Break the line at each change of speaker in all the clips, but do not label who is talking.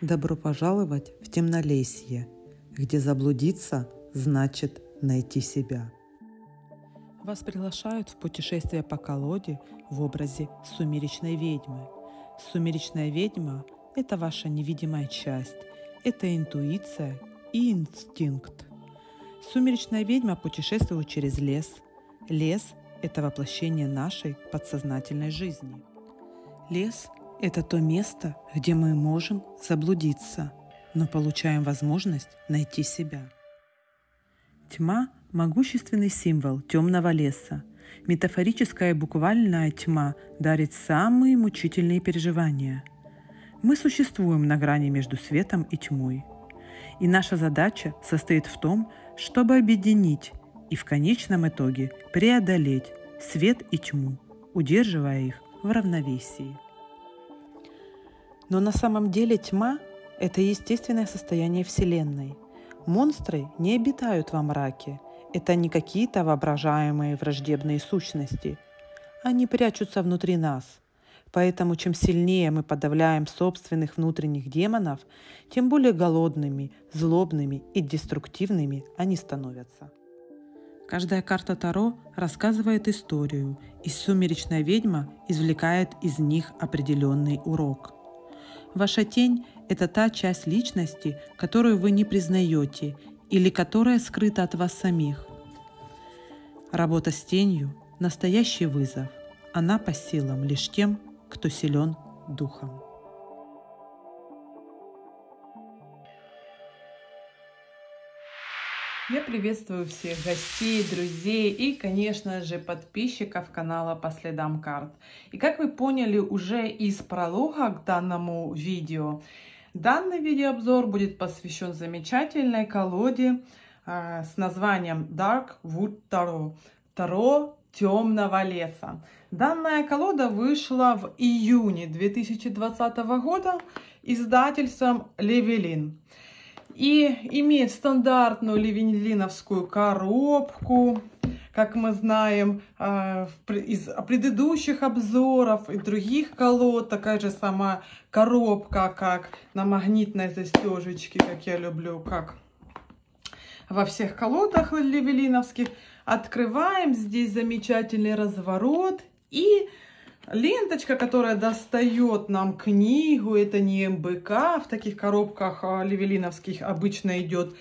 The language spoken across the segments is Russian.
Добро пожаловать в темнолесье, где заблудиться значит найти себя. Вас приглашают в путешествие по колоде в образе сумеречной ведьмы. Сумеречная ведьма – это ваша невидимая часть, это интуиция и инстинкт. Сумеречная ведьма путешествует через лес. Лес – это воплощение нашей подсознательной жизни. Лес это то место, где мы можем заблудиться, но получаем возможность найти себя. Тьма – могущественный символ темного леса. Метафорическая и буквальная тьма дарит самые мучительные переживания. Мы существуем на грани между светом и тьмой. И наша задача состоит в том, чтобы объединить и в конечном итоге преодолеть свет и тьму, удерживая их в равновесии. Но на самом деле тьма – это естественное состояние Вселенной. Монстры не обитают во мраке. Это не какие-то воображаемые враждебные сущности. Они прячутся внутри нас. Поэтому чем сильнее мы подавляем собственных внутренних демонов, тем более голодными, злобными и деструктивными они становятся. Каждая карта Таро рассказывает историю, и сумеречная ведьма извлекает из них определенный урок – Ваша тень – это та часть личности, которую вы не признаете или которая скрыта от вас самих. Работа с тенью – настоящий вызов. Она по силам лишь тем, кто силен духом. Я приветствую всех гостей, друзей и, конечно же, подписчиков канала «По следам карт». И как вы поняли уже из пролога к данному видео, данный видеообзор будет посвящен замечательной колоде э, с названием Dark Wood Tarot. Таро темного леса. Данная колода вышла в июне 2020 года издательством «Левелин». И имеет стандартную левенилиновскую коробку, как мы знаем а, из а, предыдущих обзоров и других колод, такая же сама коробка, как на магнитной застежечке, как я люблю, как во всех колодах левелиновских. Открываем, здесь замечательный разворот и Ленточка, которая достает нам книгу, это не МБК. В таких коробках а, левелиновских обычно идет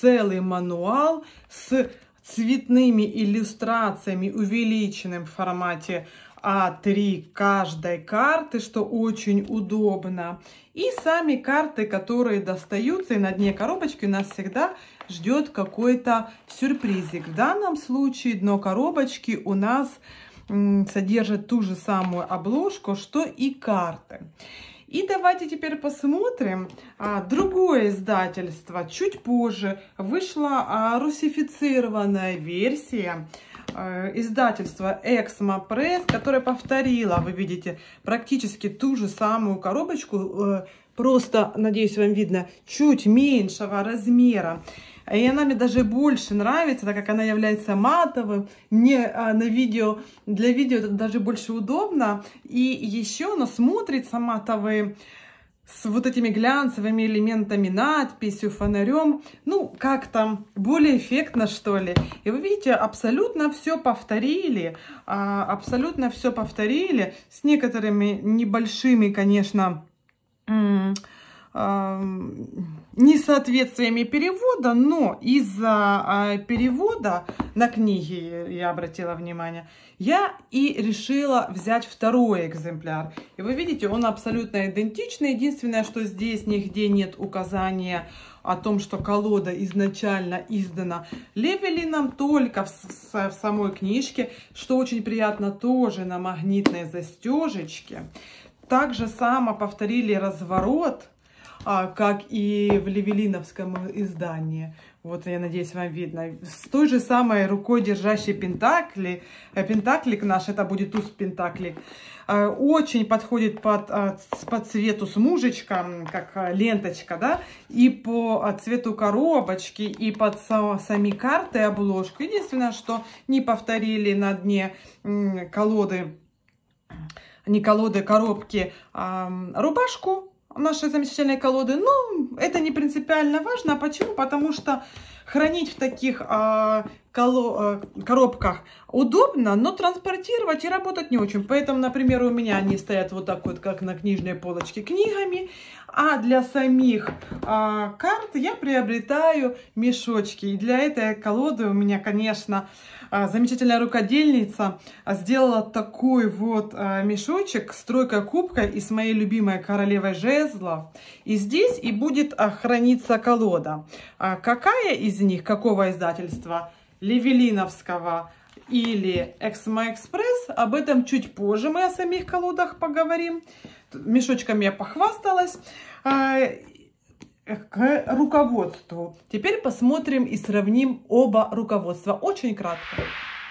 целый мануал с цветными иллюстрациями, увеличенным в формате а3 каждой карты, что очень удобно. И сами карты, которые достаются, и на дне коробочки нас всегда ждет какой-то сюрпризик. В данном случае дно коробочки у нас содержит ту же самую обложку, что и карты. И давайте теперь посмотрим а, другое издательство. Чуть позже вышла а, русифицированная версия э, издательства Эксмо Пресс, которая повторила, вы видите, практически ту же самую коробочку, э, просто, надеюсь, вам видно, чуть меньшего размера. И она мне даже больше нравится, так как она является матовым. Мне а, на видео, для видео это даже больше удобно. И еще она смотрится матовые с вот этими глянцевыми элементами, надписью, фонарем, ну, как там, более эффектно, что ли. И вы видите, абсолютно все повторили, а, абсолютно все повторили, с некоторыми небольшими, конечно, Э, несоответствиями перевода, но из-за а, перевода на книги, я обратила внимание, я и решила взять второй экземпляр. И вы видите, он абсолютно идентичный. Единственное, что здесь нигде нет указания о том, что колода изначально издана Левелином только в, в, самой книжке, что очень приятно тоже на магнитной застежечке. Также само повторили разворот а как и в Левелиновском издании. Вот, я надеюсь, вам видно. С той же самой рукой держащей пентакли, э, пентаклик наш, это будет туз пентакли э, очень подходит под, э, по цвету с смужечка, как ленточка, да, и по цвету коробочки, и под сами карты обложку. Единственное, что не повторили на дне колоды, не колоды, коробки, а рубашку нашей замечательной колоды. Но ну, это не принципиально важно. А почему? Потому что хранить в таких а, Э, коробках удобно, но транспортировать и работать не очень. Поэтому, например, у меня они стоят вот так вот, как на книжной полочке, книгами. А для самих а, карт я приобретаю мешочки. И для этой колоды у меня, конечно, а, замечательная рукодельница сделала такой вот а, мешочек с тройкой кубка и с моей любимой королевой жезлов. И здесь и будет а, храниться колода. А, какая из них, какого издательства – Левелиновского или Эксмо Экспресс. Об этом чуть позже мы о самих колодах поговорим. Мешочками я похвасталась а, к руководству. Теперь посмотрим и сравним оба руководства. Очень кратко.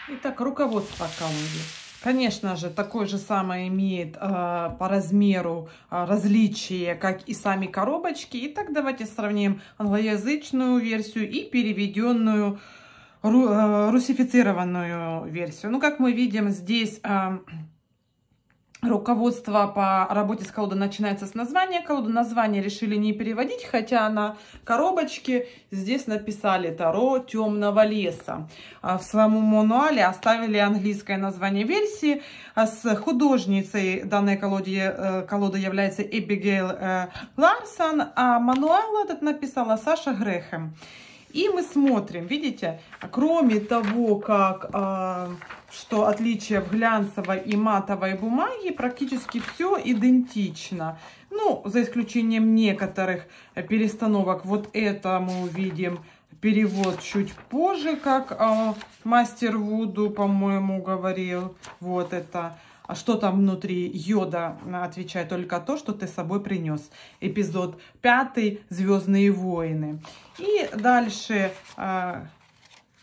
Итак, руководство колоды. Конечно же, такое же самое имеет э, по размеру э, а, различие, как и сами коробочки. Итак, давайте сравним англоязычную версию и переведенную версию Э, русифицированную версию. Ну, как мы видим, здесь э, руководство по работе с колодой начинается с названия колоды. Название решили не переводить, хотя на коробочке здесь написали «Таро темного леса». А в своем мануале оставили английское название версии. А с художницей данной колоды, э, колоды является Эбигейл Ларсон, а мануал этот написала Саша Грехем. И мы смотрим, видите, кроме того, как э, что отличие в глянцевой и матовой бумаге, практически все идентично. Ну, за исключением некоторых перестановок. Вот это мы увидим перевод чуть позже, как э, мастер Вуду, по-моему, говорил. Вот это а что там внутри йода, а, отвечает только то, что ты с собой принес. Эпизод 5 «Звездные войны». И дальше э,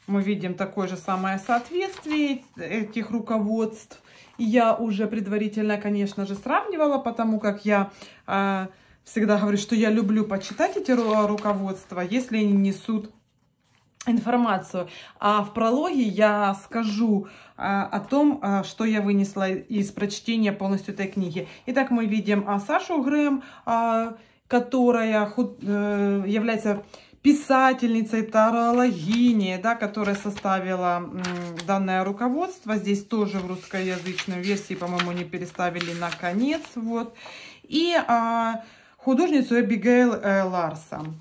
мы видим такое же самое соответствие этих руководств. я уже предварительно, конечно же, сравнивала, потому как я... Э, всегда говорю, что я люблю почитать эти ру руководства, если они несут информацию. А в прологе я скажу а, о том, а, что я вынесла из прочтения полностью этой книги. Итак, мы видим а, Сашу Грэм, которая э, является писательницей, тарологиней, да, которая составила данное руководство. Здесь тоже в русскоязычной версии, по-моему, не переставили на конец. Вот. И художницу Эбигейл э, Ларса. Ларсон.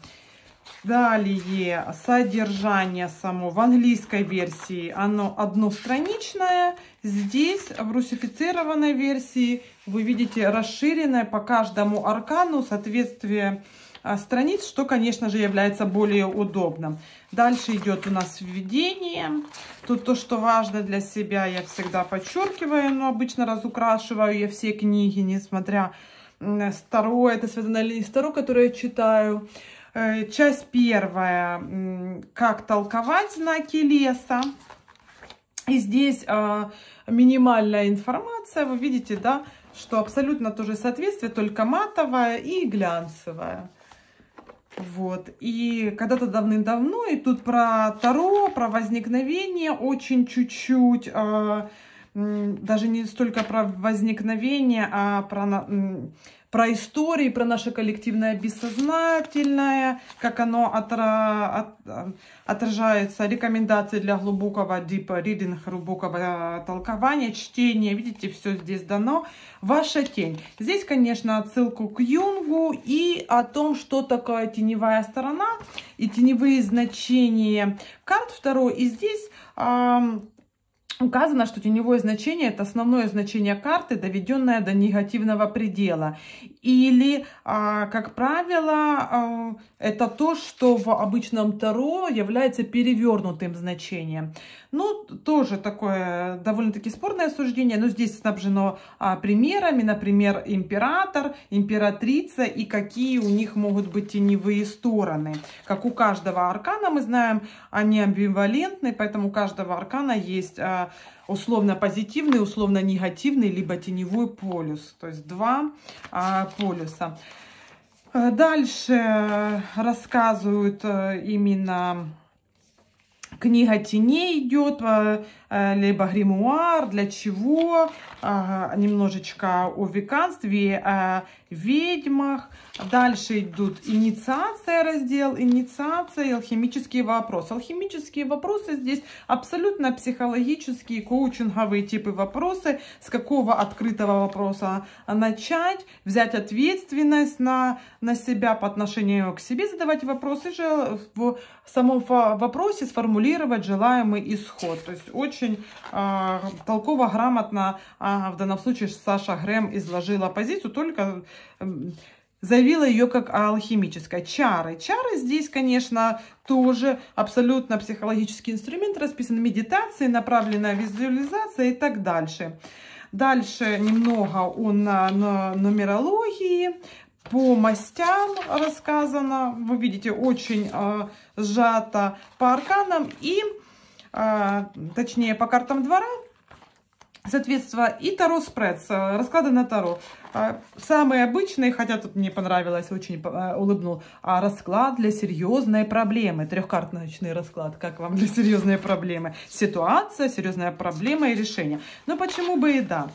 Далее, содержание само. В английской версии оно одностраничное. Здесь, в русифицированной версии, вы видите расширенное по каждому аркану соответствие а, страниц, что, конечно же, является более удобным. Дальше идет у нас введение. Тут то, что важно для себя, я всегда подчеркиваю, но обычно разукрашиваю я все книги, несмотря на старое, это связано ли старо, которое я читаю. Э, часть первая, как толковать знаки леса. И здесь а, минимальная информация, вы видите, да, что абсолютно то же соответствие, только матовая и глянцевая. Вот. И когда-то давным-давно, и тут про Таро, про возникновение очень чуть-чуть, э, даже не столько про возникновение, а про про истории, про наше коллективное бессознательное, как оно отра... от... отражается, рекомендации для глубокого deep reading, глубокого толкования, чтения. Видите, все здесь дано. Ваша тень. Здесь, конечно, отсылку к Юнгу и о том, что такое теневая сторона и теневые значения карт. второй. И здесь... Эм Указано, что теневое значение – это основное значение карты, доведенное до негативного предела. Или, а, как правило, а, это то, что в обычном Таро является перевернутым значением. Ну, тоже такое довольно-таки спорное суждение, но здесь снабжено а, примерами, например, император, императрица и какие у них могут быть теневые стороны. Как у каждого аркана, мы знаем, они амбивалентны, поэтому у каждого аркана есть условно-позитивный, условно-негативный, либо теневой полюс. То есть два а, полюса. Э, дальше э, рассказывают э, именно книга теней идет, Э, либо гримуар, для чего, немножечко о веканстве, о ведьмах. Дальше идут инициация раздел, инициация и алхимические вопросы. Алхимические вопросы здесь абсолютно психологические, коучинговые типы вопросы, с какого открытого вопроса начать, взять ответственность на, на себя по отношению к себе, задавать вопросы же в самом вопросе сформулировать желаемый исход. То есть очень очень э, толково, грамотно, э, в данном случае Саша Грэм изложила позицию, только заявила ее как алхимическая Чары. Чары здесь, конечно, тоже абсолютно психологический инструмент, расписан медитации, направленная визуализация и так дальше. Дальше немного о на, на нумерологии, по мастям рассказано. Вы видите, очень э, сжато по арканам и а, точнее по картам двора. Соответственно, и Таро Спрец, э, расклады на Таро. А, самые обычные, хотя тут мне понравилось, очень э, улыбнул, а расклад для серьезной проблемы. Трехкарточный расклад, как вам для серьезной проблемы. Ситуация, серьезная проблема и решение. Но ну, почему бы и да.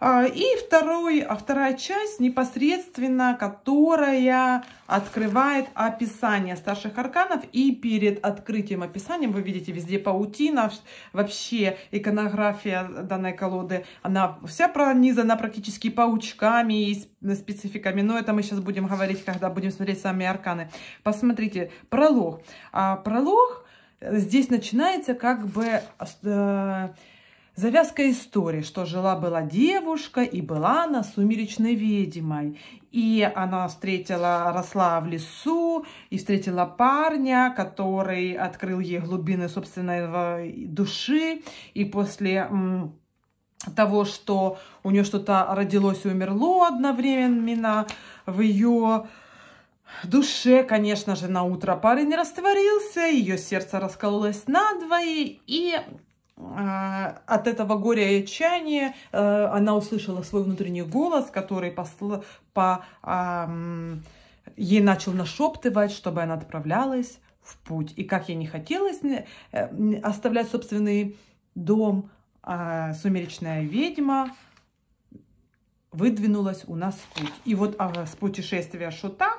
А, и второй, а вторая часть, непосредственно которая открывает описание старших арканов. И перед открытием описания, вы видите, везде паутина, вообще иконография данной колоды, она вся пронизана практически паучками и э, спецификами. Но это мы сейчас будем говорить, когда будем смотреть сами арканы. Посмотрите, пролог. А пролог э, здесь начинается как бы... Э, Завязка истории, что жила-была девушка, и была она сумеречной ведьмой. И она встретила, росла в лесу, и встретила парня, который открыл ей глубины собственной души. И после того, что у нее что-то родилось и умерло одновременно в ее душе, конечно же, на утро парень растворился, ее сердце раскололось надвое, и Э, от этого горя и отчаяния э, она услышала свой внутренний голос, который посл... по, ей начал нашептывать, чтобы она отправлялась в путь. И как ей не хотелось э, оставлять собственный дом, сумеречная ведьма выдвинулась у нас в путь. И вот а, с путешествия Шута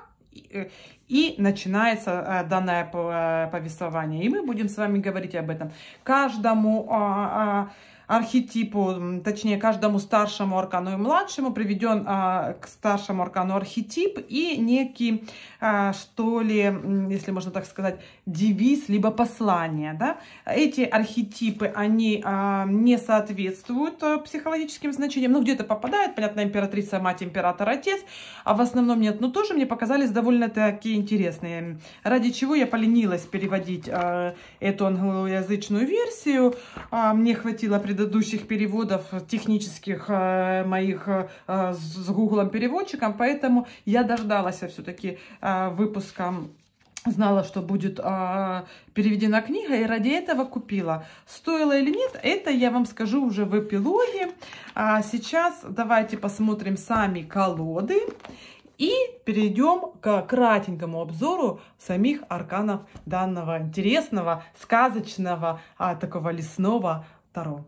Э, и начинается э, данное э, повествование. И мы будем с вами говорить об этом. Каждому а, а, архетипу, точнее, каждому старшему аркану и младшему приведен а, к старшему аркану архетип и некий, а, что ли, если можно так сказать, девиз, либо послание. Да? Эти архетипы, они а, не соответствуют э, психологическим значениям. Ну, где-то попадает, понятно, императрица, мать, император, отец, а в основном нет. Но тоже мне показались довольно такие интересные. Ради чего я поленилась переводить э, эту англоязычную версию. А, мне хватило предупреждения предыдущих переводов технических э, моих э, э, с Гуглом переводчиком, поэтому я дождалась все-таки выпуска знала, что будет а, переведена книга, и ради этого купила. Стоило или нет, это я вам скажу уже в эпилоге. А сейчас давайте посмотрим сами колоды и перейдем к кратенькому обзору самих арканов данного интересного, сказочного, а, такого лесного Таро.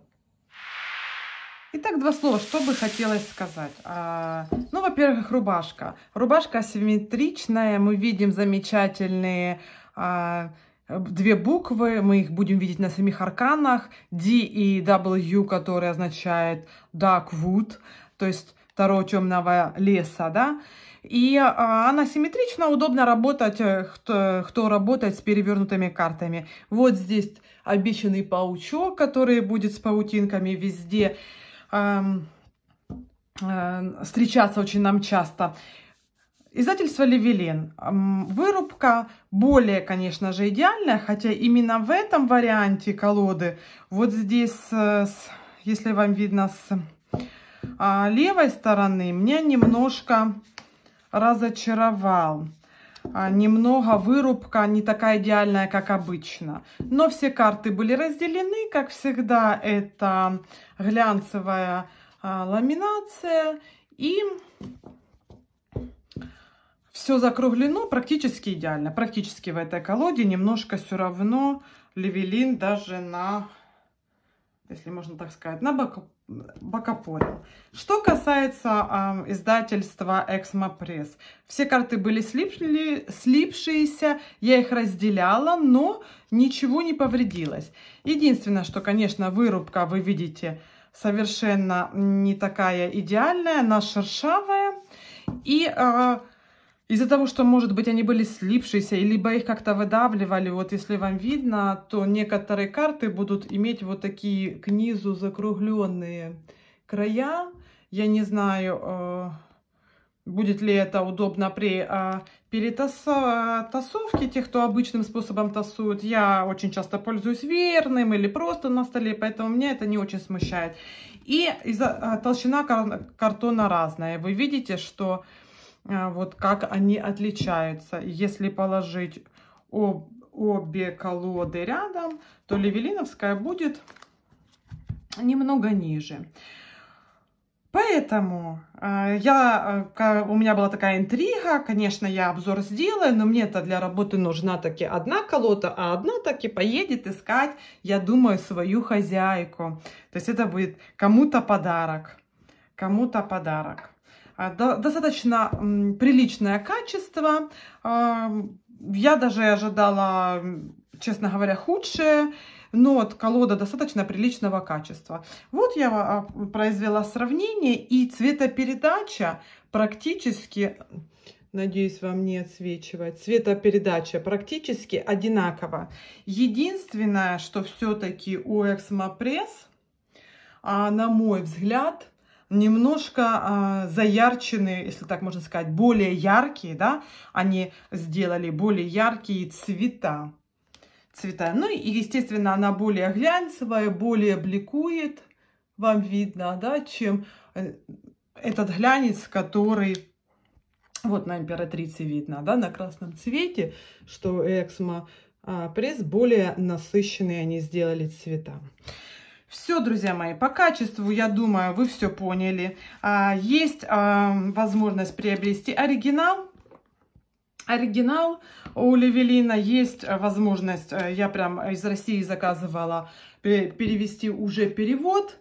Итак, два слова, что бы хотелось сказать. А, ну, во-первых, рубашка. Рубашка асимметричная, мы видим замечательные а, две буквы, мы их будем видеть на самих арканах, D и W, которые означают Dark Wood, то есть второго темного леса, да, и а, она симметрична, удобно работать, кто, э, кто работает с перевернутыми картами. Вот здесь обещанный паучок, который будет с паутинками везде. Э, встречаться очень нам часто. Издательство Левелин. Вырубка более, конечно же, идеальная, хотя именно в этом варианте колоды, вот здесь, если вам видно с а, левой стороны, меня немножко разочаровал. А, немного вырубка не такая идеальная, как обычно. Но все карты были разделены, как всегда, это глянцевая а, ламинация и все закруглено практически идеально. Практически в этой колоде немножко все равно левелин даже на, если можно так сказать, на, боку Бокопорил. Что касается э, издательства Эксмо Пресс, все карты были слипшли, слипшиеся, я их разделяла, но ничего не повредилось. Единственное, что, конечно, вырубка, вы видите, совершенно не такая идеальная, она шершавая. И э, из-за того, что, может быть, они были слипшиеся, либо их как-то выдавливали, вот если вам видно, то некоторые карты будут иметь вот такие к низу закругленные края. Я не знаю, э, будет ли это удобно при э, перетасовке тех, кто обычным способом тасует. Я очень часто пользуюсь верным или просто на столе, поэтому меня это не очень смущает. И э, толщина картона разная. Вы видите, что а, вот как они отличаются. Если положить об, обе колоды рядом, то Левелиновская будет немного ниже. Поэтому а, я, а, у меня была такая интрига, конечно, я обзор сделаю, но мне это для работы нужна таки одна колода, а одна таки поедет искать, я думаю, свою хозяйку. То есть это будет кому-то подарок, кому-то подарок. А, достаточно приличное качество. А, я даже ожидала, честно говоря, худшее, но вот колода достаточно приличного качества. Вот я а, произвела сравнение, и цветопередача практически, надеюсь, вам не отсвечивает, цветопередача практически одинакова. Единственное, что все-таки у Эксмопресс, на мой взгляд, немножко э, заярчены, если так можно сказать, более яркие, да, они сделали более яркие цвета. цвета. Ну и, естественно, она более глянцевая, более бликует, вам видно, да, чем э, этот глянец, который вот на императрице видно, да, на красном цвете, что Эксмо а, пресс более насыщенные они сделали цвета. Все, друзья мои, по качеству, я думаю, вы все поняли. А, есть а, возможность приобрести оригинал. Оригинал у Левелина есть э, возможность, э, я прям из России заказывала, перевести уже перевод.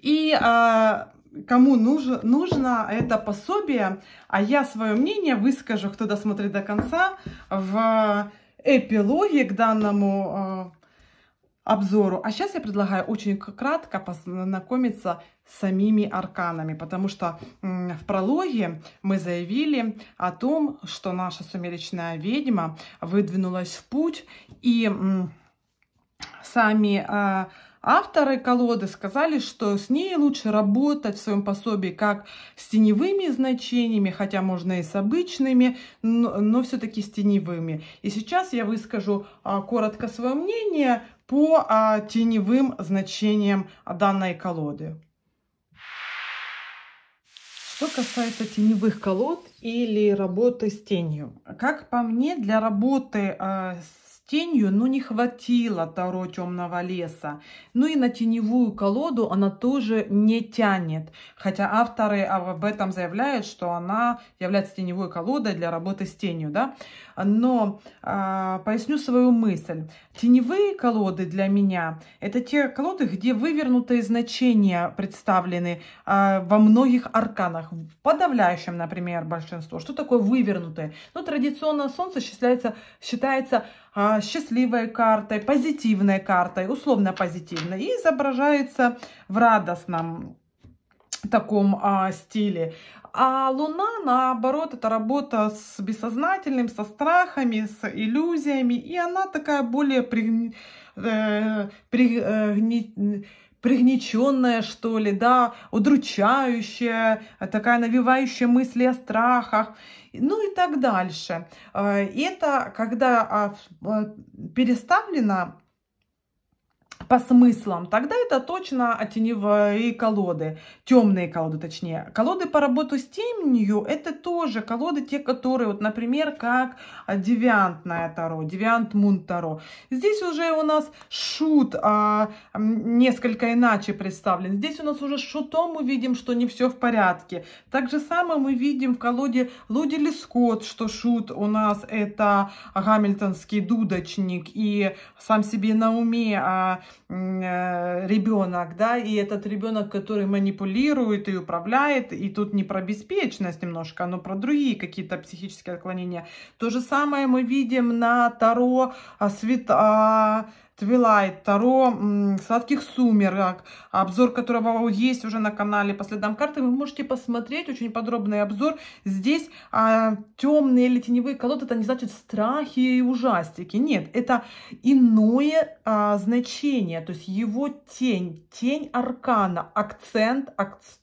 И а, кому нужно, нужно это пособие, а я свое мнение выскажу, кто досмотрит до конца, в эпилоге к данному э, обзору. А сейчас я предлагаю очень кратко познакомиться с самими арканами, потому что в прологе мы заявили о том, что наша сумеречная ведьма выдвинулась в путь, и сами а, авторы колоды сказали, что с ней лучше работать в своем пособии как с теневыми значениями, хотя можно и с обычными, но, но все-таки с теневыми. И сейчас я выскажу а, коротко свое мнение, по а, теневым значениям данной колоды. Что касается теневых колод или работы с тенью. Как по мне, для работы а, с тенью, ну, не хватило Таро темного леса. Ну и на теневую колоду она тоже не тянет. Хотя авторы об этом заявляют, что она является теневой колодой для работы с тенью, да но а, поясню свою мысль. Теневые колоды для меня – это те колоды, где вывернутые значения представлены а, во многих арканах, в подавляющем, например, большинство. Что такое вывернутые? Ну, традиционно Солнце считается, считается а, счастливой картой, позитивной картой, условно позитивной, и изображается в радостном таком а, стиле. А Луна, наоборот, это работа с бессознательным, со страхами, с иллюзиями. И она такая более пригни... э, э пригнеченная, что ли, да, удручающая, такая навивающая мысли о страхах, ну и так дальше. Э, и Это когда а, э, переставлена по смыслам, тогда это точно теневые колоды, темные колоды точнее. Колоды по работе с темнью, это тоже колоды те, которые, вот, например, как девиантная Таро, девиант Мун Таро. Здесь уже у нас шут а, несколько иначе представлен. Здесь у нас уже шутом мы видим, что не все в порядке. Так же самое мы видим в колоде Луди Лискот, что шут у нас это гамильтонский дудочник и сам себе на уме а, Э, ребенок, да, и этот ребенок, который манипулирует и управляет, и тут не про беспечность немножко, а, но ну, про другие какие-то психические отклонения. То же самое мы видим на Таро а, свет, а, Твилайт, Таро Сладких сумерок, обзор которого есть уже на канале по следам карты. Вы можете посмотреть очень подробный обзор. Здесь а, темные или теневые колоды, это не значит страхи и ужастики. Нет, это иное а, значение, то есть его тень, тень аркана, акцент, акцент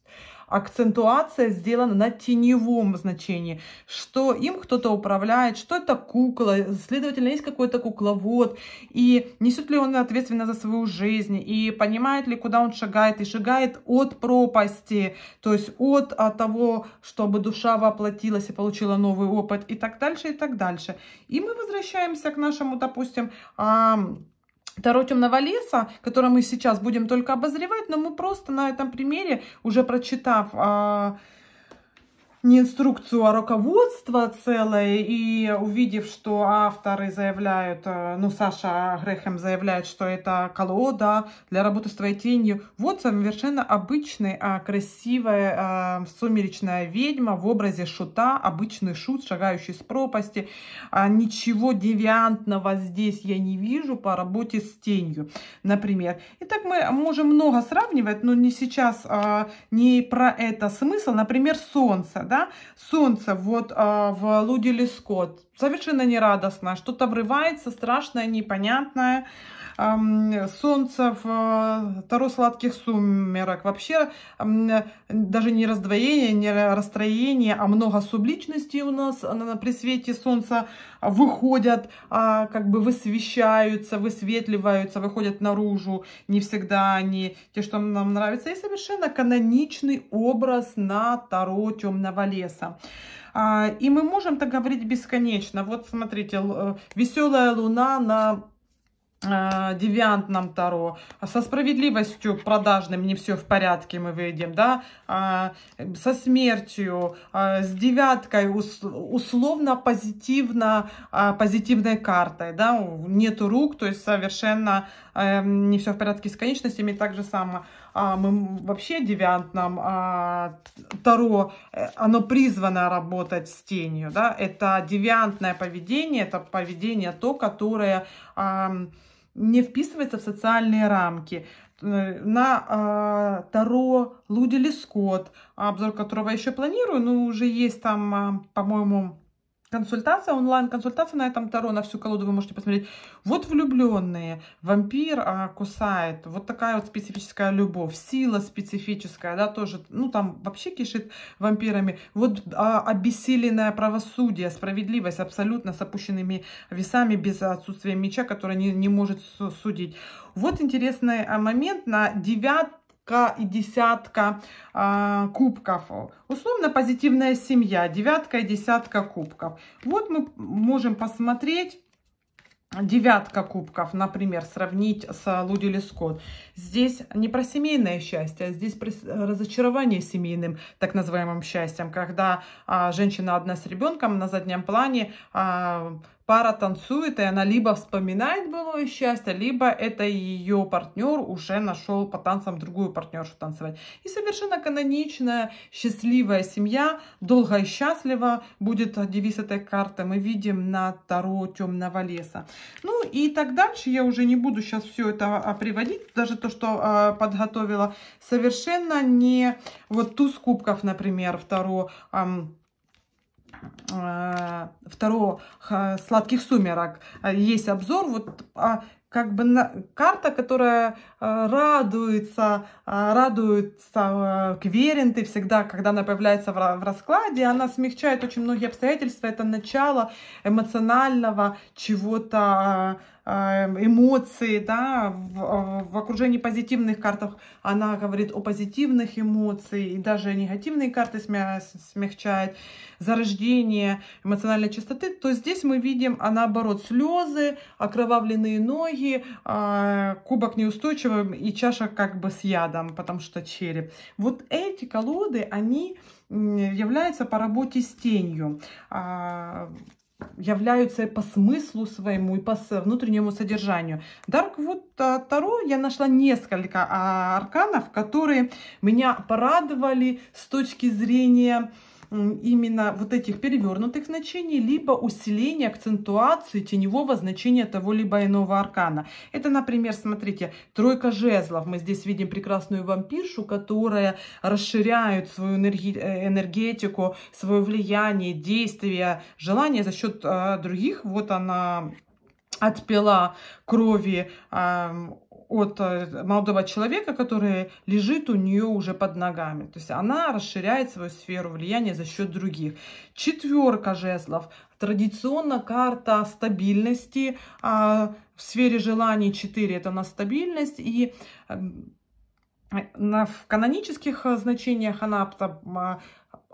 акцентуация сделана на теневом значении, что им кто-то управляет, что это кукла, следовательно, есть какой-то кукловод, и несет ли он ответственность за свою жизнь, и понимает ли, куда он шагает, и шагает от пропасти, то есть от, от того, чтобы душа воплотилась и получила новый опыт, и так дальше, и так дальше. И мы возвращаемся к нашему, допустим, а Таро темного леса, который мы сейчас будем только обозревать, но мы просто на этом примере, уже прочитав а, не инструкцию, а руководство целое. И увидев, что авторы заявляют, э, ну, Саша Грехем заявляет, что это колода для работы с твоей тенью. Вот совершенно обычная, а, красивая а, сумеречная ведьма в образе шута, обычный шут, шагающий с пропасти. А, ничего девиантного здесь я не вижу по работе с тенью, например. Итак, мы можем много сравнивать, но не сейчас, не про это смысл. Например, солнце да, солнце вот а, в Луделе Скотт, совершенно нерадостное, что-то врывается страшное, непонятное, солнце, э, таро сладких сумерок. Вообще даже не раздвоение, не расстроение, а много субличностей у нас при свете солнца выходят, а, как бы высвещаются, высветливаются, выходят наружу. Не всегда они те, что нам нравятся. И совершенно каноничный образ на таро темного леса. А, и мы можем так говорить бесконечно. Вот смотрите, э, веселая луна на Э, девиантном Таро, со справедливостью продажным не все в порядке мы выйдем, да, а, со смертью, а, с девяткой условно позитивно, а, позитивной картой, да, нету рук, то есть совершенно эм, не все в порядке с конечностями, так же самое. Мы вообще девиантном Таро, э, оно призвано работать с тенью, да, это девиантное поведение, это поведение то, которое не вписывается в социальные рамки. Э, на э, Таро Луди Лискот, обзор которого еще планирую, но уже есть там, э, по-моему, Консультация, онлайн-консультация на этом Таро, на всю колоду вы можете посмотреть. Вот влюбленные, вампир а, кусает, вот такая вот специфическая любовь, сила специфическая, да, тоже, ну, там вообще кишит вампирами. Вот а, обессиленное правосудие, справедливость абсолютно с опущенными весами, без отсутствия меча, который не, не может судить. Вот интересный а, момент на 9 и десятка а, кубков. Условно позитивная семья, девятка и десятка кубков. Вот мы можем посмотреть девятка кубков, например, сравнить с Лудили Скотт. Здесь не про семейное счастье, а здесь про разочарование семейным так называемым счастьем, когда а, женщина одна с ребенком на заднем плане а, пара танцует, и она либо вспоминает былое счастье, либо это ее партнер уже нашел по танцам другую партнершу танцевать. И совершенно каноничная, счастливая семья, долго и счастливо будет девиз этой карты. Мы видим на Таро темного леса. Ну и так дальше. Я уже не буду сейчас все это а, а, приводить, даже то, что а, подготовила. Совершенно не вот туз кубков, например, Таро. Э, второго «Сладких сумерок» э, есть обзор. Вот а, как бы на, карта, которая э, радуется, радуется Кверенты всегда, когда она появляется в, в раскладе, она смягчает очень многие обстоятельства. Это начало эмоционального чего-то Э, эмоции, да, в, э, в окружении позитивных картах она говорит о позитивных эмоциях, и даже негативные карты смя смягчает, зарождение эмоциональной чистоты, то здесь мы видим, а наоборот, слезы, окровавленные ноги, э, кубок неустойчивым и чаша как бы с ядом, потому что череп. Вот эти колоды, они являются по работе с тенью. А, являются по смыслу своему и по внутреннему содержанию. Дарк вот Таро я нашла несколько а, арканов, которые меня порадовали с точки зрения именно вот этих перевернутых значений, либо усиление акцентуации теневого значения того либо иного аркана. Это, например, смотрите, тройка жезлов. Мы здесь видим прекрасную вампиршу, которая расширяет свою энерги э, энергетику, свое влияние, действия, желание за счет э, других. Вот она отпила крови э, от э, молодого человека, который лежит у нее уже под ногами. То есть она расширяет свою сферу влияния за счет других. Четверка жезлов. Традиционно карта стабильности. А в сфере желаний 4 это на стабильность. И э, на, в канонических э, значениях она а,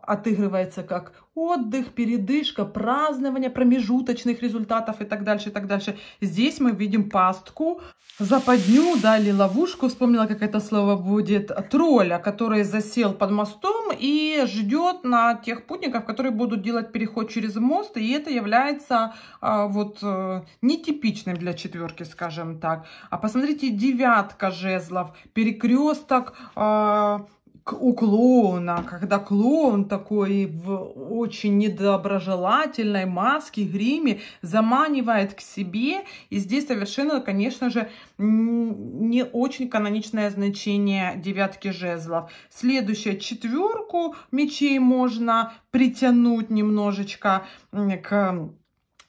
отыгрывается как отдых, передышка, празднование промежуточных результатов и так дальше, и так дальше. Здесь мы видим пастку, западню, да, или ловушку, вспомнила, как это слово будет, тролля, который засел под мостом и ждет на тех путников, которые будут делать переход через мост, и это является а, вот э, нетипичным для четверки, скажем так. А посмотрите, девятка жезлов, перекресток, а, у клоуна, когда клоун такой в очень недоброжелательной маске, гриме заманивает к себе. И здесь совершенно, конечно же, не очень каноничное значение девятки жезлов. Следующая четверку мечей можно притянуть немножечко к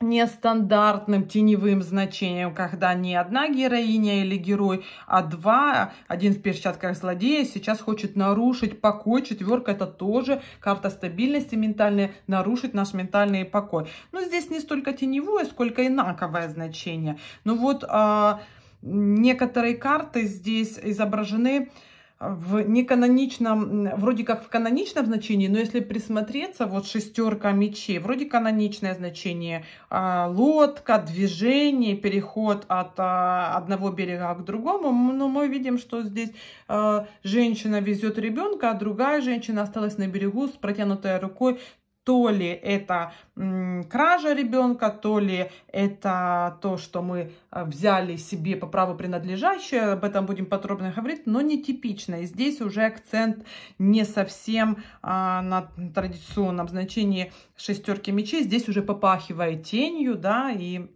нестандартным теневым значением, когда не одна героиня или герой, а два, один в перчатках злодея сейчас хочет нарушить покой. Четверка это тоже карта стабильности ментальной, нарушить наш ментальный покой. Но здесь не столько теневое, сколько инаковое значение. Ну вот а, некоторые карты здесь изображены в неканоничном, вроде как в каноничном значении, но если присмотреться, вот шестерка мечей, вроде каноничное значение, а, лодка, движение, переход от а, одного берега к другому, но мы видим, что здесь а, женщина везет ребенка, а другая женщина осталась на берегу с протянутой рукой, то ли это кража ребенка, то ли это то, что мы э, взяли себе по праву принадлежащее, об этом будем подробно говорить, но нетипично. И здесь уже акцент не совсем а, на традиционном значении шестерки мечей, здесь уже попахивает тенью, да, и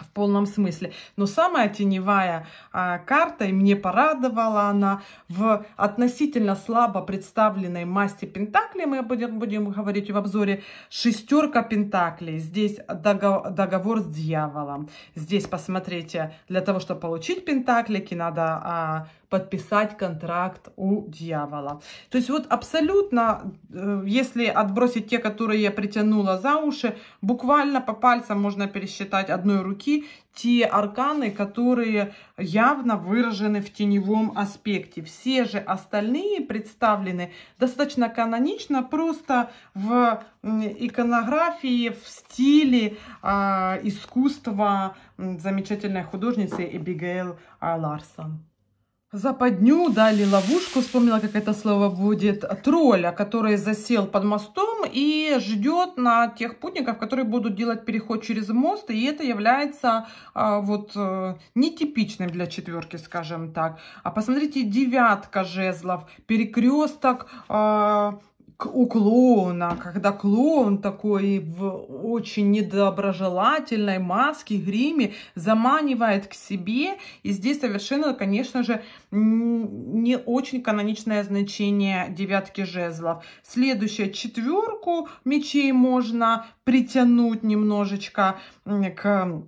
в полном смысле. Но самая теневая а, карта, и мне порадовала она, в относительно слабо представленной масти Пентакли, мы будем, будем говорить в обзоре, шестерка Пентаклей. Здесь договор, договор с дьяволом. Здесь, посмотрите, для того, чтобы получить Пентаклики, надо... А, подписать контракт у дьявола. То есть вот абсолютно, э, если отбросить те, которые я притянула за уши, буквально по пальцам можно пересчитать одной руки те арканы, которые явно выражены в теневом аспекте. Все же остальные представлены достаточно канонично, просто в иконографии, в стиле э, искусства замечательной художницы Эбигейл а, Ларсон западню, дали ловушку, вспомнила, как это слово будет, тролля, который засел под мостом и ждет на тех путников, которые будут делать переход через мост, и это является а, вот э, нетипичным для четверки, скажем так. А посмотрите, девятка жезлов, перекресток, а, у клоуна, когда клоун такой в очень недоброжелательной маске, гриме заманивает к себе. И здесь совершенно, конечно же, не очень каноничное значение девятки жезлов. Следующая четверку мечей можно притянуть немножечко к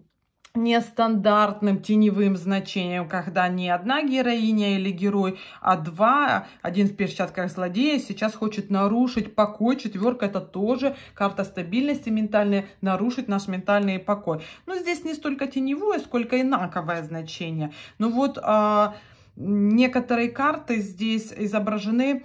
нестандартным теневым значением, когда не одна героиня или герой, а два, один в перчатках злодея сейчас хочет нарушить покой. Четверка это тоже карта стабильности ментальной, нарушить наш ментальный покой. Но здесь не столько теневое, сколько инаковое значение. Ну вот а, некоторые карты здесь изображены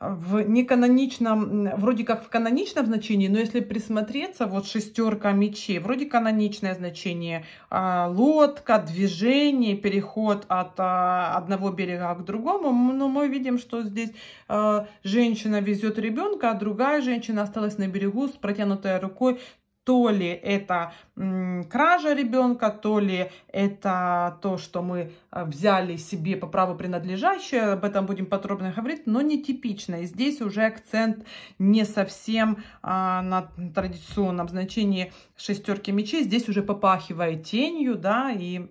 в неканоничном, вроде как в каноничном значении, но если присмотреться, вот шестерка мечей, вроде каноничное значение, а, лодка, движение, переход от а, одного берега к другому, но мы видим, что здесь а, женщина везет ребенка, а другая женщина осталась на берегу с протянутой рукой, то ли это кража ребенка, то ли это то, что мы э, взяли себе по праву принадлежащее, об этом будем подробно говорить, но нетипично. И здесь уже акцент не совсем а, на традиционном значении шестерки мечей, здесь уже попахивает тенью, да, и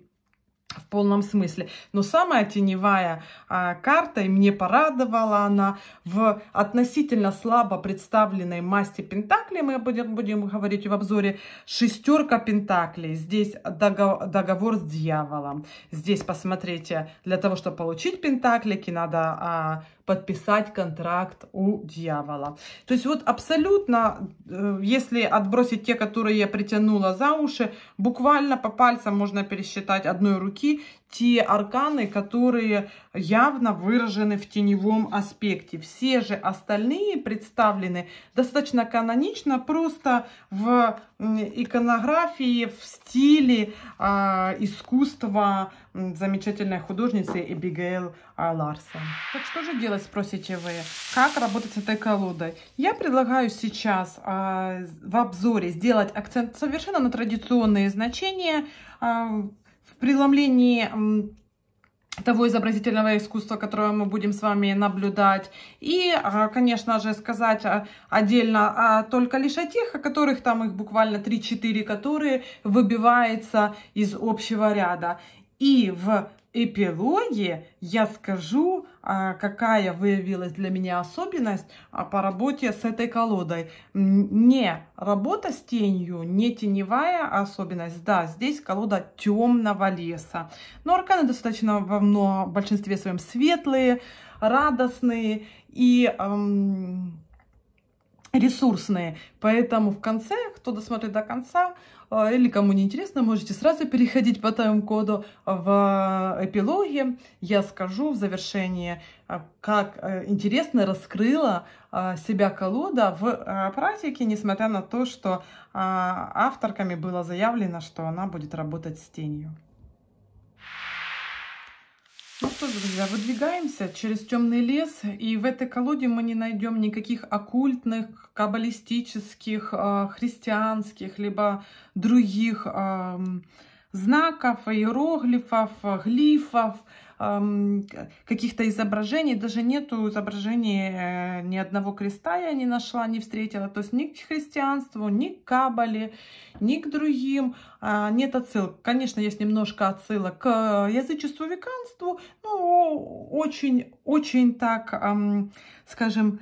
в полном смысле. Но самая теневая а, карта, и мне порадовала она, в относительно слабо представленной масте Пентакли, мы будем, будем говорить в обзоре, шестерка Пентаклей. Здесь договор, договор с дьяволом. Здесь, посмотрите, для того, чтобы получить Пентаклики, надо а, подписать контракт у дьявола. То есть вот абсолютно, э, если отбросить те, которые я притянула за уши, буквально по пальцам можно пересчитать одной руки те арканы, которые явно выражены в теневом аспекте. Все же остальные представлены достаточно канонично, просто в иконографии, в стиле э, искусства замечательной художницы Эбигейл Ларсон. Так что же делать, спросите вы? Как работать с этой колодой? Я предлагаю сейчас э, в обзоре сделать акцент совершенно на традиционные значения, э, преломлении того изобразительного искусства, которое мы будем с вами наблюдать. И, а, конечно же, сказать а, отдельно а, только лишь о тех, о которых там их буквально 3-4, которые выбиваются из общего ряда. И в эпилоге я скажу, а, какая выявилась для меня особенность а, по работе с этой колодой. Не работа с тенью, не теневая особенность. Да, здесь колода темного леса. Но арканы достаточно во много, в большинстве своем светлые, радостные и... Эм, ресурсные. Поэтому в конце, кто досмотрит до конца, а, или кому не интересно, можете сразу переходить по тайм-коду в эпилоге. Я скажу в завершении, а, как э, интересно раскрыла а, себя колода в практике, несмотря на то, что авторками было заявлено, что она будет работать с тенью. Ну что же, друзья, выдвигаемся через темный лес, и в этой колоде мы не найдем никаких оккультных, каббалистических, а, христианских, либо других знаков, иероглифов, глифов, каких-то изображений. Даже нету изображений э, ни одного креста я не нашла, не встретила. То есть ни к христианству, ни к кабале, ни к другим а, нет отсылок. Конечно, есть немножко отсылок к э, язычеству веканству, но очень-очень так, скажем,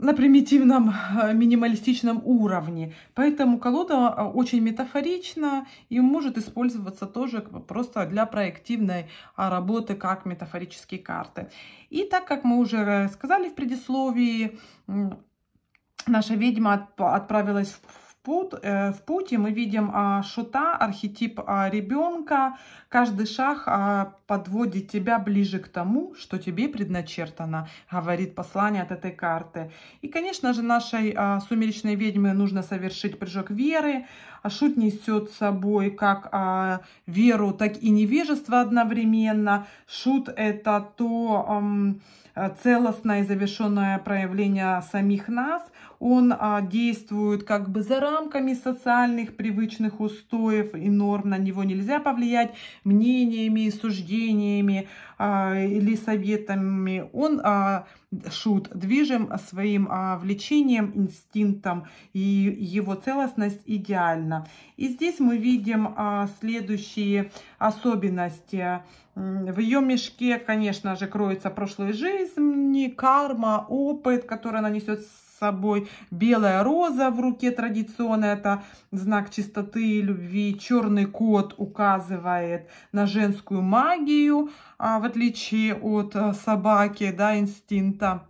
на примитивном э, минималистичном уровне. Поэтому колода э, очень метафорична и может использоваться тоже просто для проективной а, работы как метафорические карты. И так как мы уже сказали в предисловии, наша ведьма отправилась в э, путь, в пути мы видим а, шута, архетип а, ребенка, Каждый шаг а, подводит тебя ближе к тому, что тебе предначертано, говорит послание от этой карты. И, конечно же, нашей а, сумеречной ведьме нужно совершить прыжок веры. А шут несет с собой как веру, так и невежество одновременно. Шут – это то... целостное и завершенное проявление самих нас. Он а, действует как бы за рамками социальных привычных устоев и норм, на него нельзя повлиять мнениями, суждениями э, или советами. Он, э, Шут, движим своим э, влечением, инстинктом, и его целостность идеальна. И здесь мы видим э, следующие особенности. В ее мешке, конечно же, кроется прошлой жизни, карма, опыт, который она несет с собой. Белая роза в руке традиционно это знак чистоты и любви. Черный кот указывает на женскую магию, а, в отличие от э, собаки, да, инстинкта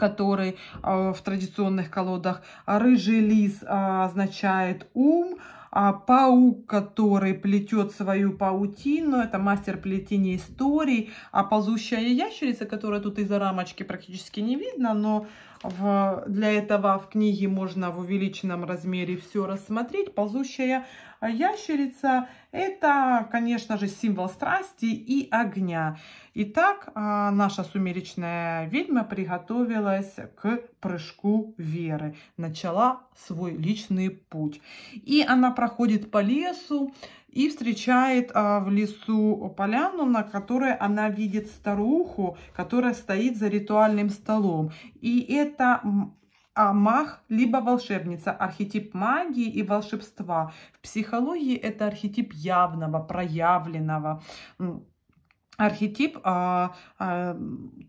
который а, в традиционных колодах. Рыжий лис а, означает ум, а паук, который плетет свою паутину, это мастер плетения историй, а ползущая ящерица, которая тут из-за рамочки практически не видно, но в, для этого в книге можно в увеличенном размере все рассмотреть. Ползущая ящерица – это, конечно же, символ страсти и огня. Итак, а, наша сумеречная ведьма приготовилась к прыжку веры, начала свой личный путь. И она проходит по лесу, и встречает а, в лесу поляну, на которой она видит старуху, которая стоит за ритуальным столом. И это а мах, либо волшебница, архетип магии и волшебства. В психологии это архетип явного, проявленного, архетип а, а,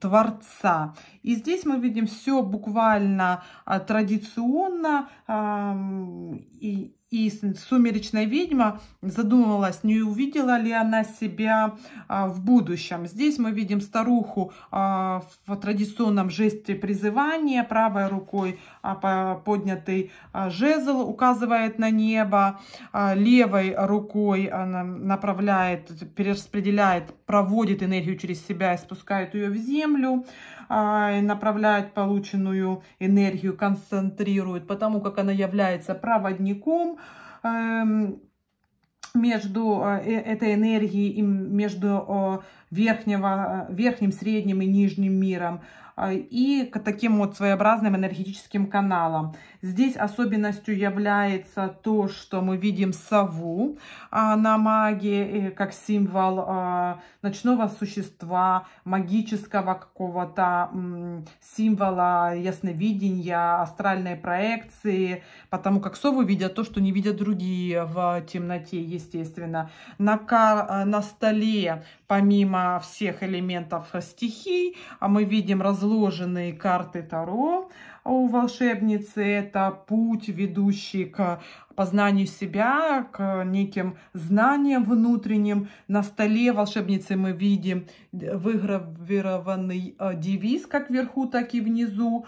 творца. И здесь мы видим все буквально а, традиционно а, и и «Сумеречная ведьма» задумывалась, не увидела ли она себя а, в будущем. Здесь мы видим старуху а, в традиционном жесте призывания, правой рукой а, поднятый жезл указывает на небо, левой рукой она направляет, перераспределяет, проводит энергию через себя и спускает ее в землю. А, направляет полученную энергию, концентрирует, потому как она является проводником эм, между э, э, этой энергией и между верхнего, э, верхним, средним и нижним миром и к таким вот своеобразным энергетическим каналам. Здесь особенностью является то, что мы видим сову а, на маге, э, как символ а, ночного существа, магического какого-то символа ясновидения, астральной проекции, потому как совы видят то, что не видят другие в темноте, естественно. На, э, на столе, помимо всех элементов стихий, а мы видим разложенные карты Таро, а у волшебницы это путь, ведущий к познанию себя, к неким знаниям внутренним. На столе волшебницы мы видим выгравированный э, девиз, как вверху, так и внизу.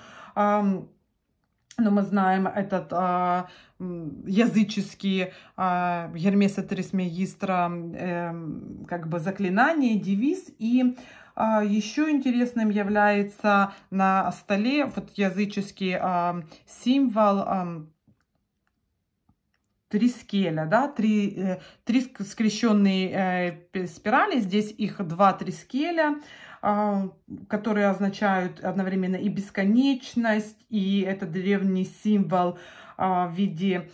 Но мы знаем этот а, языческий а, Гермеса Трисмегистра э, эм, как бы заклинание, девиз. И а, Еще интересным является на столе вот языческий символ трискеля, да, три, э, три скрещенные э, спирали, здесь их два трискеля, э, которые означают одновременно и бесконечность, и это древний символ а, в виде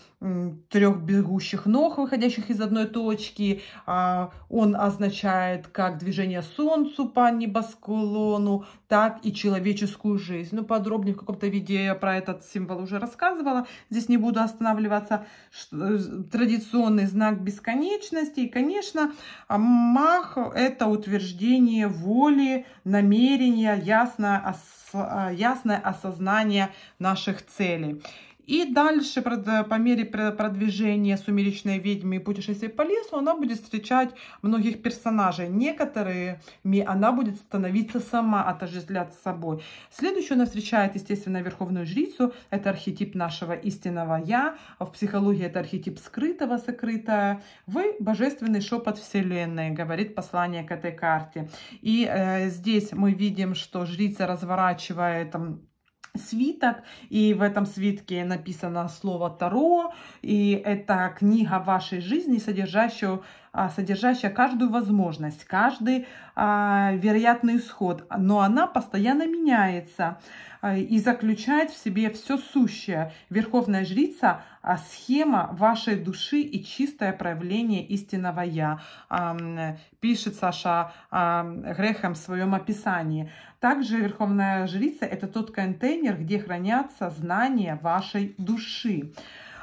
трех бегущих ног, выходящих из одной точки. А, он означает как движение Солнцу по небосклону, так и человеческую жизнь. Ну, подробнее в каком-то виде я про этот символ уже рассказывала. Здесь не буду останавливаться. Э, традиционный знак бесконечности. И, конечно, мах – это утверждение воли, намерения, ясное, ос э, ясное осознание наших целей. И дальше, э, по мере продвижения «Сумеречной ведьмы» и «Путешествия по лесу», она будет встречать многих персонажей. Некоторыми она будет становиться сама, отождествляться собой. Следующую она встречает, естественно, Верховную Жрицу. Это архетип нашего истинного «Я». В психологии это архетип скрытого, сокрытое. Вы – божественный шепот Вселенной, говорит послание к этой карте. И э, здесь мы видим, что Жрица разворачивает... Там, свиток, и в этом свитке написано слово Таро, и это книга вашей жизни, содержащую а, содержащая каждую возможность, каждый а, вероятный исход, но она постоянно меняется а, и заключает в себе все сущее. Верховная жрица а, – схема вашей души и чистое проявление истинного «я», пишет Саша Грехом в своем описании. Также Верховная Жрица – это тот контейнер, где хранятся знания вашей души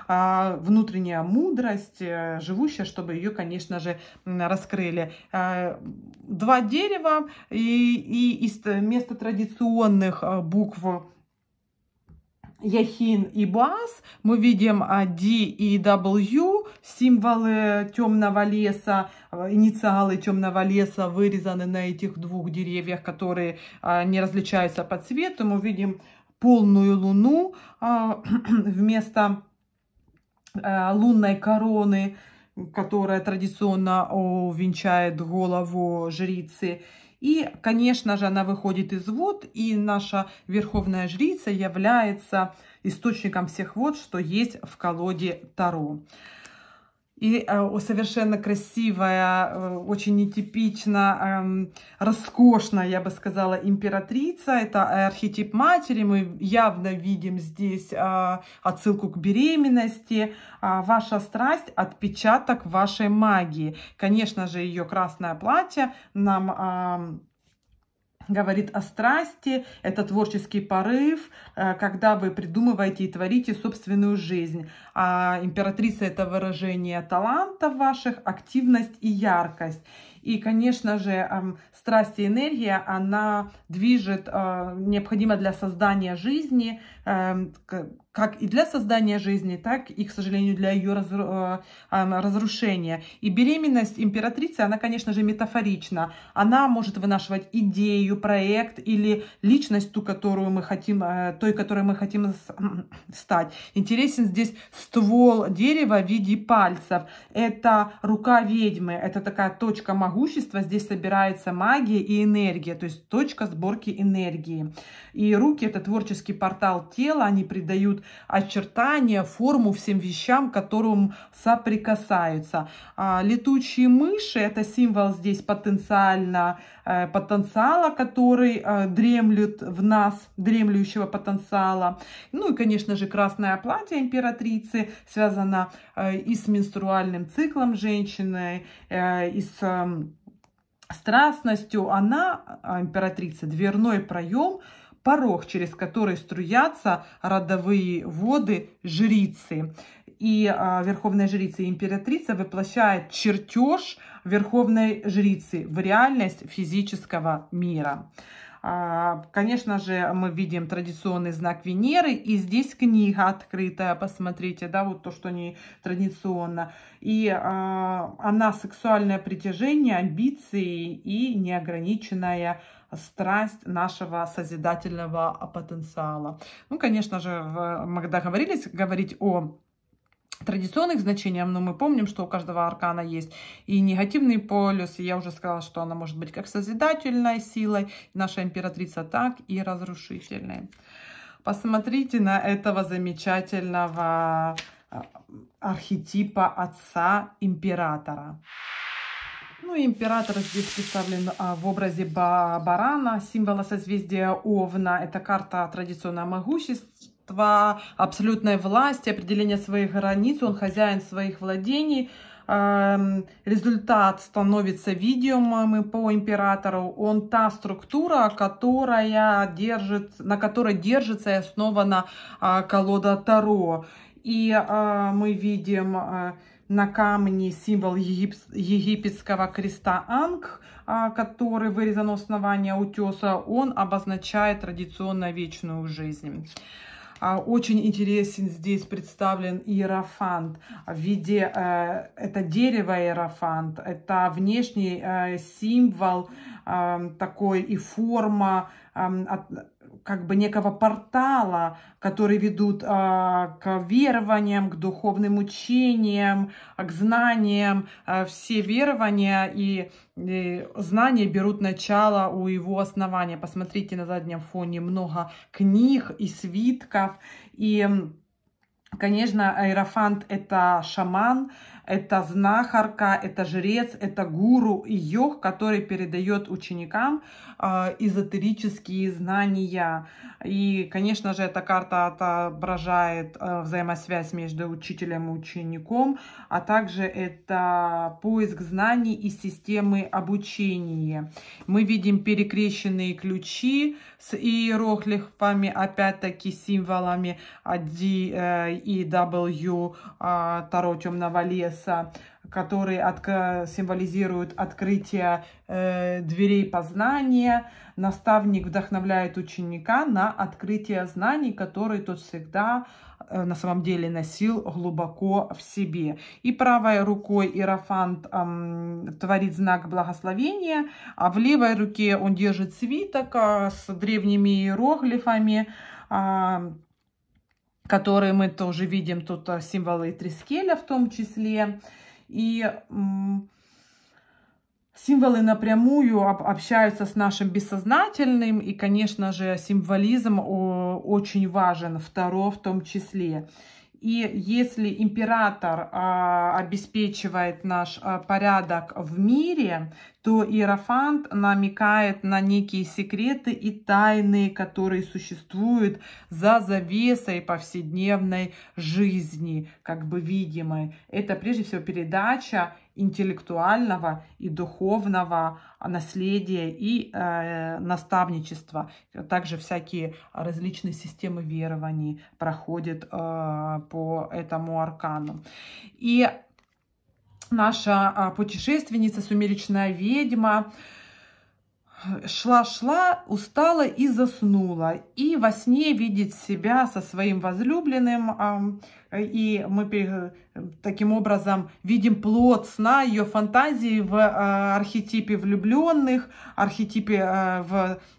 а, внутренняя мудрость, э, живущая, чтобы ее, конечно же, раскрыли. А, два дерева и, и из места традиционных э, букв Яхин и Бас. Мы видим D а, и W, символы темного леса, инициалы темного леса вырезаны на этих двух деревьях, которые а, не различаются по цвету. Мы видим полную луну а, вместо лунной короны, которая традиционно венчает голову жрицы. И, конечно же, она выходит из вод, и наша Верховная Жрица является источником всех вод, что есть в колоде Таро и э, совершенно красивая, э, очень нетипично, э, роскошная, я бы сказала, императрица. Это э, архетип матери. Мы явно видим здесь э, отсылку к беременности. Э, ваша страсть – отпечаток вашей магии. Конечно же, ее красное платье нам... Э, говорит о страсти, это творческий порыв, э, когда вы придумываете и творите собственную жизнь. А императрица – это выражение талантов ваших, активность и яркость. И, конечно же, эм, страсть и энергия, она движет, э, необходима для создания жизни, эм, как и для создания жизни, так и, к сожалению, для ее э, а, разрушения. И беременность императрицы, она, конечно же, метафорична. Она может вынашивать идею, проект или личность, ту, которую мы хотим, э, той, которой мы хотим стать. Интересен здесь ствол дерева в виде пальцев. Это рука ведьмы, это такая точка могущества. Здесь собирается магия и энергия, то есть точка сборки энергии. И руки – это творческий портал тела, они придают дают очертания, форму всем вещам, которым соприкасаются. А летучие мыши – это символ здесь потенциально, э, потенциала, который э, дремлет в нас, дремлющего потенциала. Ну и, конечно же, красное платье императрицы связано э, и с менструальным циклом женщины, и с эм, страстностью. Она, императрица, дверной проем – порог, через который струятся родовые воды жрицы. И а, верховная жрица и императрица воплощает чертеж верховной жрицы в реальность физического мира. А, конечно же, мы видим традиционный знак Венеры, и здесь книга открытая, посмотрите, да, вот то, что не традиционно. И а, она сексуальное притяжение, амбиции и неограниченная страсть нашего созидательного а, потенциала. Ну, конечно же, мы когда говорились, говорить о традиционных значениях, но мы помним, что у каждого аркана есть и негативный полюс, и я уже сказала, что она может быть как созидательной силой, наша императрица, так и разрушительной. Посмотрите на этого замечательного а, архетипа отца императора. Ну, император здесь представлен а, в образе ба барана, символа созвездия Овна. Это карта традиционного могущества, абсолютной власти, определения своих границ. Он хозяин своих владений. Эм, результат становится видимым по императору. Он та структура, которая держит, на которой держится и основана а, колода Таро. И а, мы видим а, на камне символ егип... египетского креста Анг, а, который вырезан у основания утеса, он обозначает традиционно вечную жизнь. А, очень интересен здесь представлен иерофант в виде, э, это дерево иерофант, это внешний э, символ э, такой и форма как бы некого портала, который ведут а, к верованиям, к духовным учениям, к знаниям. А, все верования и, и знания берут начало у его основания. Посмотрите на заднем фоне много книг и свитков. И Конечно, аэрофант – это шаман, это знахарка, это жрец, это гуру и йог, который передает ученикам а, эзотерические знания. И, конечно же, эта карта отображает а, взаимосвязь между учителем и учеником, а также это поиск знаний и системы обучения. Мы видим перекрещенные ключи с иероглифами, опять-таки символами D э, и W а, Таро Темного Леса Геркулеса, которые от, символизируют открытие э, дверей познания. Наставник вдохновляет ученика на открытие знаний, которые тот всегда э, на самом деле носил глубоко в себе. И правой рукой Иерофант э, творит знак благословения, а в левой руке он держит свиток э, с древними иероглифами, э, которые мы тоже видим, тут а, символы Трискеля в том числе. И символы напрямую общаются с нашим бессознательным, и, конечно же, символизм очень важен, второ в том числе. И если император а, обеспечивает наш а, порядок в мире, то Иерофант намекает на некие секреты и тайны, которые существуют за завесой повседневной жизни, как бы видимой. Это прежде всего передача интеллектуального и духовного а, наследия и э, наставничества. Также всякие различные системы верований проходят э, по этому аркану. И наша а, путешественница, сумеречная ведьма, шла-шла, устала и заснула. И во сне видит себя со своим возлюбленным. И мы таким образом видим плод сна, ее фантазии в а, архетипе влюбленных, архетипе а,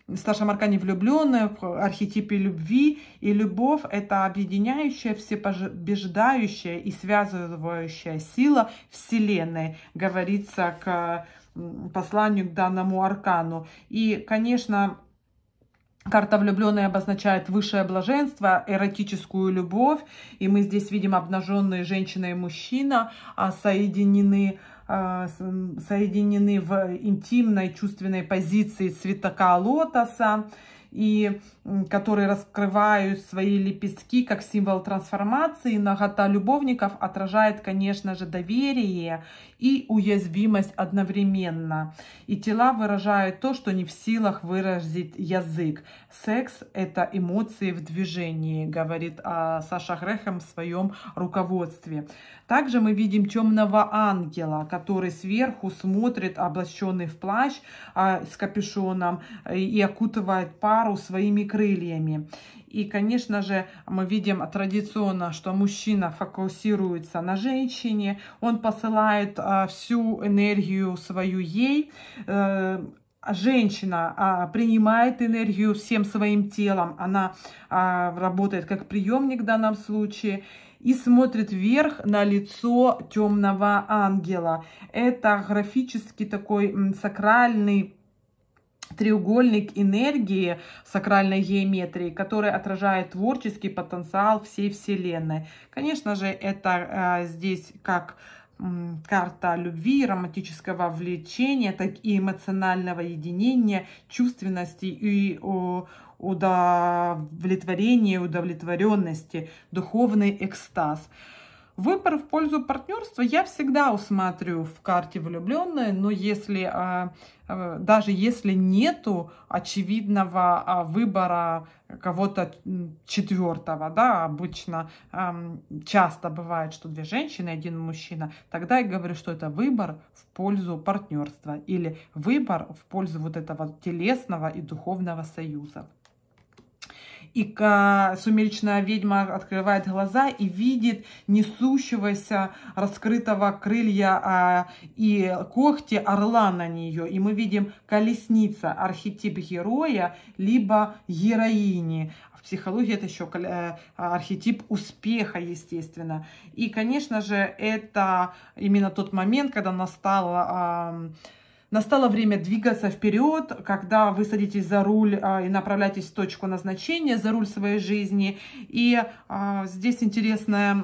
в старшем аркане влюбленных, архетипе любви. И любовь – это объединяющая, всепобеждающая и связывающая сила Вселенной, говорится к посланию к данному аркану. И, конечно, Карта влюбленной обозначает высшее блаженство, эротическую любовь. И мы здесь видим обнаженные женщина и мужчина а соединены, а, соединены в интимной чувственной позиции цветока лотоса и которые раскрывают свои лепестки как символ трансформации. Нагота любовников отражает, конечно же, доверие и уязвимость одновременно. И тела выражают то, что не в силах выразить язык. Секс – это эмоции в движении, говорит а, Саша Грехем в своем руководстве. Также мы видим темного ангела, который сверху смотрит, облаченный в плащ а, с капюшоном э, и окутывает пару своими крыльями. И, конечно же, мы видим традиционно, что мужчина фокусируется на женщине, он посылает а, всю энергию свою ей, э, женщина а, принимает энергию всем своим телом, она а, работает как приемник в данном случае, и смотрит вверх на лицо темного ангела. Это графический такой сакральный треугольник энергии сакральной геометрии, который отражает творческий потенциал всей Вселенной. Конечно же, это э, здесь как карта любви, романтического влечения, так и эмоционального единения, чувственности и о, удовлетворение, удовлетворенности, духовный экстаз. Выбор в пользу партнерства я всегда усматриваю в карте влюбленная, но если а, а, даже если нету очевидного а, выбора кого-то четвертого, да, обычно часто бывает, что две женщины, один мужчина, тогда я говорю, что это выбор в пользу партнерства или выбор в пользу вот этого телесного и духовного союза и сумеречная ведьма открывает глаза и видит несущегося раскрытого крылья а, и когти орла на нее. И мы видим колесница, архетип героя, либо героини. В психологии это еще э, архетип успеха, естественно. И, конечно же, это именно тот момент, когда настал А, Настало время двигаться вперед, когда вы садитесь за руль а, и направляетесь в точку назначения, за руль своей жизни. И а, здесь интересная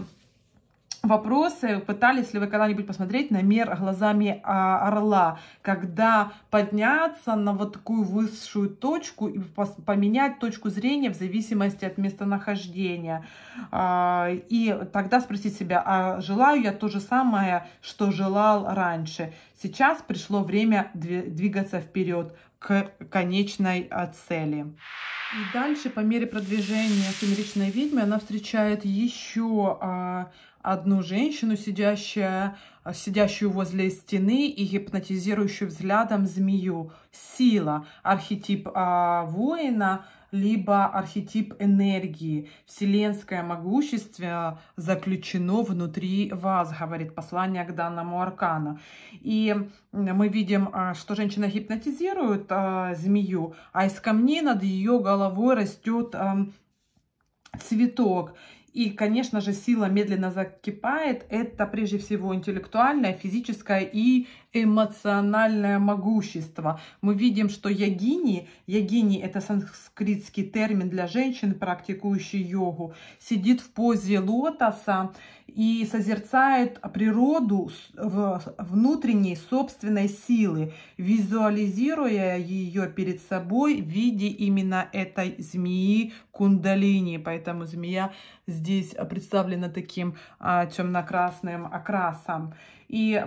вопросы, пытались ли вы когда-нибудь посмотреть на мир глазами а, орла, когда подняться на вот такую высшую точку и поменять точку зрения в зависимости от местонахождения. А, и тогда спросить себя, а желаю я то же самое, что желал раньше? Сейчас пришло время двигаться вперед к конечной а, цели. И дальше, по мере продвижения «Сумеречной ведьмы», она встречает еще а, одну женщину, сидящую, а, сидящую возле стены и гипнотизирующую взглядом змею. Сила, архетип а, воина – либо архетип энергии. Вселенское могущество заключено внутри вас, говорит послание к данному аркану. И мы видим, а, что женщина гипнотизирует а, змею, а из камней над ее головой растет а, цветок. И, конечно же, сила медленно закипает. Это прежде всего интеллектуальная, физическая и эмоциональное могущество. Мы видим, что ягини, ягини это санскритский термин для женщин, практикующей йогу, сидит в позе лотоса и созерцает природу внутренней собственной силы, визуализируя ее перед собой в виде именно этой змеи кундалини. Поэтому змея здесь представлена таким а, темно-красным окрасом. И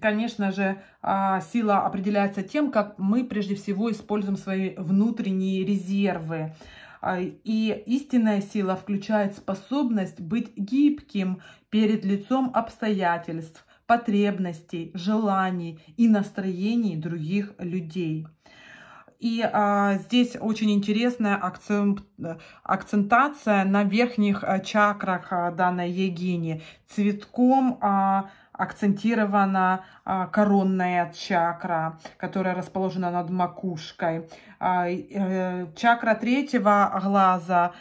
конечно же, а, сила определяется тем, как мы прежде всего используем свои внутренние резервы. А, и истинная сила включает способность быть гибким перед лицом обстоятельств, потребностей, желаний и настроений других людей. И а, здесь очень интересная акцент, акцентация на верхних а, чакрах данной Егини. Цветком а, акцентирована а, коронная чакра, которая расположена над макушкой. А, э, чакра третьего глаза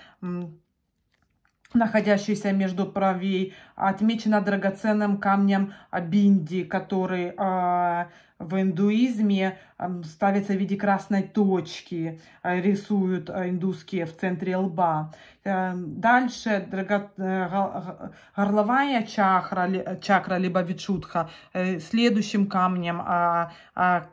находящаяся между правей, отмечена драгоценным камнем бинди, который а, в индуизме ставится в виде красной точки, а, рисуют а, индусские в центре лба. Э, дальше э, горловая чакра, чакра либо вичутха, э, следующим камнем а,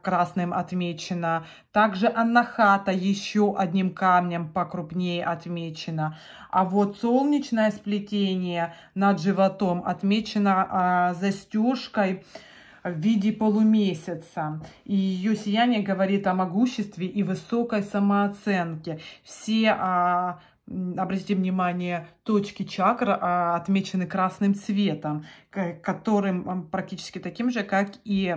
красным отмечена. Также аннахата еще одним камнем покрупнее отмечена. А вот солнечное сплетение над животом отмечено застежкой, в виде полумесяца. И ее сияние говорит о могуществе и высокой самооценке. Все а, обратите внимание, точки чакр а, отмечены красным цветом, которым практически таким же, как и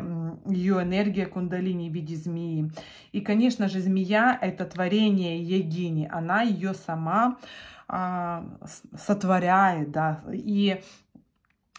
ее энергия кундалини в виде змеи. И, конечно же, змея – это творение Егини, она ее сама а, сотворяет, да, и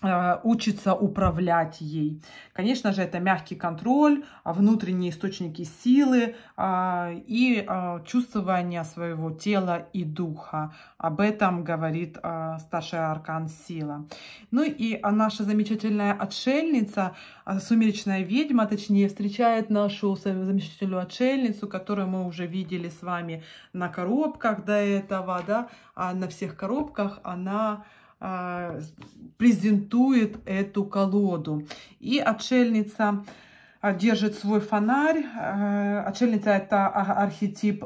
Э, учится управлять ей. Конечно же, это мягкий контроль, внутренние источники силы э, и э, чувствование своего тела и духа. Об этом говорит старший аркан сила. Ну и наша замечательная отшельница, сумеречная ведьма, точнее, встречает нашу замечательную отшельницу, которую мы уже видели с вами на коробках до этого, да, а на всех коробках она а, презентует эту колоду. И отшельница а, держит свой фонарь. А, отшельница – это архетип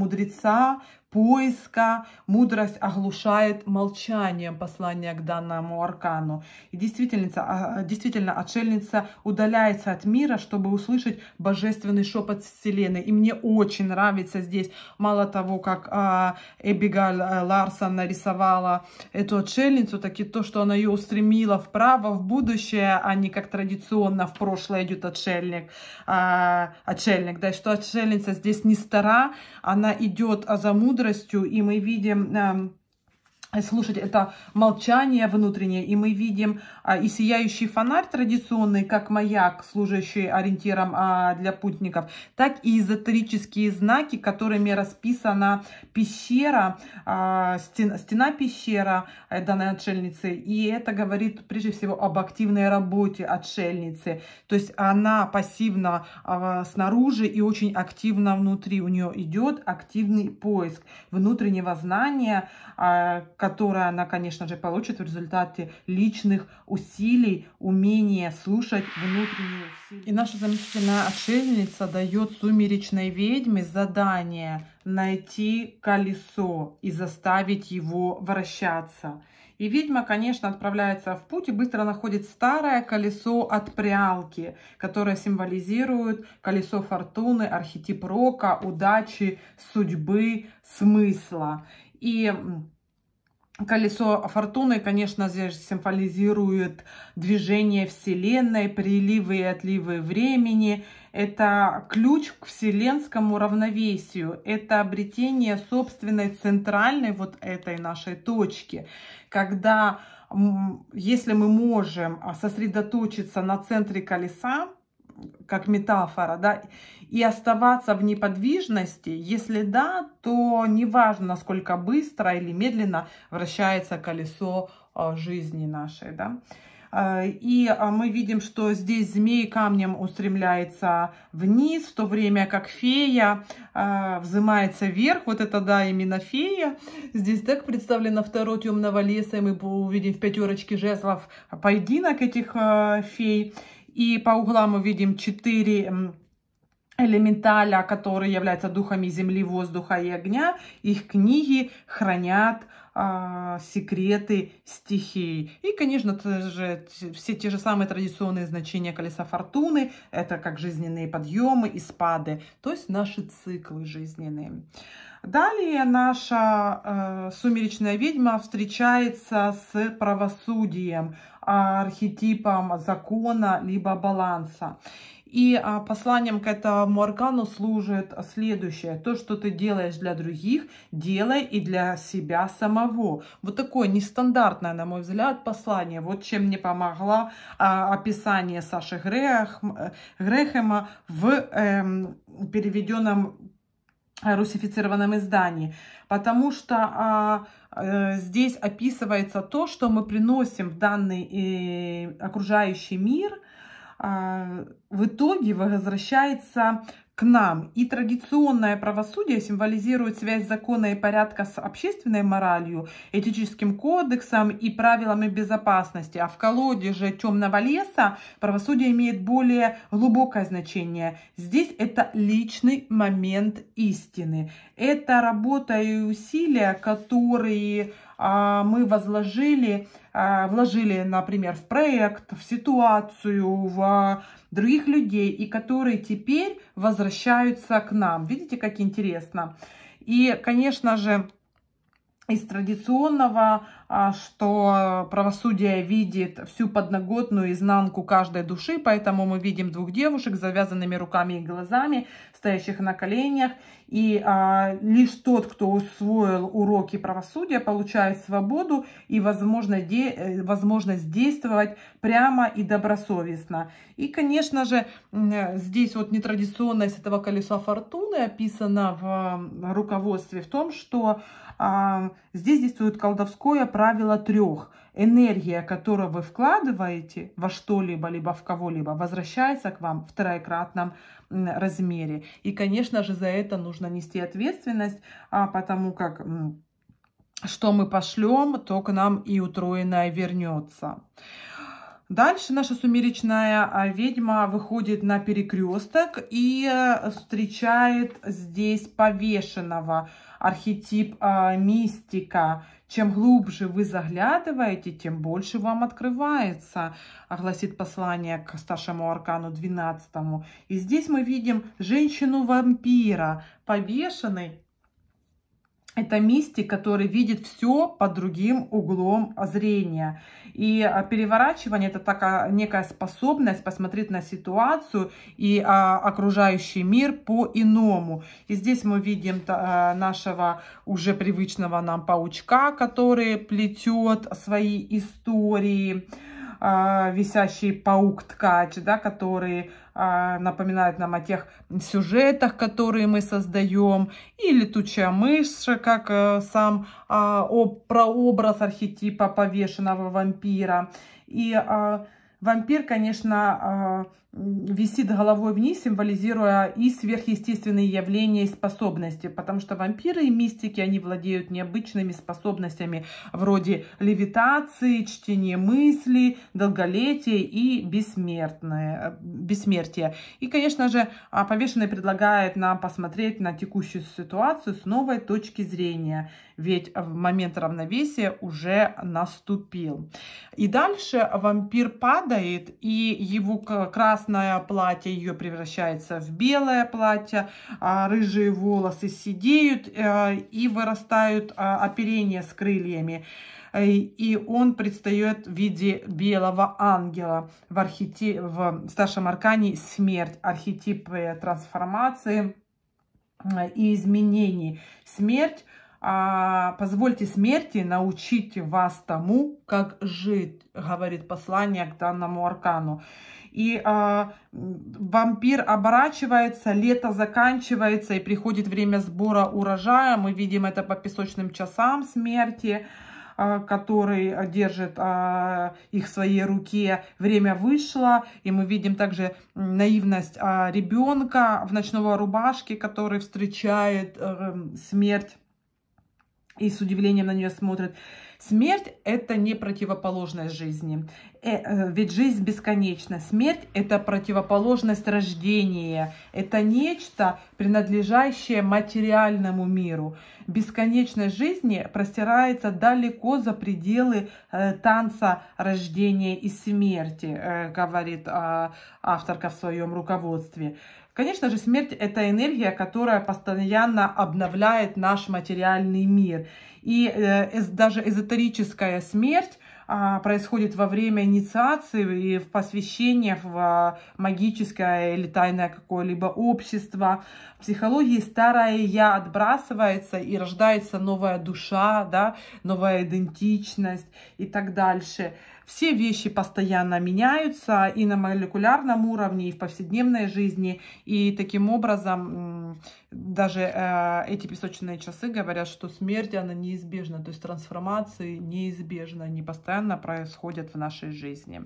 мудреца, поиска. Мудрость оглушает молчанием послание к данному аркану. И действительно, а, действительно отшельница удаляется от мира, чтобы услышать божественный шепот Вселенной. И мне очень нравится здесь, мало того, как а, Эбигаль э, Ларсон нарисовала эту отшельницу, так и то, что она ее устремила вправо, в будущее, а не как традиционно в прошлое идет отшельник. А, отшельник, да, и что отшельница здесь не стара, она идет за мудростью, мудростью, и мы видим эм, слушать это молчание внутреннее. И мы видим а, и сияющий фонарь традиционный, как маяк, служащий ориентиром а, для путников, так и эзотерические знаки, которыми расписана пещера, а, стена, стена пещера э, данной отшельницы. И это говорит прежде всего об активной работе отшельницы. То есть она пассивно а, снаружи и очень активно внутри. У нее идет активный поиск внутреннего знания, а, которое она, конечно же, получит в результате личных усилий, умения слушать внутреннюю силу. И наша замечательная отшельница дает сумеречной ведьме задание найти колесо и заставить его вращаться. И ведьма, конечно, отправляется в путь и быстро находит старое колесо от прялки, которое символизирует колесо фортуны, архетип рока, удачи, судьбы, смысла. И Колесо фортуны, конечно же, символизирует движение Вселенной, приливы и отливы времени. Это ключ к вселенскому равновесию. Это обретение собственной центральной вот этой нашей точки, когда если мы можем сосредоточиться на центре колеса, как метафора, да, и оставаться в неподвижности, если да, то неважно, насколько быстро или медленно вращается колесо а, жизни нашей, да. А, и а, мы видим, что здесь змей камнем устремляется вниз, в то время как фея взымается вверх. Вот это, да, именно фея. Здесь так представлено второй темного леса, и мы увидим в пятерочке жезлов поединок этих фей. И по углам мы видим 4 элементаля, которые являются духами земли, воздуха и огня. Их книги хранят а, секреты стихий. И, конечно же, все те же самые традиционные значения колеса фортуны. Это как жизненные подъемы и спады. То есть наши циклы жизненные. Далее наша э, сумеречная ведьма встречается с правосудием. А, архетипом закона, либо баланса. И а, посланием к этому аркану служит следующее. То, что ты делаешь для других, делай и для себя самого. Вот такое нестандартное, на мой взгляд, послание. Вот чем мне помогло а, описание Саши Грех, Грехема в эм, переведенном русифицированном издании. Потому что Э, здесь описывается то, что мы приносим в данный э, окружающий мир, а, в итоге возвращается к нам. И традиционное правосудие символизирует связь закона и порядка с общественной моралью, этическим кодексом и правилами безопасности. А в колоде же темного леса правосудие имеет более глубокое значение. Здесь это личный момент истины. Это работа и усилия, которые а, мы возложили, а, вложили, например, в проект, в ситуацию, в других людей, и которые теперь возвращаются к нам. Видите, как интересно? И, конечно же, из традиционного, а, что правосудие видит всю подноготную изнанку каждой души, поэтому мы видим двух девушек с завязанными руками и глазами, стоящих на коленях, и а, лишь тот, кто усвоил уроки правосудия, получает свободу и возможность, де э, возможность действовать прямо и добросовестно. И, конечно же, здесь вот нетрадиционность этого колеса фортуны описана в руководстве в том, что а, здесь действует колдовское правило трех. Энергия, которую вы вкладываете во что-либо, либо в кого-либо, возвращается к вам в троекратном размере. И, конечно же, за это нужно нести ответственность, а, потому как что мы пошлем, то к нам и утроенное вернется. Дальше наша сумеречная а, ведьма выходит на перекресток и э, встречает здесь повешенного архетип а, мистика. Чем глубже вы заглядываете, тем больше вам открывается, огласит послание к старшему аркану 12. И здесь мы видим женщину-вампира, повешенной это мистик, который видит все под другим углом зрения. И а, переворачивание – это такая некая способность посмотреть на ситуацию и а, окружающий мир по-иному. И здесь мы видим а, нашего уже привычного нам паучка, который плетет свои истории а, висящий паук-ткач, да, который а, напоминает нам о тех сюжетах, которые мы создаем, и летучая мышь, как э, сам а, прообраз архетипа повешенного вампира. И а, вампир, конечно, висит головой вниз, символизируя и сверхъестественные явления, и способности, потому что вампиры и мистики, они владеют необычными способностями вроде левитации, чтения мыслей, долголетия и бессмертное, э, бессмертия. И, конечно же, а, повешенный предлагает нам посмотреть на текущую ситуацию с новой точки зрения, ведь момент равновесия уже наступил. И дальше вампир падает, и его красный красное платье ее превращается в белое платье, а рыжие волосы сидеют э, и вырастают а, оперение с крыльями. Э, и он предстает в виде белого ангела в, архетип, в старшем аркане смерть, архетипы трансформации э, и изменений. Смерть а, позвольте смерти научить вас тому, как жить, говорит послание к данному аркану и а, вампир оборачивается, лето заканчивается, и приходит время сбора урожая. Мы видим это по песочным часам смерти а, который держит а, их в своей руке, время вышло. И мы видим также наивность а, ребенка в ночной рубашке, который встречает а, смерть и с удивлением на нее смотрит. Смерть – это не противоположность жизни. Э, э, ведь жизнь бесконечна. Смерть – это противоположность рождения. Это нечто, принадлежащее материальному миру. Бесконечность жизни простирается далеко за пределы э, танца рождения и смерти, говорит а, авторка в своем руководстве. Конечно же, смерть – это энергия, которая постоянно обновляет наш материальный мир. И даже эзотерическая смерть а, происходит во время инициации и в посвящениях в а, магическое или тайное какое-либо общество. В психологии старое «я» отбрасывается и рождается новая душа, да, новая идентичность и так дальше. Все вещи постоянно меняются и на молекулярном уровне, и в повседневной жизни. И таким образом даже э, эти песочные часы говорят, что смерть, она неизбежна. То есть трансформации неизбежно они постоянно происходят в нашей жизни.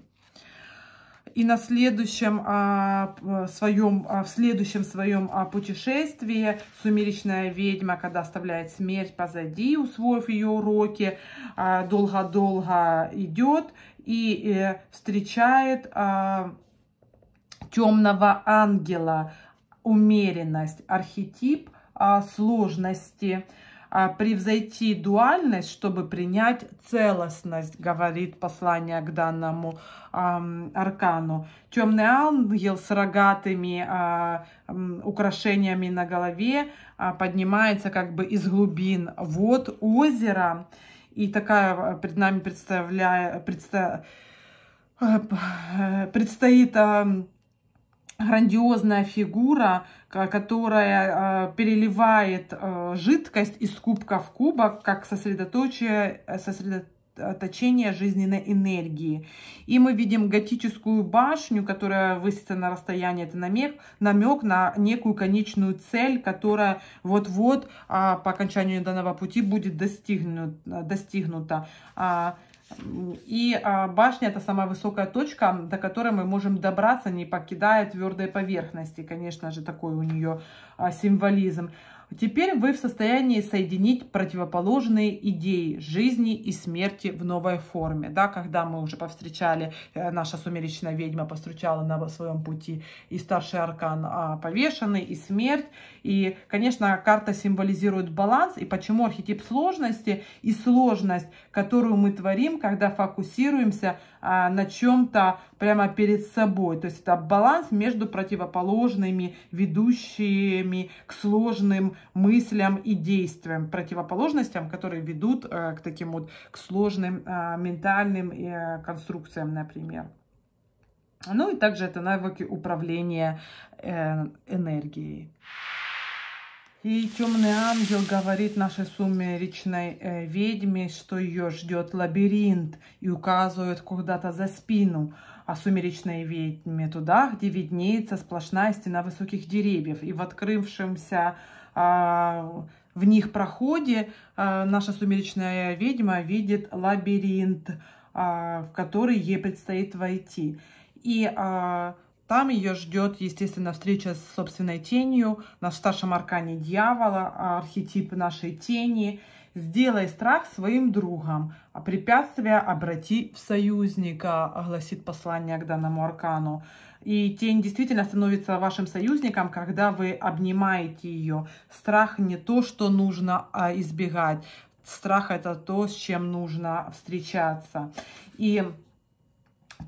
И на следующем а, своем, а, в следующем своем а, путешествии сумеречная ведьма, когда оставляет смерть позади, усвоив ее уроки, а, долго-долго идет и э, встречает а, темного ангела, умеренность, архетип а, сложности а, превзойти дуальность, чтобы принять целостность, говорит послание к данному э, аркану. Темный ангел с рогатыми э, украшениями на голове поднимается как бы из глубин вод озера, и такая э, перед нами представляя, предста, э, э, предстоит эм, грандиозная фигура, которая переливает жидкость из кубка в кубок, как сосредоточие, сосредоточие точение жизненной энергии. И мы видим готическую башню, которая высится на расстоянии, это намек, намек на некую конечную цель, которая вот-вот а, по окончанию данного пути будет достигнут, достигнута. А, и а, башня это самая высокая точка, до которой мы можем добраться, не покидая твердой поверхности. Конечно же, такой у нее а, символизм. Теперь вы в состоянии соединить противоположные идеи жизни и смерти в новой форме. Да, когда мы уже повстречали, э, наша сумеречная ведьма постречала на своем пути и старший аркан а, повешенный, и смерть. И, конечно, карта символизирует баланс. И почему архетип сложности и сложность, которую мы творим, когда фокусируемся а, на чем-то прямо перед собой. То есть это баланс между противоположными, ведущими к сложным мыслям и действиям, противоположностям, которые ведут э, к таким вот к сложным э, ментальным э, конструкциям, например. Ну и также это навыки управления энергией. И темный ангел говорит нашей сумеречной э, ведьме, что ее ждет лабиринт и указывает куда-то за спину. А сумеречной ведьме туда, где виднеется сплошная стена высоких деревьев. И в открывшемся э, в них проходе э, наша сумеречная ведьма видит лабиринт, э, в который ей предстоит войти. И э, там ее ждет, естественно, встреча с собственной тенью, наш в старшем аркане дьявола, а, архетип нашей тени. «Сделай страх своим другом, а препятствия обрати в союзника», гласит послание к данному аркану. И тень действительно становится вашим союзником, когда вы обнимаете ее. Страх не то, что нужно а избегать. Страх это то, с чем нужно встречаться. И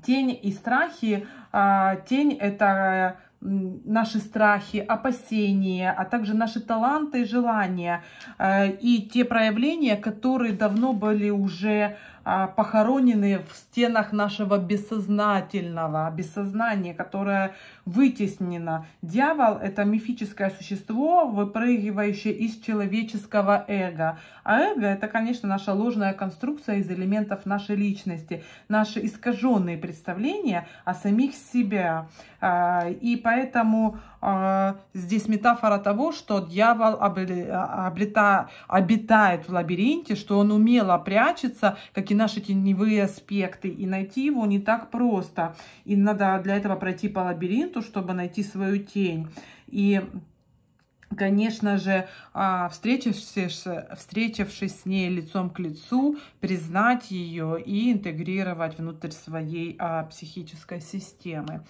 тень и страхи а, тень – это наши страхи, опасения, а также наши таланты и желания э, и те проявления, которые давно были уже а, похоронены в стенах нашего бессознательного, бессознания, которое вытеснено. Дьявол – это мифическое существо, выпрыгивающее из человеческого эго. А эго – это, конечно, наша ложная конструкция из элементов нашей личности, наши искаженные представления о самих себя. Э, и поэтому э, здесь метафора того, что дьявол обрета, э, обитает в лабиринте, что он умело прячется, как и наши теневые аспекты, и найти его не так просто. И надо для этого пройти по лабиринту, чтобы найти свою тень. И Конечно же, встретившись, встретившись с ней лицом к лицу, признать ее и интегрировать внутрь своей психической системы.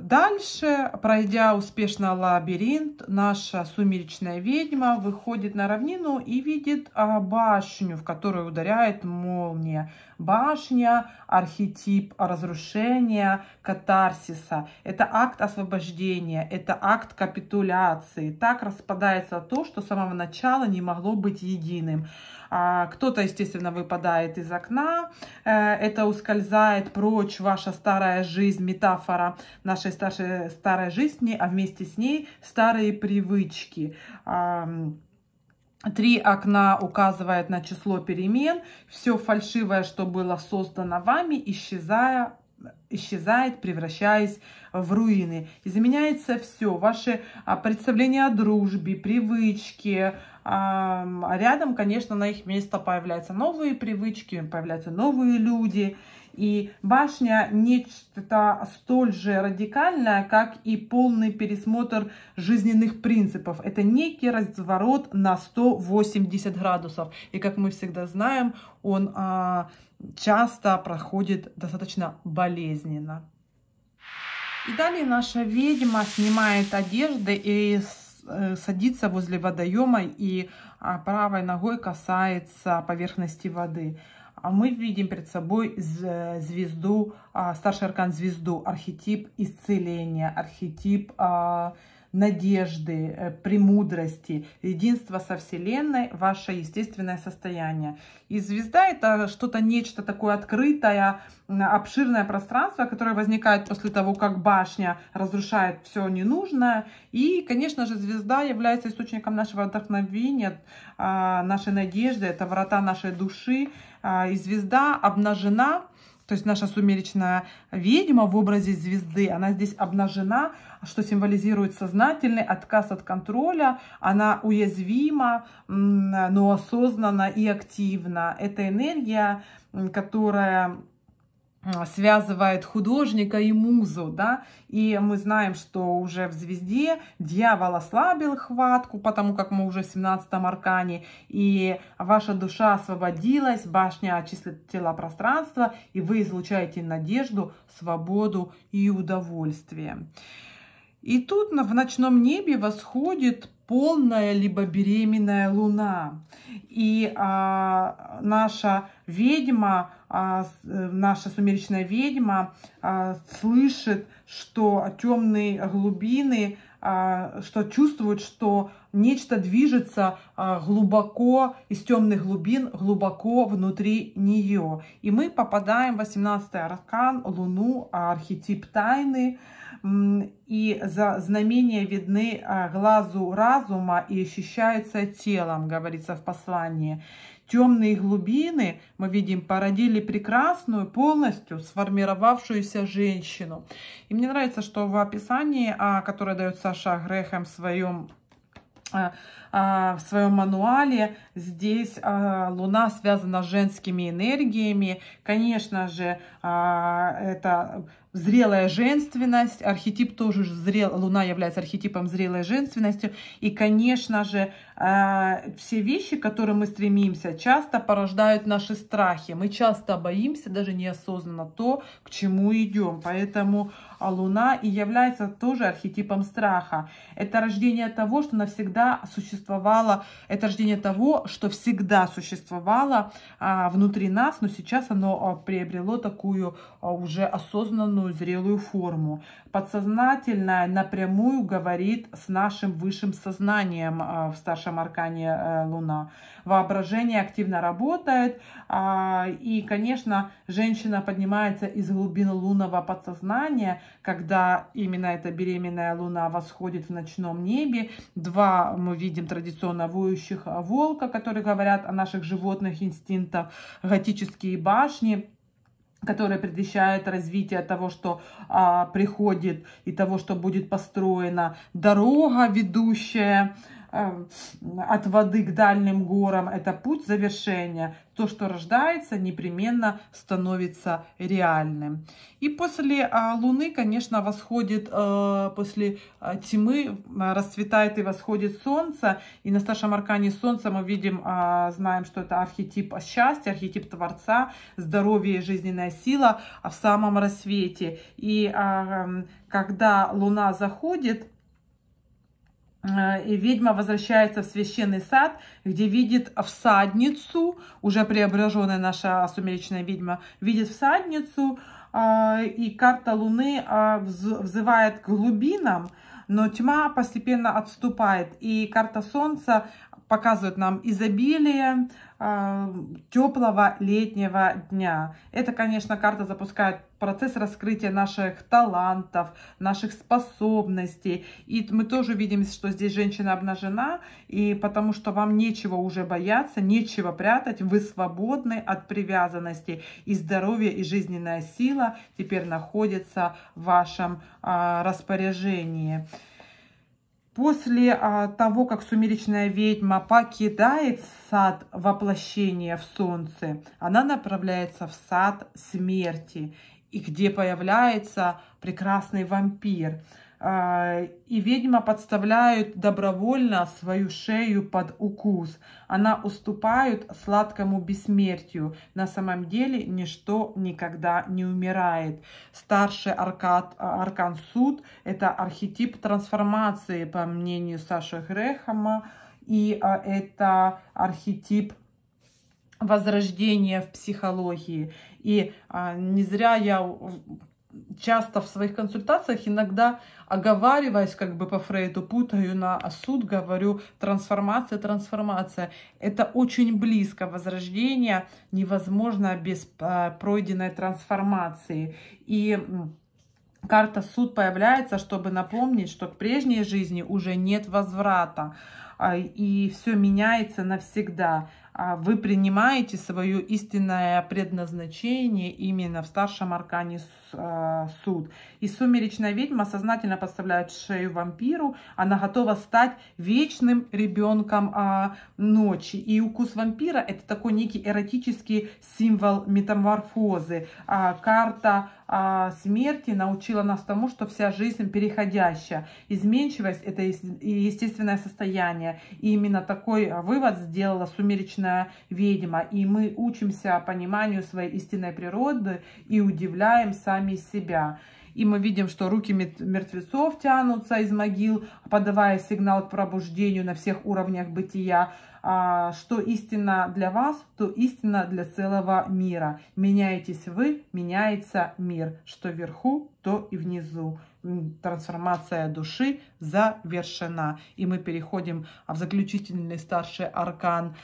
Дальше, пройдя успешно лабиринт, наша сумеречная ведьма выходит на равнину и видит а, башню, в которую ударяет молния. Башня – архетип разрушения, катарсиса. Это акт освобождения, это акт капитуляции. Так распадается то, что с самого начала не могло быть единым. А, кто-то, естественно, выпадает из окна. Э, это ускользает прочь ваша старая жизнь, метафора нашей старшей, старой жизни, а вместе с ней старые привычки. Три окна указывают на число перемен. Все фальшивое, что было создано вами, исчезая, исчезает, превращаясь в руины. И заменяется все. Ваши а, представления о дружбе, привычки, а рядом, конечно, на их место появляются новые привычки, появляются новые люди. И башня нечто столь же радикальное, как и полный пересмотр жизненных принципов. Это некий разворот на 180 градусов. И как мы всегда знаем, он а, часто проходит достаточно болезненно. И далее наша ведьма снимает одежды и Э, садится возле водоема и а, правой ногой касается поверхности воды. А мы видим перед собой э, звезду, а, старший аркан звезду, архетип исцеления, архетип а, надежды, э, премудрости, единства со Вселенной, ваше естественное состояние. И звезда — это что-то, нечто такое открытое, обширное пространство, которое возникает после того, как башня разрушает все ненужное. И, конечно же, звезда является источником нашего вдохновения, а, нашей надежды, это врата нашей души. А, и звезда обнажена, то есть наша сумеречная ведьма в образе звезды, она здесь обнажена, что символизирует сознательный отказ от контроля. Она уязвима, но осознанно и активна. Это энергия, которая связывает художника и музу, да, и мы знаем, что уже в «Звезде» дьявол ослабил хватку, потому как мы уже в 17-м аркане, и ваша душа освободилась, башня очистила пространство, и вы излучаете надежду, свободу и удовольствие. И тут в ночном небе восходит полная либо беременная луна. И а, наша ведьма, а, э, наша сумеречная ведьма а, слышит, что темные глубины, а, что чувствует, что нечто движется а, глубоко, из темных глубин, глубоко внутри нее. И мы попадаем в 18-й аркан, луну, а, архетип тайны, и за знамения видны а, глазу разума и ощущаются телом, говорится в послании. Темные глубины, мы видим, породили прекрасную, полностью сформировавшуюся женщину. И мне нравится, что в описании, а, которое дает Саша Грехем в своем а, в своем мануале. Здесь Луна связана с женскими энергиями. Конечно же, это зрелая женственность, архетип тоже зрел, Луна является архетипом зрелой женственности. И, конечно же, э, все вещи, к которым мы стремимся, часто порождают наши страхи. Мы часто боимся, даже неосознанно, то, к чему идем. Поэтому а луна и является тоже архетипом страха. Это рождение того, что навсегда существовало, это рождение того, что всегда существовало а, внутри нас, но сейчас оно а, приобрело такую а, уже осознанную, зрелую форму. Подсознательное напрямую говорит с нашим высшим сознанием а, в старшем аркане э, Луна. Воображение активно работает. А, и, конечно, женщина поднимается из глубин лунного подсознания, когда именно эта беременная Луна восходит в ночном небе. Два мы видим традиционно воющих волка, которые говорят о наших животных инстинктах, готические башни которая предвещает развитие того, что а, приходит и того, что будет построена Дорога ведущая Эм, от воды к дальним горам, это путь завершения. То, что рождается, непременно становится реальным. И после а, Луны, конечно, восходит, э, после э, тьмы расцветает и восходит Солнце. И на старшем аркане Солнца мы видим, а, знаем, что это архетип счастья, архетип Творца, здоровье и жизненная сила а в самом рассвете. И эм, когда Луна заходит, Э, и ведьма возвращается в священный сад, где видит всадницу, уже преображенная наша сумеречная ведьма, видит всадницу, э, и карта Луны э, взывает к глубинам, но тьма постепенно отступает, и карта Солнца показывают нам изобилие а, теплого летнего дня. Это, конечно, карта запускает процесс раскрытия наших талантов, наших способностей. И мы тоже видим, что здесь женщина обнажена, и потому что вам нечего уже бояться, нечего прятать, вы свободны от привязанности, и здоровье, и жизненная сила теперь находятся в вашем э, распоряжении. После а, того, как сумеречная ведьма покидает сад воплощения в солнце, она направляется в сад смерти, и где появляется прекрасный вампир – а, и ведьма подставляет добровольно свою шею под укус. Она уступает сладкому бессмертию. На самом деле ничто никогда не умирает. Старший аркад, а, аркан суд – это архетип трансформации, по мнению Саши Грехама. И а, это архетип возрождения в психологии. И а, не зря я часто в своих консультациях, иногда оговариваясь как бы по Фрейду, путаю на «А суд, говорю трансформация, трансформация. Это очень близко. Возрождение невозможно без а, пройденной трансформации. И карта суд появляется, чтобы напомнить, что к прежней жизни уже нет возврата, а, и все меняется навсегда. Вы принимаете свое истинное предназначение именно в старшем аркане Э, суд. И сумеречная ведьма сознательно подставляет шею вампиру. Она готова стать вечным ребенком э, ночи. И укус вампира это такой некий эротический символ метаморфозы. Э, карта э, смерти научила нас тому, что вся жизнь переходящая. Изменчивость это естественное состояние. И именно такой вывод сделала сумеречная ведьма. И мы учимся пониманию своей истинной природы и удивляемся сами себя. И мы видим, что руки мертвецов тянутся из могил, подавая сигнал к пробуждению на всех уровнях бытия. А, что истина для вас, то истина для целого мира. Меняетесь вы, меняется мир. Что вверху, то и внизу. Трансформация души завершена. И мы переходим в заключительный старший аркан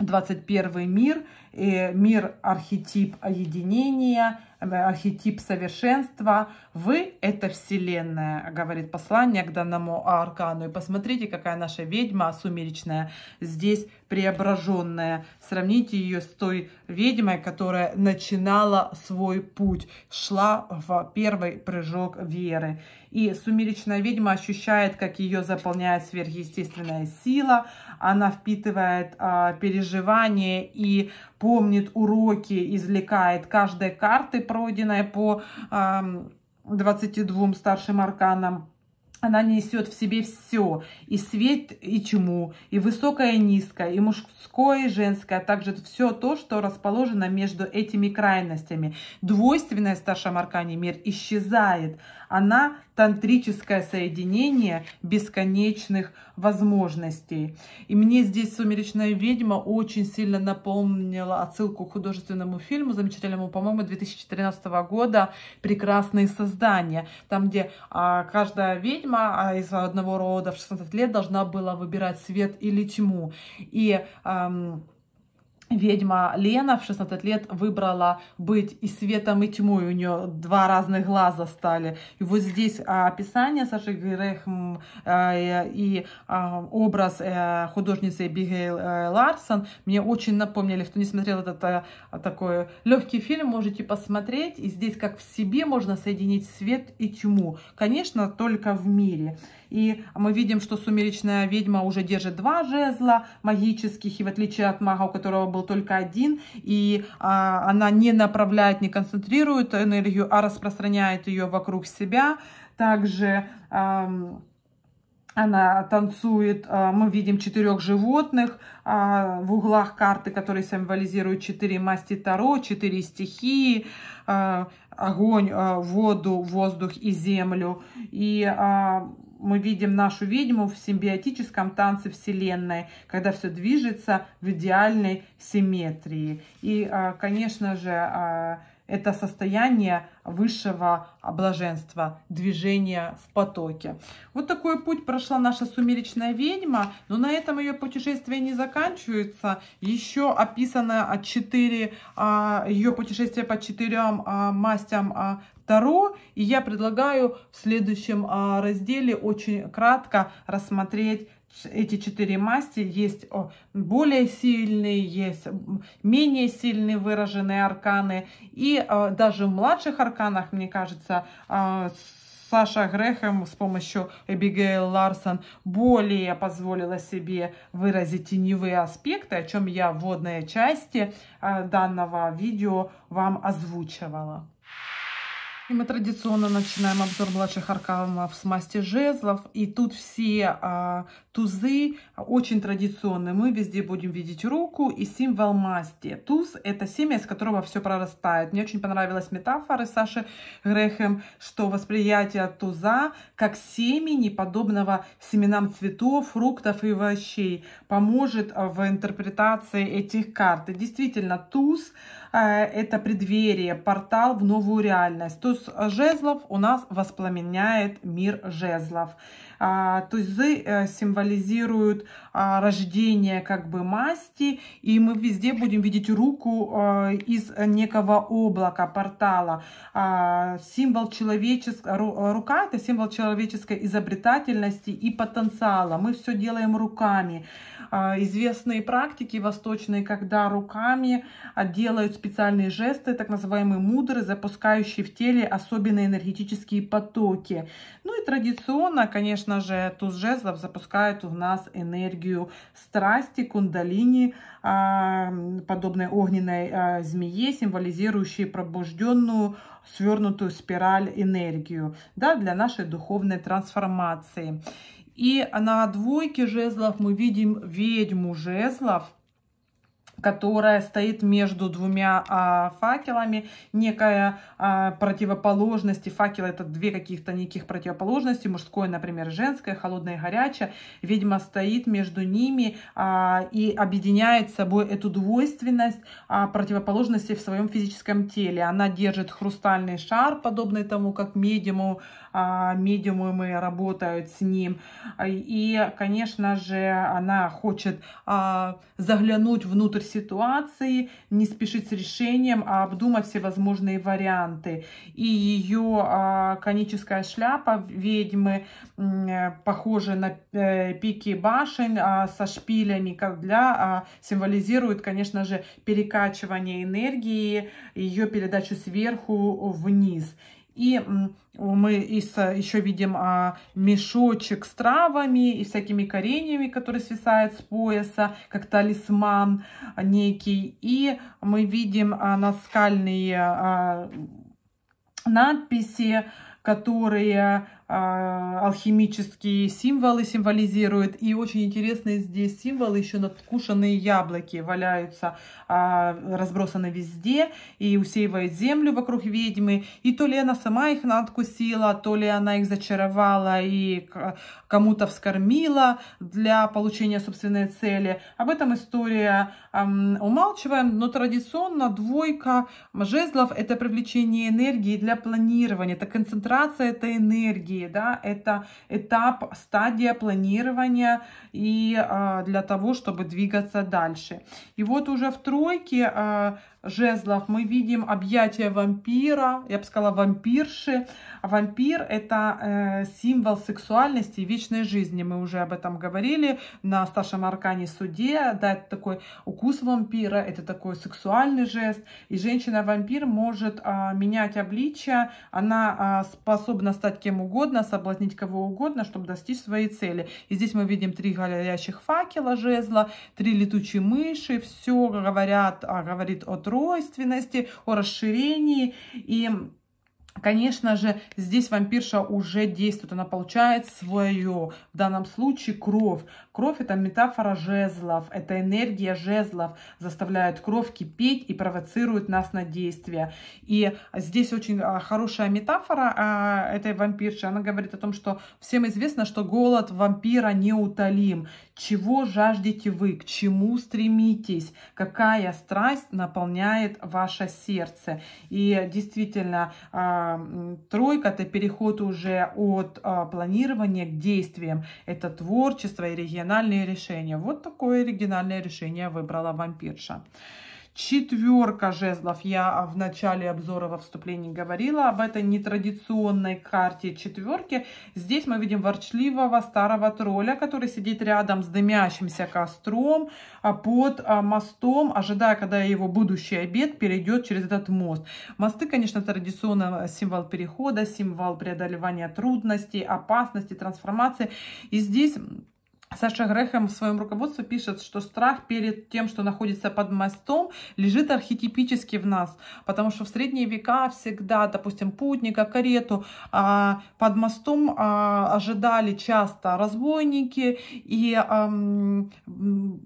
21 мир, э, мир архетип единения, э, архетип совершенства. Вы — это Вселенная, говорит послание к данному аркану. И посмотрите, какая наша ведьма сумеречная здесь преображенная. Сравните ее с той ведьмой, которая начинала свой путь, шла в первый прыжок веры. И сумеречная ведьма ощущает, как ее заполняет сверхъестественная сила она впитывает а, переживания и помнит уроки, извлекает каждой карты, пройденной по а, 22 старшим арканам, она несет в себе все, и свет, и чему, и высокое, и низкое, и мужское, и женское, а также все то, что расположено между этими крайностями. Двойственность в старшем аркане мир исчезает, она тантрическое соединение бесконечных возможностей. И мне здесь «Сумеречная ведьма» очень сильно напомнила отсылку к художественному фильму, замечательному, по-моему, 2013 года «Прекрасные создания», там, где а, каждая ведьма а, из одного рода в 16 лет должна была выбирать свет или тьму. И... Ам, ведьма Лена в 16 лет выбрала быть и светом, и тьмой. У нее два разных глаза стали. И вот здесь а, описание Саши Грехм а, и а, образ э, художницы Бигейл э, Ларсон мне очень напомнили. Кто не смотрел этот э, такой легкий фильм, можете посмотреть. И здесь как в себе можно соединить свет и тьму. Конечно, только в мире. И мы видим, что сумеречная ведьма уже держит два жезла магических, и в отличие от мага, у которого был только один, и а, она не направляет, не концентрирует энергию, а распространяет ее вокруг себя. Также... А, она танцует, а, мы видим четырех животных а, в углах карты, которые символизируют четыре масти Таро, четыре стихии, а, огонь, воду, воздух и землю. И мы видим нашу ведьму в симбиотическом танце Вселенной, когда все движется в идеальной симметрии. И, а, конечно же, а, это состояние высшего блаженства, движения в потоке. Вот такой путь прошла наша сумеречная ведьма, но на этом ее путешествие не заканчивается. Еще описано 4, а, ее путешествие по четырем мастям Таро. И я предлагаю в следующем а, разделе очень кратко рассмотреть эти четыре масти есть более сильные, есть менее сильные выраженные арканы. И а, даже в младших арканах, мне кажется, а, Саша Грехем с помощью Эбигейл Ларсон более позволила себе выразить теневые аспекты, о чем я в водной части данного видео вам озвучивала. И мы традиционно начинаем обзор младших арканов с масти жезлов. И тут все а, тузы а, очень традиционные. Мы везде будем видеть руку и символ масти. Туз – это семя, из которого все прорастает. Мне очень понравилась метафора Саши Грехем, что восприятие туза как семени, подобного семенам цветов, фруктов и овощей, поможет а, в интерпретации этих карт. И действительно, туз а, это преддверие, портал в новую реальность. Туз плюс жезлов у нас воспламеняет мир жезлов. А, тузы э, символизируют а, рождение как бы масти, и мы везде будем видеть руку э, из некого облака, портала. А, символ человеческой рука это символ человеческой изобретательности и потенциала. Мы все делаем руками. А, известные практики восточные, когда руками а, делают специальные жесты, так называемые мудры, запускающие в теле особенные энергетические потоки. Ну и традиционно, конечно же, туз жезлов запускает у нас энергию страсти, кундалини, а, подобной огненной змее, символизирующей пробужденную свернутую спираль энергию да, для нашей духовной трансформации. И на двойке жезлов мы видим ведьму жезлов, которая стоит между двумя а, факелами, некая а, противоположность. Факел это две каких-то неких противоположности, мужское, например, женское, холодное и горячее. Ведьма стоит между ними а, и объединяет с собой эту двойственность а, противоположности в своем физическом теле. Она держит хрустальный шар, подобный тому, как медиму а, медиумы работают с ним. И, конечно же, она хочет а, заглянуть внутрь ситуации, не спешить с решением, а обдумать всевозможные варианты. И ее а, коническая шляпа ведьмы похожа на э, пики башен со шпилями, как для символизирует, конечно же, перекачивание энергии, ее передачу сверху вниз. И мы еще видим а, мешочек с травами и всякими кореньями, которые свисают с пояса, как талисман некий. И мы видим а, наскальные а, надписи, которые а, алхимические символы символизирует. И очень интересные здесь символы, еще надкушенные яблоки валяются, а, разбросаны везде и усеивают землю вокруг ведьмы. И то ли она сама их надкусила, то ли она их зачаровала и кому-то вскормила для получения собственной цели. Об этом история умалчиваем, но традиционно двойка жезлов – это привлечение энергии для планирования, это концентрация этой энергии, быстрее, да, это этап, стадия планирования и а, для того, чтобы двигаться дальше. И вот уже в тройке а, жезлов мы видим объятия вампира, я бы сказала вампирши. Вампир – это э, символ сексуальности и вечной жизни. Мы уже об этом говорили на старшем аркане суде. Да, это такой укус вампира, это такой сексуальный жест. И женщина-вампир может э, менять обличие, она э, способна стать кем угодно, соблазнить кого угодно, чтобы достичь своей цели. И здесь мы видим три горящих факела жезла, три летучие мыши, все говорят, а, говорит о тройственности, о расширении. И Конечно же, здесь вампирша уже действует, она получает свое, в данном случае, кровь. Кровь – это метафора жезлов, это энергия жезлов, заставляет кровь кипеть и провоцирует нас на действия. И здесь очень а, хорошая метафора а, этой вампирши, она говорит о том, что всем известно, что голод вампира неутолим. Чего жаждете вы, к чему стремитесь, какая страсть наполняет ваше сердце. И действительно, а, тройка – это переход уже от а, планирования к действиям. Это творчество и региональные решения. Вот такое оригинальное решение выбрала вампирша. Четверка жезлов. Я в начале обзора во вступлении говорила об этой нетрадиционной карте четверки. Здесь мы видим ворчливого старого тролля, который сидит рядом с дымящимся костром а, под а, мостом, ожидая, когда его будущий обед перейдет через этот мост. Мосты, конечно, традиционно символ перехода, символ преодолевания трудностей, опасности, трансформации. И здесь Саша Грехем в своем руководстве пишет, что страх перед тем, что находится под мостом, лежит архетипически в нас, потому что в средние века всегда, допустим, путника, карету а, под мостом а, ожидали часто разбойники и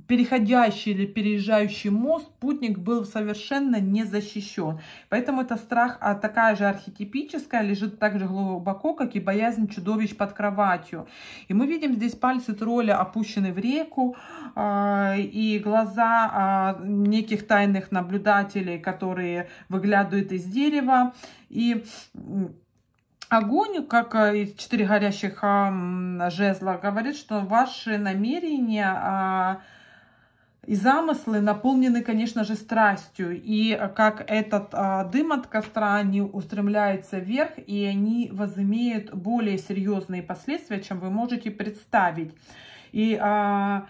переходящий или переезжающий мост путник был совершенно не защищен. Поэтому это страх а, такая же архетипическая, лежит так же глубоко, как и боязнь чудовищ под кроватью. И мы видим здесь пальцы тролля опущены в реку, а, и глаза а, неких тайных наблюдателей, которые выглядывают из дерева. И Огонь, как а, из четыре горящих жезла, говорит, что ваши намерения и замыслы наполнены, конечно же, страстью. И как этот а, дым от костра, они устремляются вверх, и они возымеют более серьезные последствия, чем вы можете представить. И а,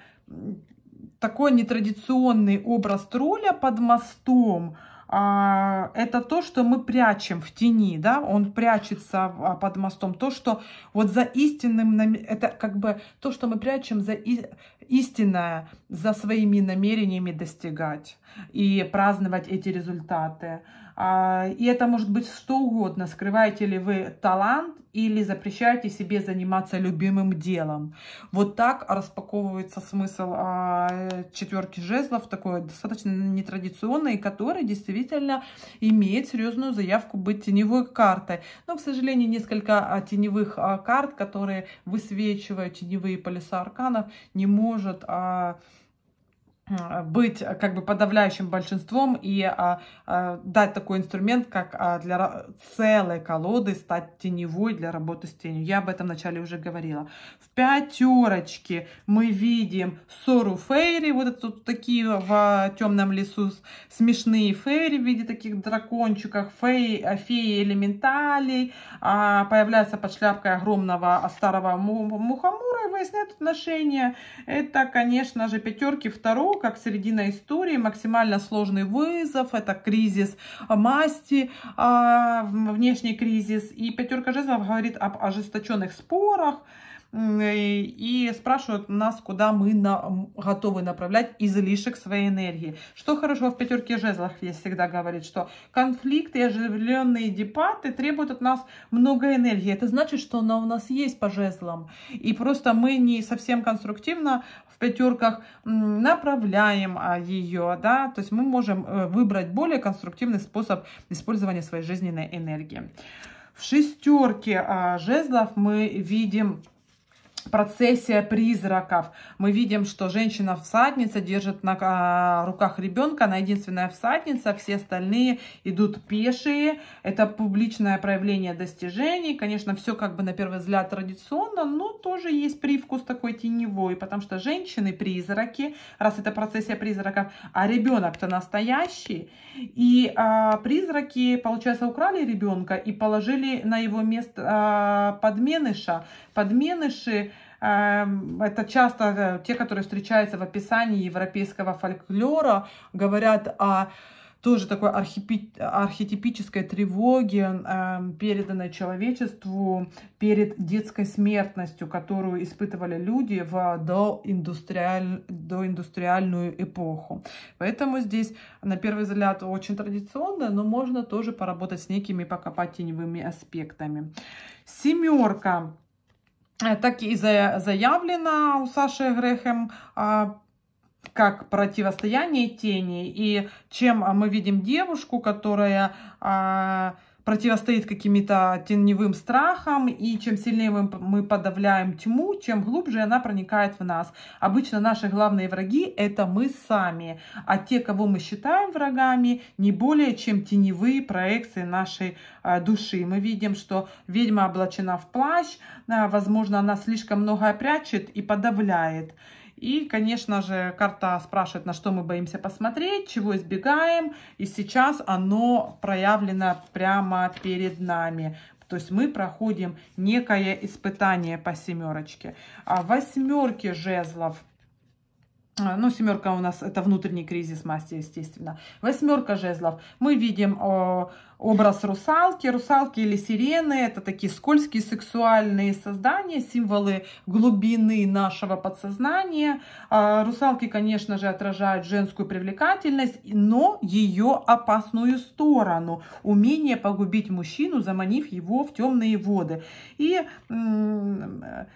такой нетрадиционный образ тролля под мостом, а, это то, что мы прячем в тени, да, он прячется а, под мостом, то, что вот за истинным, это как бы то, что мы прячем за и, истинное, за своими намерениями достигать и праздновать эти результаты. А, и это может быть что угодно. Скрываете ли вы талант или запрещаете себе заниматься любимым делом. Вот так распаковывается смысл а, э, четверки жезлов, такой достаточно нетрадиционный, который действительно имеет серьезную заявку быть теневой картой. Но, к сожалению, несколько а, теневых карт, которые высвечивают теневые полиса арканов, не может быть э, как бы подавляющим большинством и а, а, дать такой инструмент, как а, для целой колоды стать теневой для работы с тенью. Я об этом вначале уже говорила. В пятерочке мы видим Сору Фейри, вот это вот такие в а, темном лесу смешные Фейри в виде таких дракончиков, феи, а, феи элементалей, а, появляется под шляпкой огромного а, старого му мухомора и выясняет отношения. Это, конечно же, пятерки второго Перу, как середина истории, максимально сложный вызов, это кризис масти, а, внешний кризис. И пятерка жезлов говорит об ожесточенных спорах, и спрашивают нас, куда мы на, готовы направлять излишек своей энергии. Что хорошо в пятерке жезлов, я всегда говорит, что конфликты и оживленные депаты требуют от нас много энергии. Это значит, что она у нас есть по жезлам. И просто мы не совсем конструктивно в пятерках, направляем а, ее, да, то есть мы можем э, выбрать более конструктивный способ использования своей жизненной энергии. В шестерке а, жезлов мы видим процессия призраков. Мы видим, что женщина-всадница держит на а, руках ребенка, она единственная всадница, все остальные идут пешие. Это публичное проявление достижений. Конечно, все как бы на первый взгляд традиционно, но тоже есть привкус такой теневой, потому что женщины-призраки, раз это процессия призраков, а ребенок-то настоящий. И а, призраки, получается, украли ребенка и положили на его место а, подменыша подменыши, эм, это часто э, те, которые встречаются в описании европейского фольклора, говорят о тоже такой архипи... архетипической тревоге, эм, переданной человечеству перед детской смертностью, которую испытывали люди в доиндустриаль... доиндустриальную эпоху. Поэтому здесь, на первый взгляд, очень традиционно, но можно тоже поработать с некими пока по теневыми аспектами. Семерка так и заявлено у Саши Грехем а, как противостояние теней И чем мы видим девушку, которая а, противостоит каким-то теневым страхам, и чем сильнее мы мы подавляем тьму, чем глубже она проникает в нас. Обычно наши главные враги — это мы сами, а те, кого мы считаем врагами, не более чем теневые проекции нашей а, души. Мы видим, что ведьма облачена в плащ, а, возможно, она слишком многое прячет и подавляет. И, конечно же, карта спрашивает, на что мы боимся посмотреть, чего избегаем. И сейчас оно проявлено прямо перед нами. То есть мы проходим некое испытание по семерочке. А восьмерки жезлов. А, ну, семерка у нас это внутренний кризис масти, естественно. Восьмерка жезлов. Мы видим о, образ русалки. Русалки или сирены – это такие скользкие сексуальные создания, символы глубины нашего подсознания. А, русалки, конечно же, отражают женскую привлекательность, но ее опасную сторону – умение погубить мужчину, заманив его в темные воды. И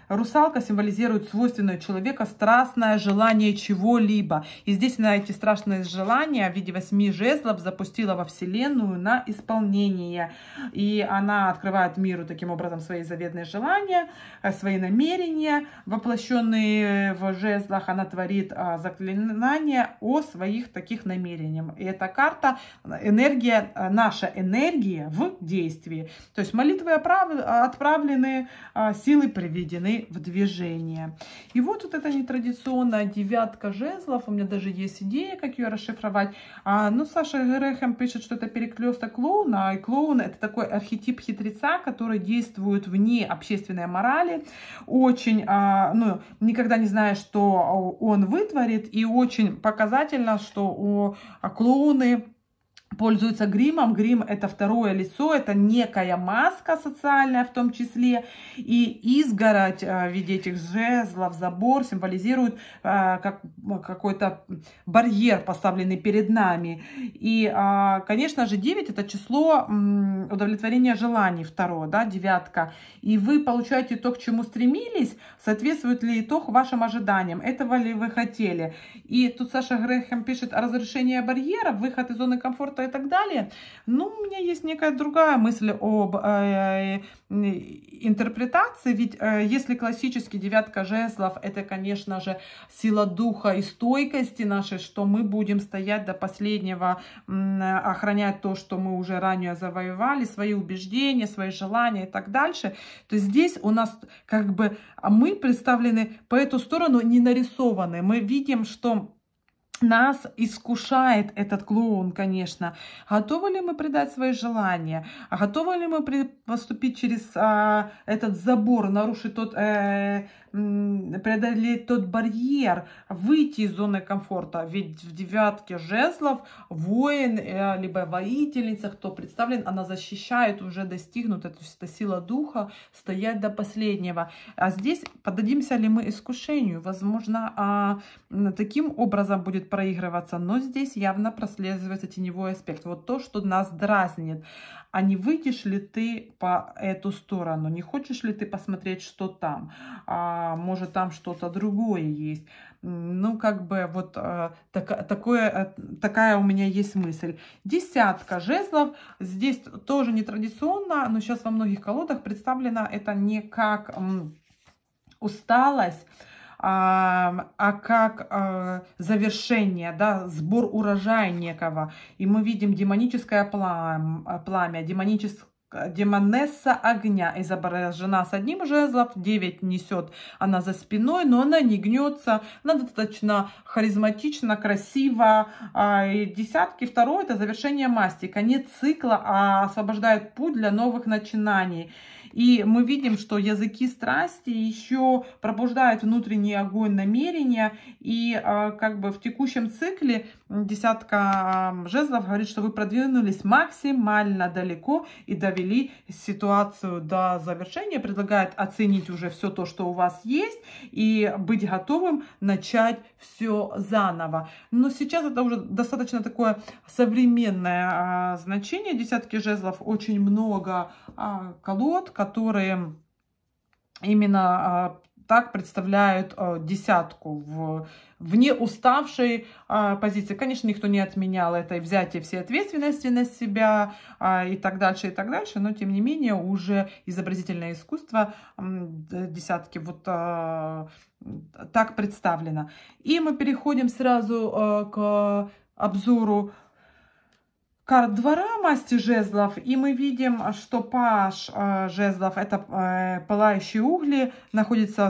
русалка символизирует свойственное человека страстное желание чего-либо. И здесь на эти страшные желания в виде восьми жезлов запустила во Вселенную на исполнение исполнения. И она открывает миру таким образом свои заветные желания, э, свои намерения, воплощенные в жезлах. Она творит а, заклинания о своих таких намерениях. И эта карта, энергия, э, наша энергия в действии. То есть молитвы отправлены, а, силы приведены в движение. И вот вот эта нетрадиционная девятка жезлов. У меня даже есть идея, как ее расшифровать. А, ну, Саша Грехем пишет, что это перекресток лоб клоуна. И клоун это такой архетип хитреца, который действует вне общественной морали. Очень, а, ну, никогда не зная, что он вытворит. И очень показательно, что у а, клоуны пользуются гримом. Грим – это второе лицо, это некая маска социальная в том числе. И изгородь а, в виде этих жезлов, забор символизирует а, как, какой-то барьер, поставленный перед нами. И, а, конечно же, 9 – это число удовлетворения желаний, второе, да, девятка. И вы получаете то, к чему стремились, соответствует ли итог вашим ожиданиям, этого ли вы хотели. И тут Саша Грехем пишет разрешение барьера выход из зоны комфорта спорта и так далее. Но ну, у меня есть некая другая мысль об э, э интерпретации, ведь э, если классический девятка жезлов, это, конечно же, сила духа и стойкости нашей, что мы будем стоять до последнего, э, охранять то, что мы уже ранее завоевали, свои убеждения, свои желания и так дальше, то здесь у нас как бы мы представлены по эту сторону не нарисованы. Мы видим, что нас искушает этот клоун, конечно. Готовы ли мы предать свои желания? Готовы ли мы поступить через а, этот забор, нарушить тот э, преодолеть тот барьер, выйти из зоны комфорта. Ведь в девятке жезлов воин, э, либо воительница, кто представлен, она защищает уже достигнутое, то есть это сила духа, стоять до последнего. А здесь подадимся ли мы искушению? Возможно, а, таким образом будет проигрываться, но здесь явно прослеживается теневой аспект. Вот то, что нас дразнит а не выйдешь ли ты по эту сторону, не хочешь ли ты посмотреть, что там, а может там что-то другое есть. Ну, как бы вот э, так, такое, э, такая у меня есть мысль. Десятка жезлов. Здесь тоже нетрадиционно, но сейчас во многих колодах представлено это не как усталость, а, а как а, завершение, да, сбор урожая некого. И мы видим демоническое пламя, а, пламя демоническое Демонесса огня изображена с одним жезлов, 9 несет она за спиной, но она не гнется, она достаточно харизматично, красиво. А, и десятки, второе это завершение масти, конец цикла, а освобождает путь для новых начинаний. И мы видим, что языки страсти еще пробуждают внутренний огонь намерения. И а, как бы в текущем цикле десятка жезлов говорит, что вы продвинулись максимально далеко и довели ситуацию до завершения. Предлагает оценить уже все то, что у вас есть и быть готовым начать все заново. Но сейчас это уже достаточно такое современное а, значение десятки жезлов. Очень много а, колод, которые именно а, так представляют а, десятку в, в неуставшей а, позиции. Конечно, никто не отменял это и взятие всей ответственности на себя и так дальше, и так дальше, но тем не менее уже изобразительное искусство десятки вот так представлено. И мы переходим сразу к обзору карт двора масти жезлов, и мы видим, что паш э, жезлов, это э, пылающие угли, находится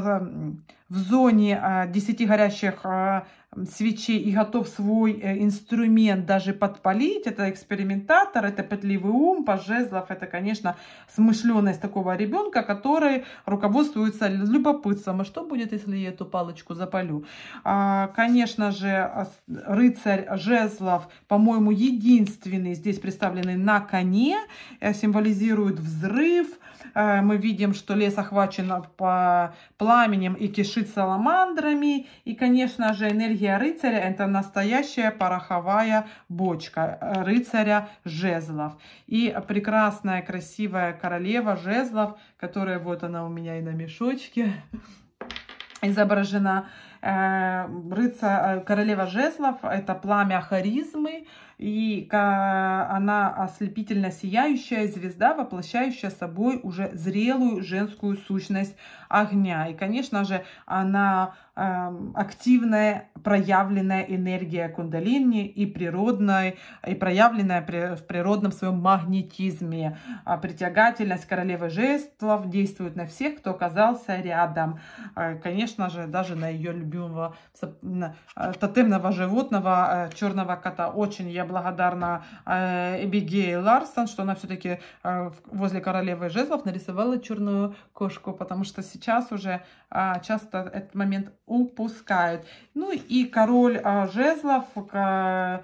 в зоне 10 а, горящих а, свечей и готов свой э, инструмент даже подпалить. Это экспериментатор, это пытливый ум, пожезлов. Это, конечно, смышленность такого ребенка, который руководствуется любопытством. А что будет, если я эту палочку запалю? А, конечно же, рыцарь жезлов, по-моему, единственный здесь представленный на коне, э, символизирует взрыв, Э, мы видим, что лес охвачен по пламенем и кишит саламандрами. И, конечно же, энергия рыцаря – это настоящая пороховая бочка э, рыцаря жезлов. И прекрасная, красивая королева жезлов, которая вот она у меня и на мешочке изображена. Э, рыца, королева жезлов – это пламя харизмы, и она ослепительно сияющая звезда, воплощающая собой уже зрелую женскую сущность огня. И, конечно же, она активная проявленная энергия кундалини и природной, и проявленная в природном своем магнетизме. А притягательность королевы жестов действует на всех, кто оказался рядом. А, конечно же, даже на ее любимого а, тотемного животного черного кота. Очень я благодарна Эбигеи Ларсон, что она все-таки возле королевы жезлов нарисовала черную кошку, потому что сейчас уже часто этот момент упускают. Ну и король а, жезлов, а,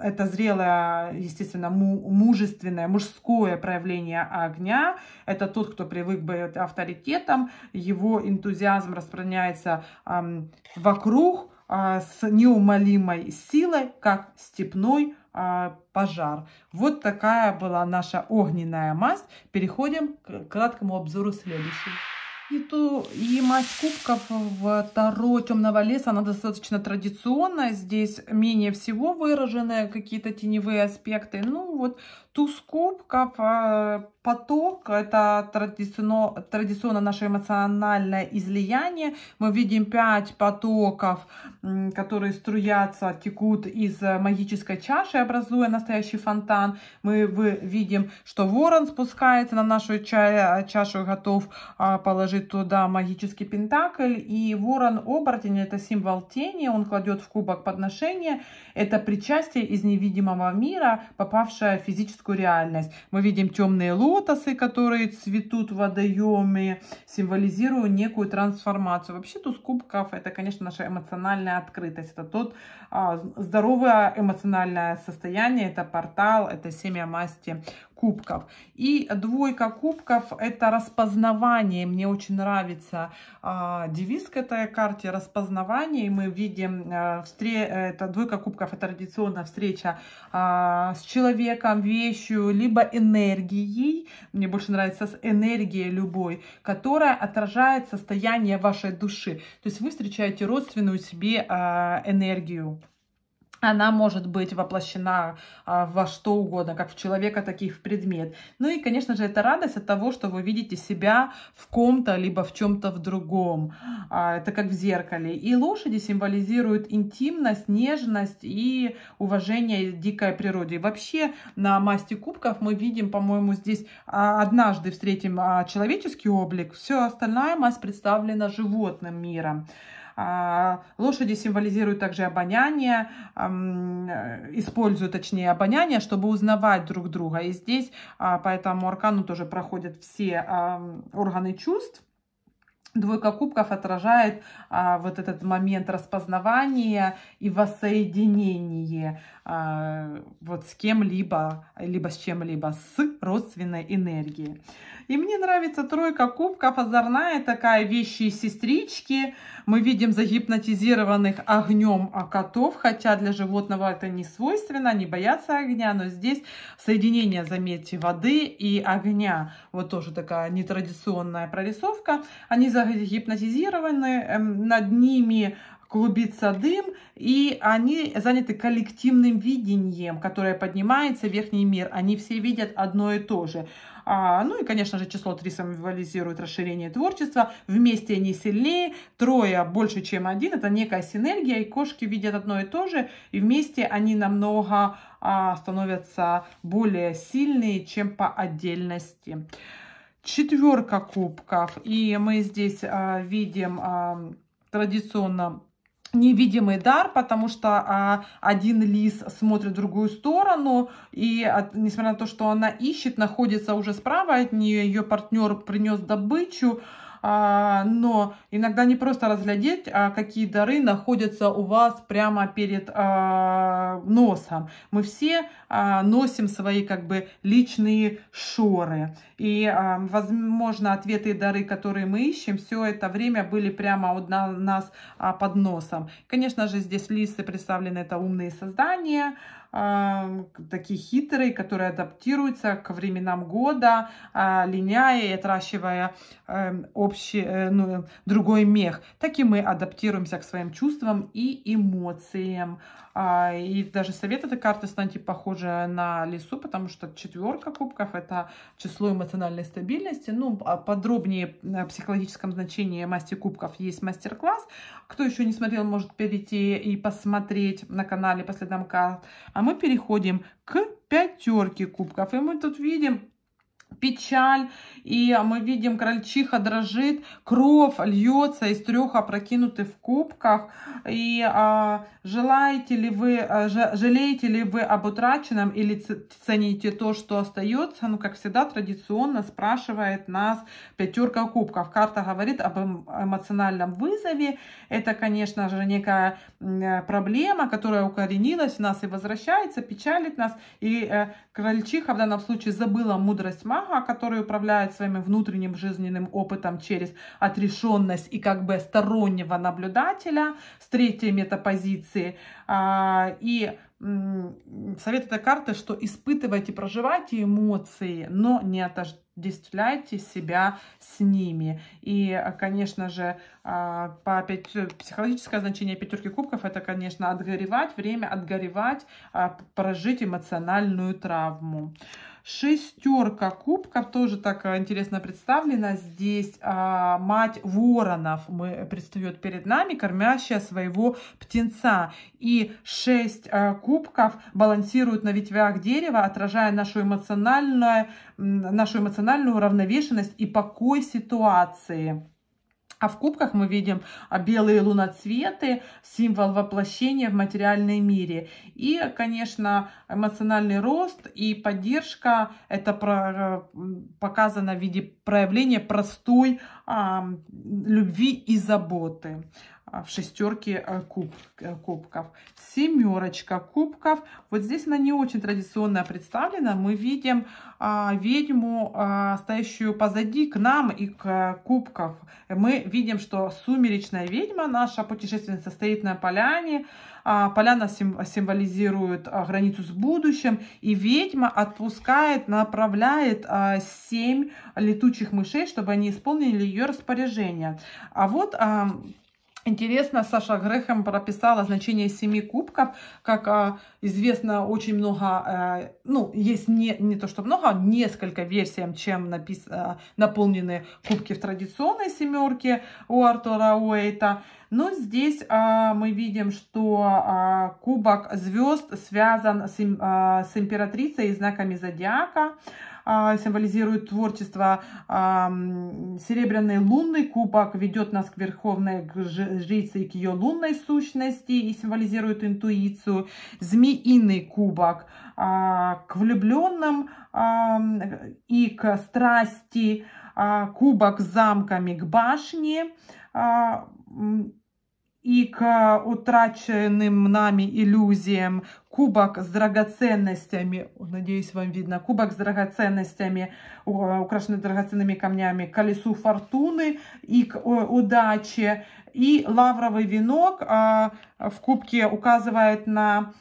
это зрелое, естественно, мужественное, мужское проявление огня. Это тот, кто привык быть авторитетом. Его энтузиазм распространяется вокруг а, с неумолимой силой, как степной пожар. Вот такая была наша огненная масть. Переходим к краткому обзору следующей. И, то и мать кубков в Таро Темного Леса, она достаточно традиционная. Здесь менее всего выражены какие-то теневые аспекты. Ну вот Туз-куб, э, поток – это традиционно, традиционно наше эмоциональное излияние. Мы видим пять потоков, которые струятся, текут из э, магической чаши, образуя настоящий фонтан. Мы вы, видим, что ворон спускается на нашу ча чашу, готов а, положить туда магический пентакль. И ворон-оборотень – это символ тени, он кладет в кубок подношения Это причастие из невидимого мира, попавшее в физическое физическую реальность. Мы видим темные лотосы, которые цветут в водоеме, символизируя некую трансформацию. Вообще туз кубков – это, конечно, наша эмоциональная открытость. Это тот а, здоровое эмоциональное состояние, это портал, это семя масти кубков. И двойка кубков – это распознавание. Мне очень нравится э, девиз к этой карте – распознавание. И мы видим, э, встре это двойка кубков – это традиционная встреча э, с человеком, вещью, либо энергией. Мне больше нравится с энергией любой, которая отражает состояние вашей души. То есть вы встречаете родственную себе э, энергию она может быть воплощена а, во что угодно, как в человека, так и в предмет. Ну и, конечно же, это радость от того, что вы видите себя в ком-то, либо в чем-то в другом. А, это как в зеркале. И лошади символизируют интимность, нежность и уважение дикой природе. И вообще на масте кубков мы видим, по-моему, здесь а, однажды встретим а, человеческий облик, все остальная масть представлена животным миром. А, лошади символизируют также обоняние, э, используют, точнее, обоняние, чтобы узнавать друг друга. И здесь а, по этому аркану тоже проходят все органы чувств. Двойка кубков отражает а, вот этот момент распознавания и воссоединение э, вот с кем-либо, либо с чем-либо, с родственной энергией. И мне нравится тройка кубков, озорная такая, вещи и сестрички. Мы видим загипнотизированных огнем а, котов, хотя для животного это не свойственно, они боятся огня, но здесь соединение, заметьте, воды и огня. Вот тоже такая нетрадиционная прорисовка. Они загипнотизированы, эм, над ними клубится дым, и они заняты коллективным видением, которое поднимается в верхний мир. Они все видят одно и то же. А, ну и, конечно же, число 3 символизирует расширение творчества. Вместе они сильнее, трое больше, чем один. Это некая синергия, и кошки видят одно и то же. И вместе они намного а, становятся более сильные, чем по отдельности. Четверка кубков. И мы здесь а, видим а, традиционно невидимый дар, потому что а, один лис смотрит в другую сторону, и от, несмотря на то, что она ищет, находится уже справа от нее, ее партнер принес добычу, а, но иногда не просто разглядеть, а какие дары находятся у вас прямо перед а, носом. Мы все а, носим свои как бы личные шоры. И, возможно, ответы и дары, которые мы ищем, все это время были прямо у нас под носом. Конечно же, здесь лисы представлены, это умные создания, такие хитрые, которые адаптируются к временам года, а, линяя и отращивая эм, общий, э, ну, э, другой мех. Так и мы адаптируемся к своим чувствам и эмоциям. А, и даже совет этой карты станет типа, похоже на лесу, потому что четверка кубков – это число эмоциональной стабильности. Ну, а подробнее о психологическом значении масти кубков есть мастер-класс. Кто еще не смотрел, может перейти и посмотреть на канале по следам карт. А мы переходим к пятерке кубков. И мы тут видим печаль, и мы видим, крольчиха дрожит, кровь льется из трех опрокинутых в кубках, и а, желаете ли вы, а, жалеете ли вы об утраченном или цените то, что остается, ну, как всегда, традиционно спрашивает нас пятерка кубков. Карта говорит об эм, эмоциональном вызове, это, конечно же, некая э, проблема, которая укоренилась в нас и возвращается, печалит нас, и э, крольчиха в данном случае забыла мудрость мамы, Ага, который управляет своим внутренним жизненным опытом через отрешенность и как бы стороннего наблюдателя с третьей метапозиции. А, и совет этой карты, что испытывайте, проживайте эмоции, но не отождествляйте себя с ними. И, конечно же, а, по пять... психологическое значение пятерки кубков, это, конечно, отгоревать, время отгоревать, а, прожить эмоциональную травму. Шестерка кубков тоже так э, интересно представлена. Здесь а, мать воронов мы, э, предстает перед нами, кормящая своего птенца. И шесть а, кубков балансируют на ветвях дерева, отражая нашу эмоциональную, нашу эмоциональную равновешенность и покой ситуации. А в кубках мы видим а, белые луноцветы, символ воплощения в материальной мире. И, конечно, эмоциональный рост и поддержка. Это про, э, показано в виде проявления простой а, любви и заботы. А, в шестерке э, куб, э, кубков. Семерочка кубков. Вот здесь она не очень традиционно представлена. Мы видим а, ведьму, а, стоящую позади к нам и к а, кубков. Мы видим, что сумеречная ведьма, наша путешественница, стоит на поляне. А, поляна сим символизирует а, границу с будущим. И ведьма отпускает, направляет а, семь летучих мышей, чтобы они исполнили ее распоряжение. А вот... А, Интересно, Саша Грехем прописала значение семи кубков. Как а, известно, очень много, а, ну, есть не, не то что много, несколько версий, чем напис, а, наполнены кубки в традиционной семерке у Артура Уэйта. Но здесь а, мы видим, что а, кубок звезд связан с, а, с императрицей и знаками зодиака. А, символизирует творчество. А, Серебряный лунный кубок ведет нас к верховной жрице и к ее лунной сущности и символизирует интуицию. Змеиный кубок а, к влюбленным и к страсти. Кубок с замками к башне и к э, утраченным нами иллюзиям, кубок с драгоценностями, надеюсь, вам видно, кубок с драгоценностями, украшенный драгоценными камнями, колесу фортуны и к удаче, и лавровый венок э, в кубке указывает на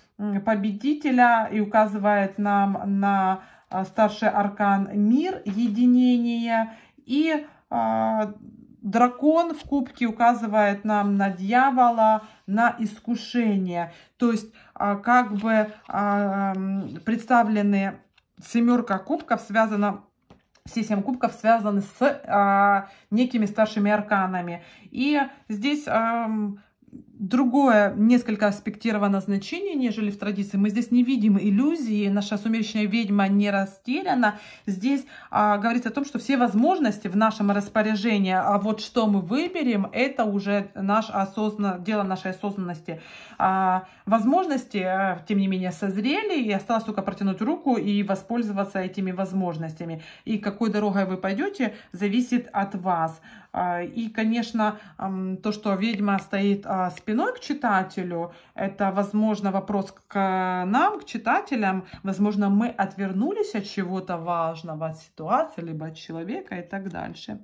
победителя и указывает нам на э, старший аркан мир, единение и дракон в кубке указывает нам на дьявола, на искушение. То есть а, как бы а, представлены семерка кубков связана все семь кубков связаны с а, некими старшими арканами. И здесь а, другое, несколько аспектировано значение, нежели в традиции. Мы здесь не видим иллюзии, наша сумеречная ведьма не растеряна. Здесь а, говорится о том, что все возможности в нашем распоряжении, а вот что мы выберем, это уже наш осознан... дело нашей осознанности. А, возможности, э, тем не менее, созрели, и осталось только протянуть руку и воспользоваться этими возможностями. И какой дорогой вы пойдете, зависит от вас. Э, и, конечно, то, что ведьма стоит а, спиной к читателю, это, возможно, вопрос к нам, к читателям. Возможно, мы отвернулись от чего-то важного, от ситуации, либо от человека и так дальше.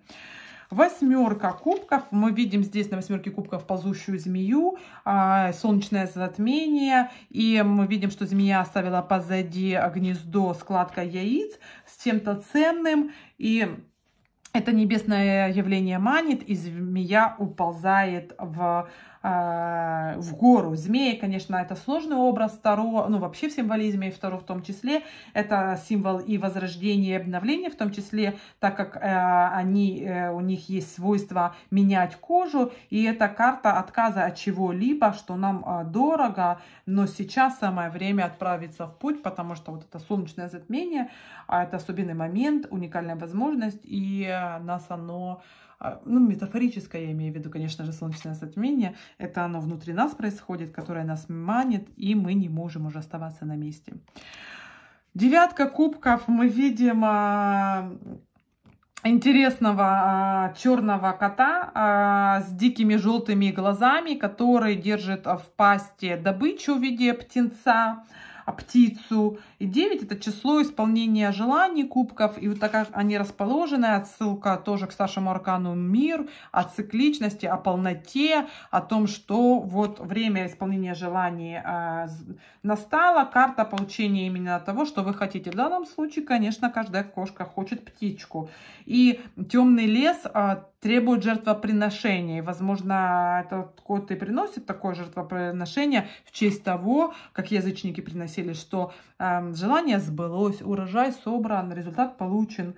Восьмерка кубков. Мы видим здесь на восьмерке кубков ползущую змею, а, солнечное затмение. И мы видим, что змея оставила позади гнездо складка яиц с чем-то ценным. И это небесное явление манит, и змея уползает в Э, в гору. Змеи, конечно, это сложный образ Таро, ну вообще в символизме и Таро в том числе. Это символ и возрождения, и обновления в том числе, так как э, они, э, у них есть свойство менять кожу. И это карта отказа от чего-либо, что нам дорого, но сейчас самое время отправиться в путь, потому что вот это солнечное затмение, а это особенный момент, уникальная возможность, и нас оно а, ну, метафорическое я имею в виду, конечно же, солнечное затмение, это оно внутри нас происходит, которое нас манит, и мы не можем уже оставаться на месте. Девятка кубков мы видим а, интересного а, черного кота а, с дикими желтыми глазами, который держит в пасте добычу в виде птенца, а птицу. И 9 это число исполнения желаний, кубков. И вот так как они расположены, отсылка тоже к старшему аркану мир, о цикличности, о полноте, о том, что вот время исполнения желаний э, настало, карта получения именно того, что вы хотите. В данном случае, конечно, каждая кошка хочет птичку. И темный лес э, требует жертвоприношения. И, возможно, этот кот и приносит такое жертвоприношение в честь того, как язычники приносили, что э, желание сбылось, урожай собран, результат получен.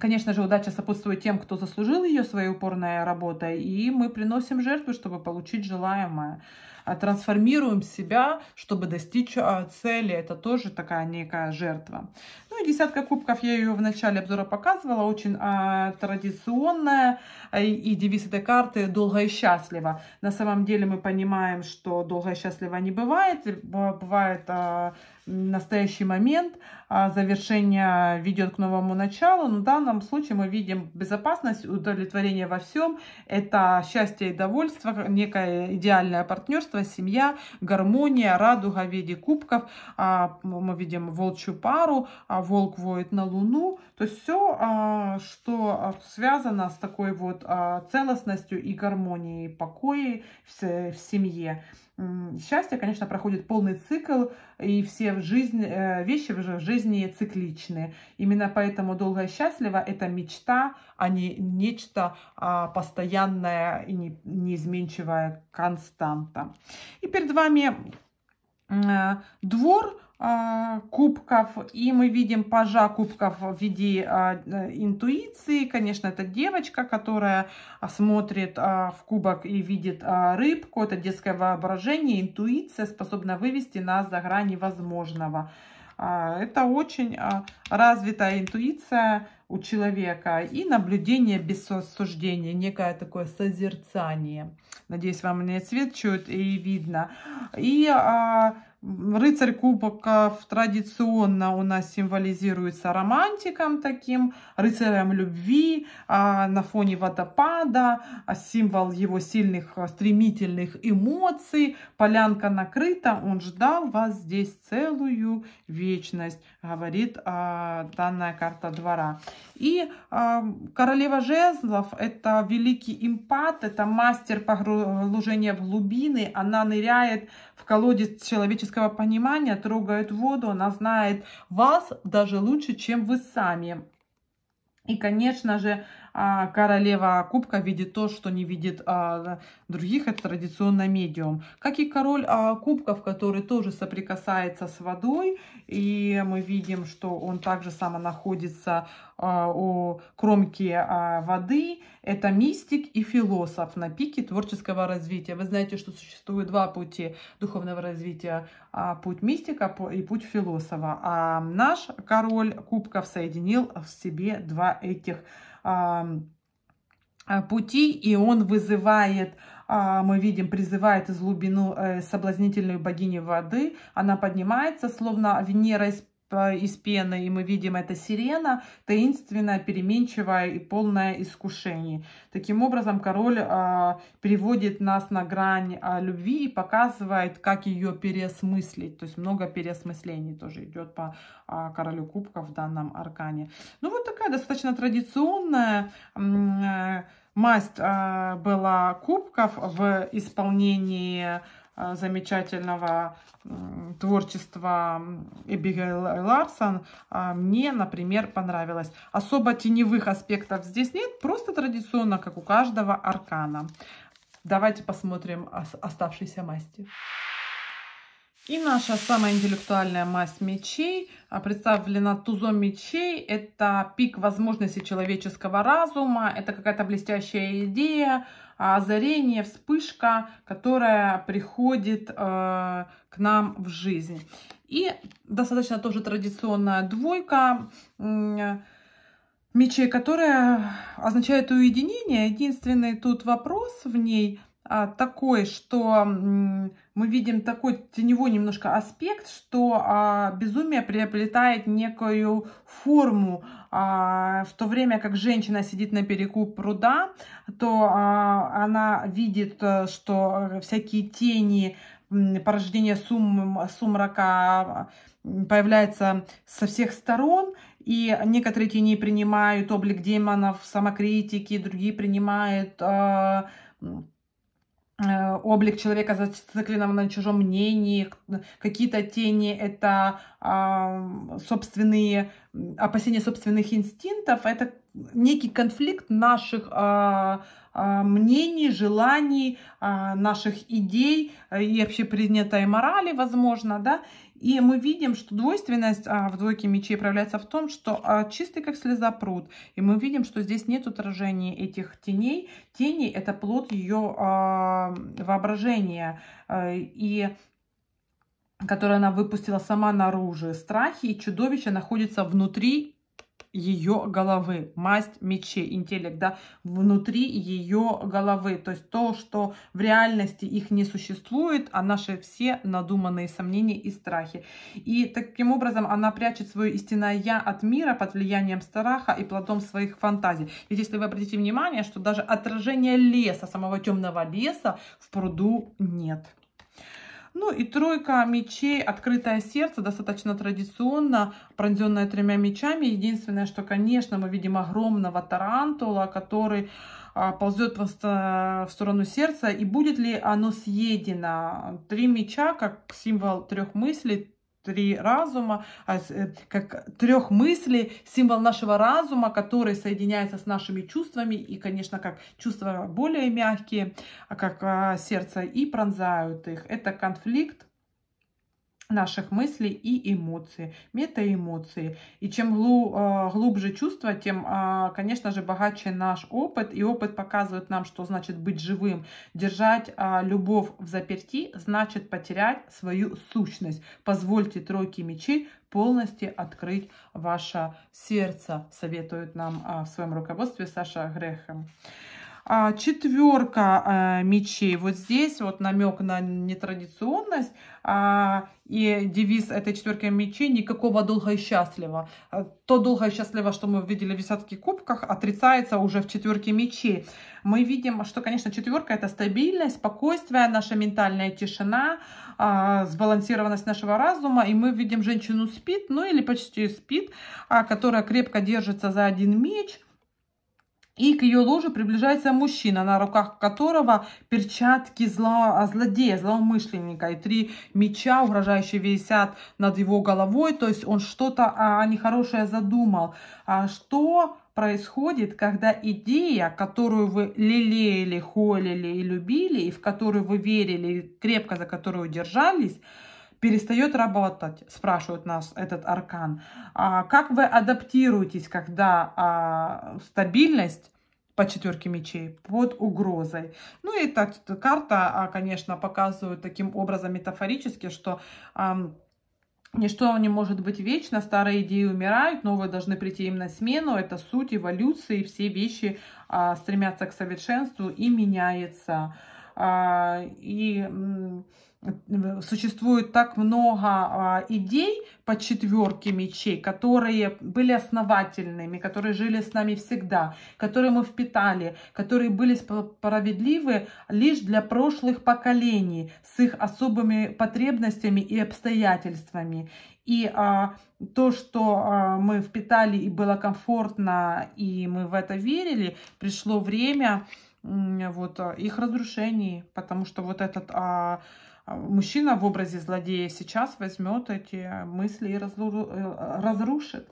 Конечно же, удача сопутствует тем, кто заслужил ее своей упорной работой, и мы приносим жертву, чтобы получить желаемое. А, трансформируем себя, чтобы достичь а, цели. Это тоже такая некая жертва. Ну и десятка кубков, я ее в начале обзора показывала, очень а, традиционная. А, и девиз этой карты «Долго и счастливо». На самом деле мы понимаем, что долго и счастливо не бывает. Э, бывает а, настоящий момент, а, завершение ведет к новому началу. Но в данном случае мы видим безопасность, удовлетворение во всем. Это счастье и довольство, некое идеальное партнерство, семья, гармония, радуга в виде кубков. А, мы видим волчью пару, а волк воет на луну. То есть все, а, что а, связано с такой вот а, целостностью и гармонией, покоей в семье. Счастье, конечно, проходит полный цикл, и все в жизни э, вещи в жизни цикличны. Именно поэтому долгое счастливо – это мечта, а не нечто постоянное и неизменчивая константа. И перед вами э, двор – а, кубков, и мы видим пажа кубков в виде а, э, интуиции. Конечно, это девочка, которая смотрит а, в кубок и видит рыбку. Это детское воображение, интуиция способна вывести нас за грани возможного. Это очень развитая интуиция у человека и наблюдение без осуждения, некое такое созерцание. Надеюсь, вам не цвет чует и видно. И Рыцарь кубоков традиционно у нас символизируется романтиком таким, рыцарем любви, а на фоне водопада, а символ его сильных а, стремительных эмоций. Полянка накрыта, он ждал вас здесь целую вечность, говорит а, данная карта двора. И а, королева жезлов – это великий импат, это мастер погружения в глубины, она ныряет в колоде человеческого понимания, трогает воду, она знает вас даже лучше, чем вы сами. И, конечно же, а, королева кубка видит то, что не видит а, других, это традиционно медиум. Как и король а, кубков, который тоже соприкасается с водой, и мы видим, что он также само находится у кромки воды. Это мистик и философ на пике творческого развития. Вы знаете, что существует два пути духовного развития. путь мистика и путь философа. А наш король кубков соединил в себе два этих Э, пути, и он вызывает а, мы видим, призывает из глубину э, соблазнительную богиню воды. Она поднимается, словно Венера из из пены, и мы видим это сирена, таинственная, переменчивая и полная искушений. Таким образом, король э, переводит нас на грань э, любви и показывает, как ее переосмыслить. То есть много переосмыслений тоже идет по э, королю кубков в данном аркане. Ну вот такая достаточно традиционная э, масть э, была кубков в исполнении Э, замечательного творчества Эбигейл Ларсон а, мне, например, понравилось. Особо теневых аспектов здесь нет, просто традиционно, как у каждого аркана. Давайте посмотрим оставшиеся масти. И наша самая интеллектуальная масса мечей а, представлена тузом мечей. Это пик возможностей человеческого разума, это какая-то блестящая идея, а, озарение, вспышка, которая приходит э, к нам в жизнь. И достаточно тоже традиционная двойка э, мечей, которая означает уединение. Единственный тут вопрос в ней – а, такой, что мы видим такой теневой немножко аспект, что а, безумие приобретает некую форму. А, в то время как женщина сидит на берегу пруда, то она видит, э, что э, всякие тени, порождения сум, сумрака появляются со всех сторон, и некоторые тени принимают облик демонов, самокритики, другие принимают э, Э, облик человека зациклен на чужом мнении, какие-то тени — это собственные опасения собственных инстинктов, это некий конфликт наших а, а, мнений, желаний, а, наших идей и общепринятой морали, возможно, да, и мы видим, что двойственность а, в двойке мечей проявляется в том, что а, чистый как слеза пруд. И мы видим, что здесь нет отражения этих теней. Тени – это плод ее а, воображения. А, и которые она выпустила сама наружу. Страхи и чудовища находятся внутри ее головы, масть мечей, интеллект, да, внутри ее головы. То есть то, что в реальности их не существует, а наши все надуманные сомнения и страхи. И таким образом она прячет свое истинное «я» от мира под влиянием страха и плодом своих фантазий. Ведь если вы обратите внимание, что даже отражение леса, самого темного леса в пруду нет. Ну и тройка мечей, открытое сердце, достаточно традиционно, пронзенное тремя мечами. Единственное, что, конечно, мы видим огромного тарантула, который а, ползет в сторону сердца. И будет ли оно съедено? Три меча, как символ трех мыслей, три разума, а э, как трех мыслей, символ нашего разума, который соединяется с нашими чувствами, и, конечно, как чувства более мягкие, а как а, сердце, и пронзают их. Это конфликт, наших мыслей и эмоций, метаэмоции. И чем а, глубже чувство, тем, а, конечно же, богаче наш опыт. И опыт показывает нам, что значит быть живым. Держать а, любовь в заперти значит потерять свою сущность. Позвольте тройке мечей полностью открыть ваше сердце, советует нам в своем руководстве Саша Грехем. А, четверка а, мечей. Вот здесь вот намек на нетрадиционность. А, и девиз этой четверки мечей «Никакого долго и счастливо». То долго и счастливо, что мы видели в десятке кубках, отрицается уже в четверке мечей. Мы видим, что, конечно, четверка – это стабильность, спокойствие, наша ментальная тишина, сбалансированность нашего разума. И мы видим, женщину спит, ну или почти спит, которая крепко держится за один меч – и к ее ложу приближается мужчина, на руках которого перчатки зло, а, злодея, злоумышленника. И три меча, угрожающие, висят над его головой. То есть он что-то а, а, нехорошее задумал. А что происходит, когда идея, которую вы лелеяли, холили и любили, и в которую вы верили, крепко за которую держались, перестает работать, спрашивает нас этот аркан. А как вы адаптируетесь, когда а, стабильность по четверке мечей под угрозой. Ну и так карта, а, конечно, показывает таким образом метафорически, что э, ничто не может быть вечно, старые идеи умирают, новые должны прийти им на смену. Это суть эволюции, все вещи э, стремятся к совершенству и меняются Э, и существует так много а, идей по четверке мечей, которые были основательными, которые жили с нами всегда, которые мы впитали, которые были справедливы лишь для прошлых поколений с их особыми потребностями и обстоятельствами. И а, то, что а, мы впитали и было комфортно, и мы в это верили, пришло время вот их разрушений, потому что вот этот а, а, мужчина в образе злодея сейчас возьмет эти мысли и э, разрушит.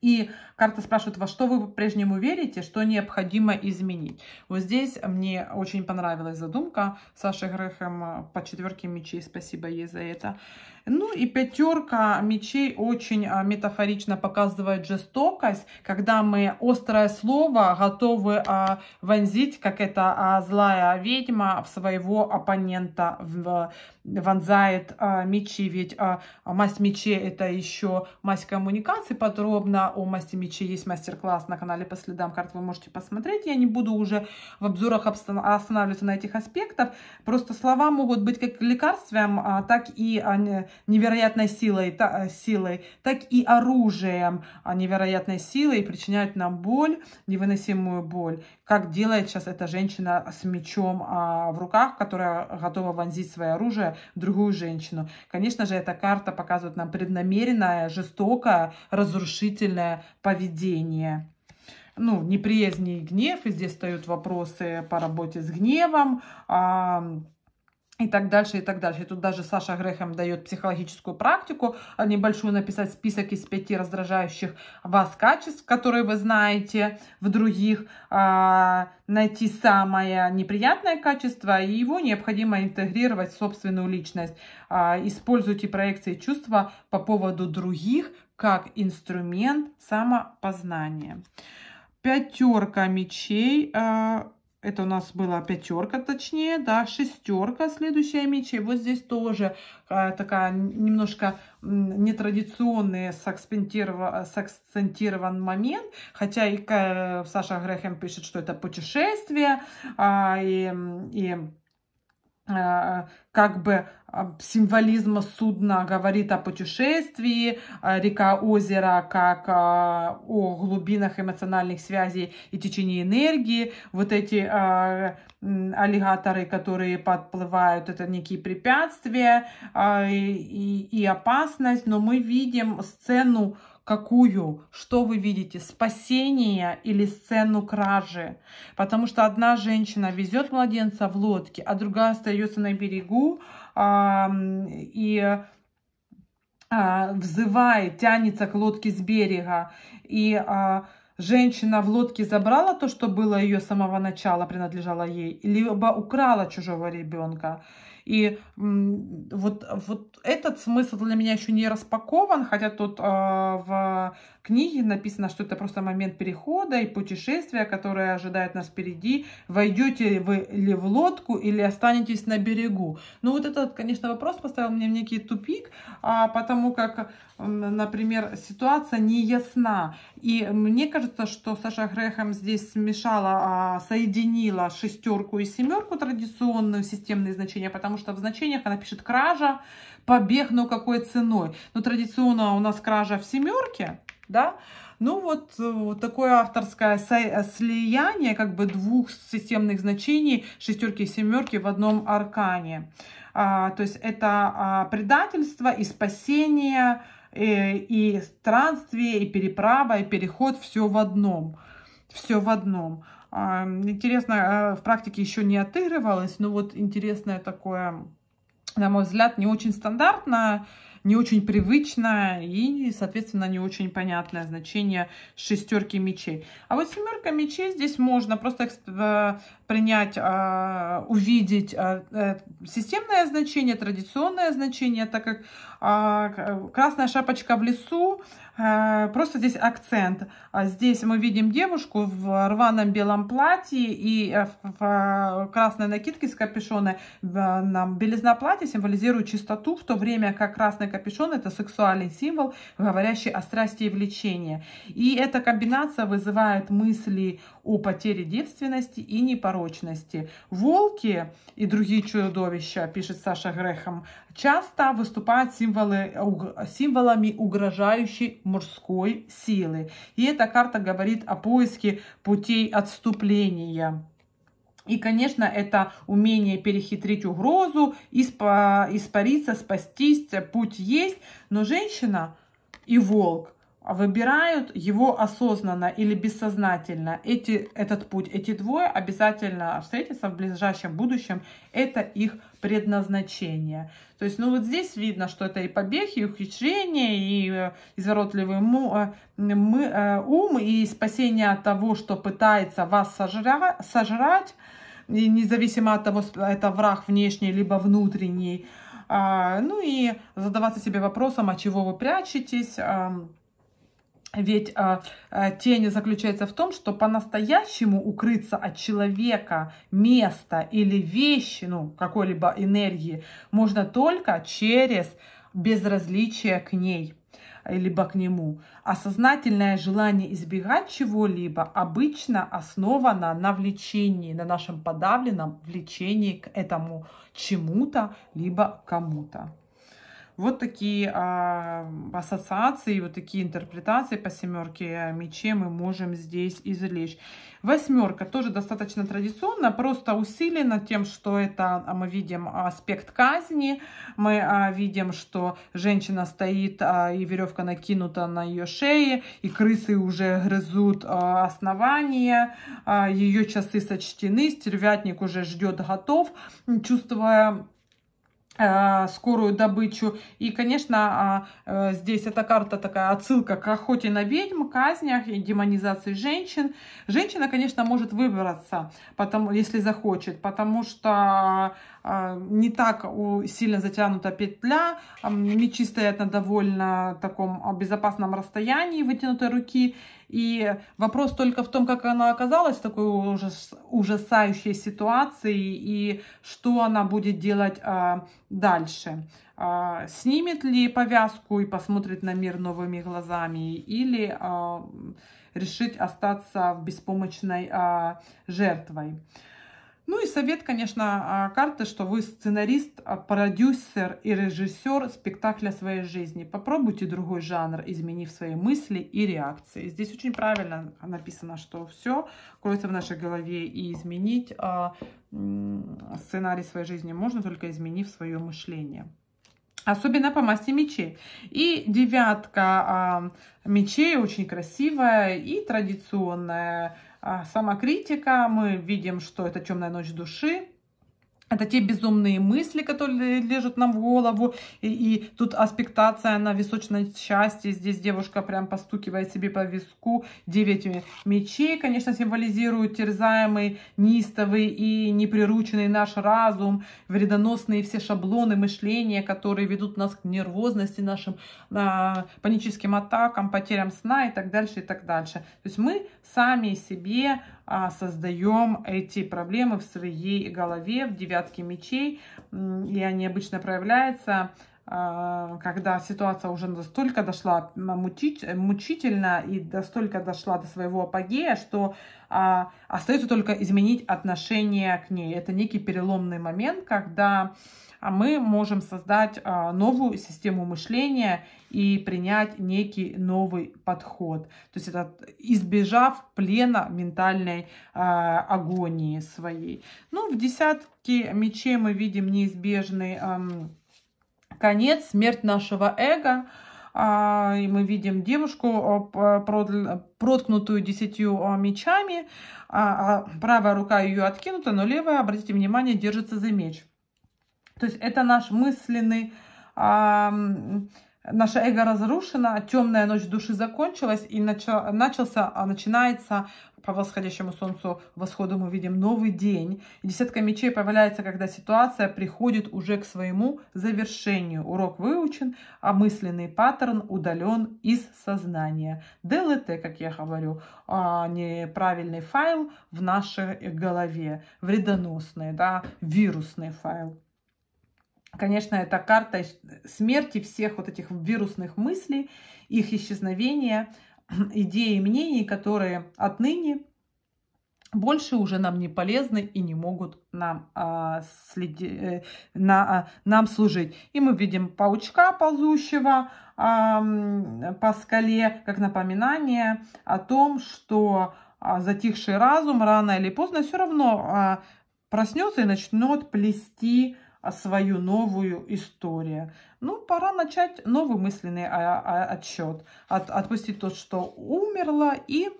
И карта спрашивает, во что вы по-прежнему верите, что необходимо изменить. Вот здесь мне очень понравилась задумка Саши Грехем по четверке мечей. Спасибо ей за это. Ну и пятерка мечей очень а, метафорично показывает жестокость, когда мы острое слово готовы а, вонзить, как это а, злая ведьма, в своего оппонента в вонзает а, мечи, ведь а, а масть мечей это еще масть коммуникации. Подробно о масти мечей есть мастер-класс на канале по следам карт, вы можете посмотреть. Я не буду уже в обзорах останавливаться на этих аспектах. Просто слова могут быть как лекарством, а, так и а, невероятной силой, та, э, силой, так и оружием а, невероятной силой причиняют нам боль, невыносимую боль. Как делает сейчас эта женщина с мечом а, в руках, которая готова вонзить свое оружие другую женщину. Конечно же, эта карта показывает нам преднамеренное, жестокое, разрушительное поведение ну, неприязнь и гнев, и здесь встают вопросы по работе с гневом, а, и так дальше, и так дальше. И тут даже Саша Грехем дает психологическую практику, а, небольшую написать список из пяти раздражающих вас качеств, которые вы знаете в других, а, найти самое неприятное качество, и его необходимо интегрировать в собственную личность. А, используйте проекции чувства по поводу других как инструмент самопознания. Пятерка мечей. А, это у нас была пятерка, точнее, да, шестерка, следующая меча. И вот здесь тоже э, такая немножко нетрадиционный сакцентирован момент. Хотя и э, Саша Грехем пишет, что это путешествие, э, и, и Э, как бы э, символизма судна говорит о путешествии, э, река озера как о глубинах эмоциональных связей и течении энергии. Вот эти аллигаторы, которые подплывают, это некие препятствия и, и опасность, но мы видим сцену какую, что вы видите, спасение или сцену кражи. Потому что одна женщина везет младенца в лодке, а другая остается на берегу а, и а, взывает, тянется к лодке с берега. И а, женщина в лодке забрала то, что было ее с самого начала, принадлежало ей, либо украла чужого ребенка. И вот, вот этот смысл для меня еще не распакован, хотя тут э, в книге написано, что это просто момент перехода и путешествия, которое ожидает нас впереди. Войдете вы ли в лодку или останетесь на берегу? Ну вот этот, конечно, вопрос поставил мне в некий тупик, а, потому как, например, ситуация не ясна. И мне кажется, что Саша Грехом здесь смешала, а, соединила шестерку и семерку традиционную, системные значения, потому что в значениях она пишет кража, побег, но какой ценой. Но традиционно у нас кража в семерке, да. Ну вот, э, вот такое авторское э, слияние как бы двух системных значений шестерки и семерки в одном аркане. А, то есть это а, предательство и спасение, и, э, и странствие, и переправа, и переход, все в одном. Все в одном. А, интересно, в практике еще не отыгрывалось, но вот интересное такое, на мой взгляд, не очень стандартное не очень привычное и, соответственно, не очень понятное значение шестерки мечей. А вот семерка мечей здесь можно просто э, принять, а, увидеть а, э, системное значение, традиционное значение, так как а, красная шапочка в лесу, э, просто здесь акцент. Здесь мы видим девушку в рваном белом платье и э, в красной накидке с капюшоном. Белизна платья символизирует чистоту, в то время как красный капюшон – это сексуальный символ, говорящий о страсти и влечении. И эта комбинация вызывает мысли о потере девственности и непорочности. Волки и другие чудовища, пишет Саша Грехом, часто выступают символы, символами угрожающей мужской силы. И эта карта говорит о поиске путей отступления. И, конечно, это умение перехитрить угрозу, испариться, спастись, путь есть. Но женщина и волк а выбирают его осознанно или бессознательно. Эти, этот путь, эти двое обязательно встретятся в ближайшем будущем. Это их предназначение. То есть, ну вот здесь видно, что это и побеги, и ухищрение, и э, изворотливый му, э, мы, э, ум, и спасение от того, что пытается вас сожрать, сожрать, и независимо от того, это враг внешний, либо внутренний. А, ну и задаваться себе вопросом, от а чего вы прячетесь, ведь а, а, тень заключается в том, что по-настоящему укрыться от человека, места или вещи, ну, какой-либо энергии, можно только через безразличие к ней либо к нему. А сознательное желание избегать чего-либо обычно основано на влечении, на нашем подавленном влечении к этому чему-то, либо кому-то. Вот такие а, ассоциации, вот такие интерпретации по семерке мечей мы можем здесь извлечь. Восьмерка тоже достаточно традиционно, просто усилена тем, что это а, мы видим аспект казни. Мы а, видим, что женщина стоит а, и веревка накинута на ее шее, и крысы уже грызут а, основание, а, ее часы сочтены, стервятник уже ждет готов, чувствуя Э, скорую добычу. И, конечно, а, э, здесь эта карта такая отсылка к охоте на ведьм, казнях и демонизации женщин. Женщина, конечно, может выбраться, потому, если захочет, потому что а, не так сильно затянута петля, мечи стоят на довольно таком а, безопасном расстоянии вытянутой руки, и вопрос только в том, как она оказалась в такой ужас, ужасающей ситуации и что она будет делать а, дальше. А, снимет ли повязку и посмотрит на мир новыми глазами или а, решит остаться беспомощной а, жертвой. Ну и совет, конечно, а, карты, что вы сценарист, а, продюсер и режиссер спектакля своей жизни. Попробуйте другой жанр, изменив свои мысли и реакции. Здесь очень правильно написано, что все кроется в нашей голове, и изменить а, сценарий своей жизни можно только изменив свое мышление. Особенно по массе мечей. И девятка мечей очень красивая и традиционная а, самокритика, мы видим, что это темная ночь души, это те безумные мысли, которые лежат нам в голову. И, и тут аспектация на височное счастье, Здесь девушка прям постукивает себе по виску. Девять мечей, конечно, символизируют терзаемый, неистовый и неприрученный наш разум. Вредоносные все шаблоны мышления, которые ведут нас к нервозности, нашим а, паническим атакам, потерям сна и так дальше, и так дальше. То есть мы сами себе а, создаем эти проблемы в своей голове, в девятке мечей. И они обычно проявляются а, когда ситуация уже настолько дошла мучительно и настолько дошла до своего апогея, что а, остается только изменить отношение к ней. Это некий переломный момент, когда а мы можем создать а, новую систему мышления и принять некий новый подход. То есть это избежав плена ментальной а, агонии своей. Ну, в десятке мечей мы видим неизбежный конец, смерть нашего эго. А, и мы видим девушку, проткнутую десятью мечами. Правая рука ее откинута, но левая, обратите внимание, держится за меч. То есть это наш мысленный, а, наше эго разрушено, темная ночь души закончилась и начал, начался, а начинается по восходящему солнцу восходу мы видим новый день. И десятка мечей появляется, когда ситуация приходит уже к своему завершению. Урок выучен, а мысленный паттерн удален из сознания. ДЛТ, как я говорю, а, неправильный файл в нашей голове, вредоносный, да, вирусный файл конечно, это карта смерти всех вот этих вирусных мыслей, их исчезновения, идей и мнений, которые отныне больше уже нам не полезны и не могут нам, а, следи, э, на, а, нам служить. И мы видим паучка ползущего а, по скале, как напоминание о том, что а, затихший разум рано или поздно все равно а, проснется и начнет плести свою новую историю. Ну, пора начать новый мысленный а, а, отсчет. От, отпустить то, что умерло, и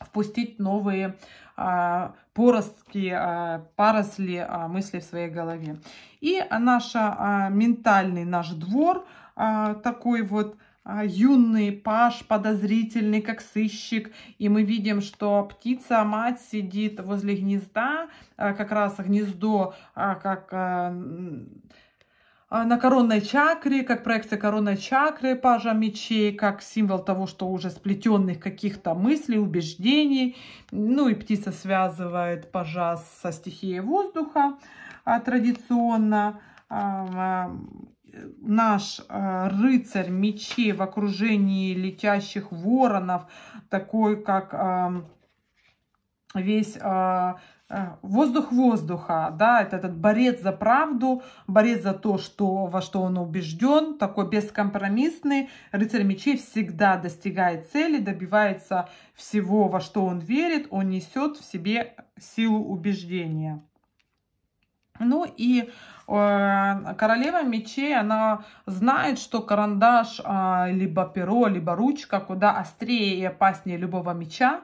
впустить новые а, поростки, а, поросли а, мысли в своей голове. И наша а, ментальный наш двор а, такой вот а, юный паш, подозрительный, как сыщик. И мы видим, что птица-мать сидит возле гнезда, а, как раз гнездо, а, как на коронной чакре, как проекция коронной чакры пажа мечей, как символ того, что уже сплетенных каких-то мыслей, убеждений. Ну и птица связывает пажа со стихией воздуха традиционно наш а, рыцарь мечей в окружении летящих воронов, такой как а, весь а, воздух воздуха, да, это этот борец за правду, борец за то, что, во что он убежден, такой бескомпромиссный, рыцарь мечей всегда достигает цели, добивается всего, во что он верит, он несет в себе силу убеждения. Ну и Э, королева мечей, она знает, что карандаш, а, либо перо, либо ручка куда острее и опаснее любого меча.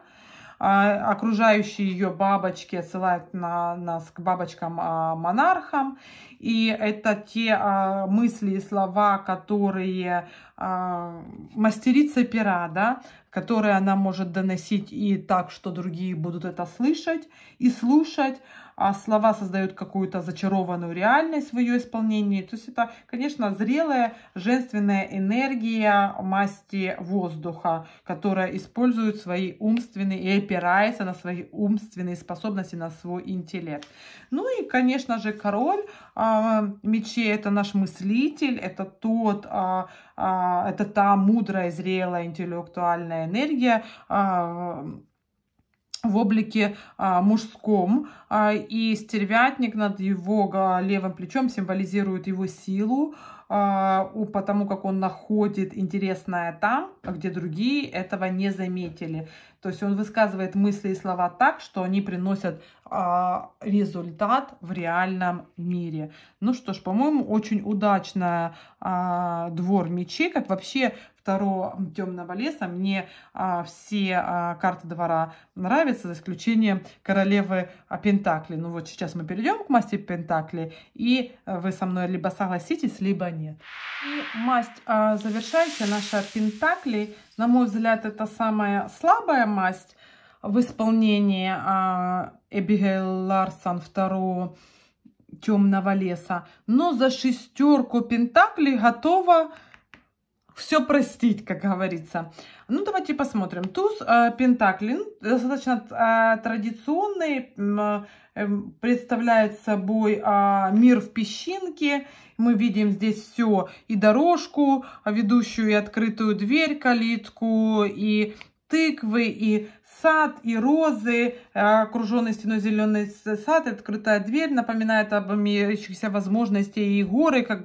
А, окружающие ее бабочки отсылают на, нас к бабочкам-монархам. А, и это те а, мысли и слова, которые а, мастерица пера, да, которые она может доносить и так, что другие будут это слышать и слушать. А слова создают какую-то зачарованную реальность в ее исполнении. То есть это, конечно, зрелая женственная энергия масти воздуха, которая использует свои умственные и опирается на свои умственные способности, на свой интеллект. Ну и, конечно же, король а, а, мечей это наш мыслитель, это тот, а, а, это та мудрая, зрелая интеллектуальная энергия, а, в облике а, мужском, а, и стервятник над его а, левым плечом символизирует его силу, а, потому как он находит интересное там, а где другие этого не заметили. То есть он высказывает мысли и слова так, что они приносят а, результат в реальном мире. Ну что ж, по-моему, очень удачно а, двор мечей, как вообще второго темного леса. Мне а, все а, карты двора нравятся, за исключением королевы а, Пентакли. Ну вот сейчас мы перейдем к масти Пентакли, и вы со мной либо согласитесь, либо нет. И масть а, завершающая наша Пентакли – на мой взгляд, это самая слабая масть в исполнении а, Эбигейл Ларсон второго темного леса. Но за шестерку пентаклей готова все простить, как говорится. Ну, давайте посмотрим. Туз э, Пентакли, ну, достаточно э, традиционный, э, представляет собой э, мир в песчинке мы видим здесь все, и дорожку, а ведущую и открытую дверь, калитку, и тыквы, и сад, и розы, а окруженный стеной зеленый сад, открытая дверь напоминает об имеющихся возможностях и горы, как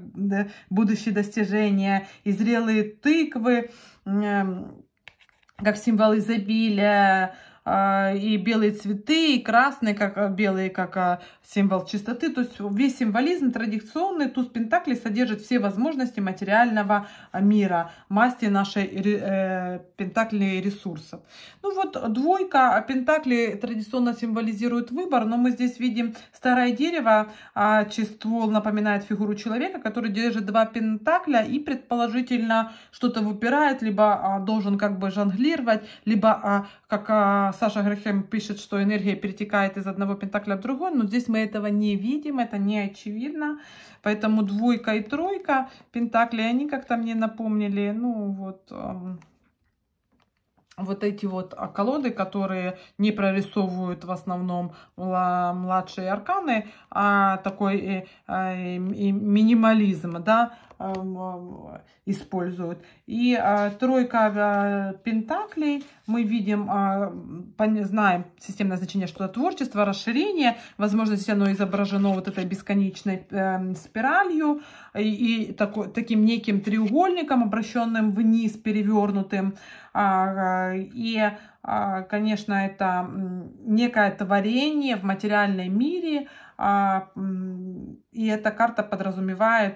будущие достижения, и зрелые тыквы, как символ изобилия, а, и белые цветы, и красные, как а, белые, как а, символ чистоты. То есть весь символизм традиционный туз Пентакли содержит все возможности материального мира, масти нашей э, Пентакли ресурсов. Ну вот двойка Пентакли традиционно символизирует выбор, но мы здесь видим старое дерево, а чиствол напоминает фигуру человека, который держит два Пентакля и предположительно что-то выпирает, либо а, должен как бы жонглировать, либо а, как а, Саша Грехем пишет, что энергия перетекает из одного пентакля в другой, но здесь мы этого не видим, это не очевидно. Поэтому двойка и тройка пентаклей, они как-то мне напомнили, ну вот, вот эти вот колоды, которые не прорисовывают в основном младшие арканы, а такой э, а, и, и минимализм, да, Эм, эм, используют. И э, тройка э, пентаклей, мы видим, э, знаем системное значение, что это творчество, расширение, возможно, здесь оно изображено вот этой бесконечной эм, спиралью и, и такой, таким неким треугольником, обращенным вниз, перевернутым. А, и, конечно, это некое творение в материальном мире, а, и эта карта подразумевает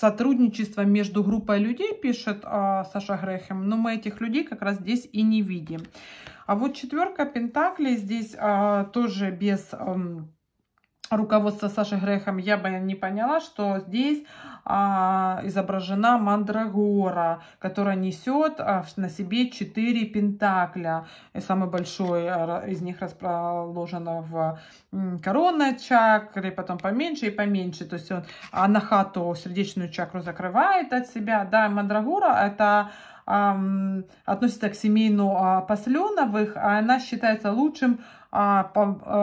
сотрудничество между группой людей, пишет а, Саша Грехем, но мы этих людей как раз здесь и не видим. А вот четверка Пентаклей здесь а, тоже без... А, Руководство Саши Грехом я бы не поняла, что здесь а, изображена мандрагора, которая несет а, на себе четыре пентакля. И самый большой а, из них расположен в коронной чакре, потом поменьше и поменьше. То есть он анахату, сердечную чакру, закрывает от себя. Да, мандрагора это относится к семейну э, а, Посленовых. Она считается лучшим, а,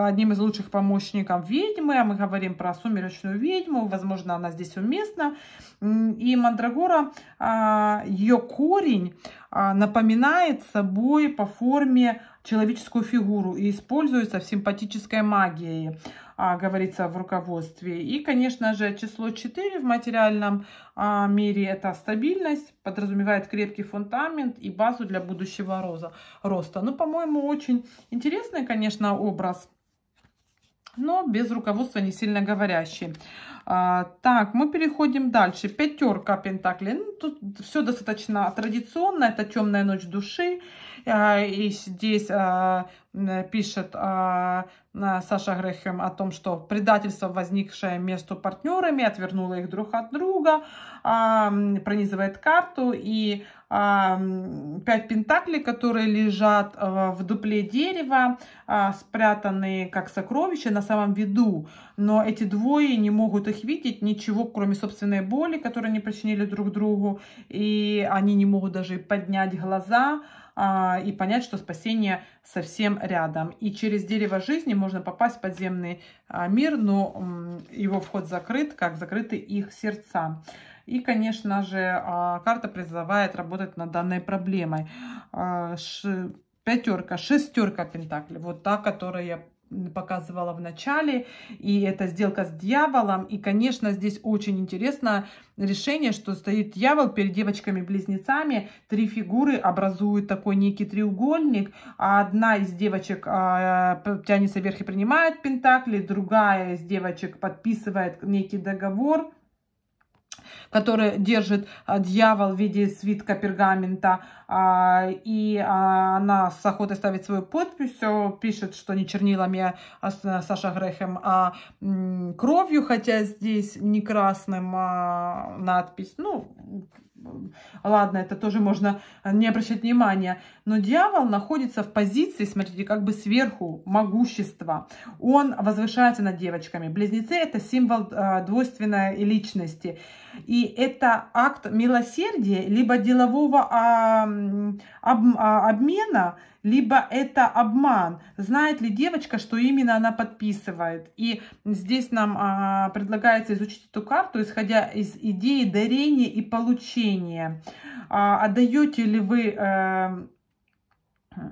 одним из лучших помощников ведьмы. А мы говорим про сумеречную ведьму. Возможно, она здесь уместна. И Мандрагора, ее корень напоминает собой по форме человеческую фигуру и используется в симпатической магии а, говорится в руководстве. И, конечно же, число 4 в материальном а, мире – это стабильность, подразумевает крепкий фундамент и базу для будущего роза, роста. Ну, по-моему, очень интересный, конечно, образ но без руководства не сильно говорящий. А, так, мы переходим дальше. Пятерка Пентакли. Ну, тут все достаточно традиционно. Это темная ночь души. Э, и здесь э, пишет э, Саша Грехем о том, что предательство, возникшее между партнерами, отвернуло их друг от друга, пронизывает карту. И пять пентаклей, которые лежат в дупле дерева, спрятанные как сокровища на самом виду. Но эти двое не могут их видеть, ничего, кроме собственной боли, которую они причинили друг другу. И они не могут даже поднять глаза а, и понять, что спасение совсем рядом. И через дерево жизни можно попасть в подземный а, мир, но его вход закрыт, как закрыты их сердца. И, конечно же, а, карта призывает работать над данной проблемой. Пятерка, шестерка пентаклей. Вот та, которая показывала в начале, и это сделка с дьяволом, и, конечно, здесь очень интересно решение, что стоит дьявол перед девочками-близнецами, три фигуры образуют такой некий треугольник, а одна из девочек а, тянется вверх и принимает пентакли, другая из девочек подписывает некий договор, который держит а, дьявол в виде свитка пергамента. А, и а, она с охотой ставит свою подпись, пишет, что не чернилами Саша Грехем, а кровью, хотя здесь не красным надпись. Ну, Ладно, это тоже можно э, не обращать внимания. Но дьявол находится в позиции, смотрите, как бы сверху могущества. Он возвышается над девочками. Близнецы – это символ э, двойственной личности. И это акт милосердия, либо делового э, об, а, обмена, либо это обман. Знает ли девочка, что именно она подписывает? И здесь нам а, предлагается изучить эту карту, исходя из идеи дарения и получения. А, отдаете ли вы... А,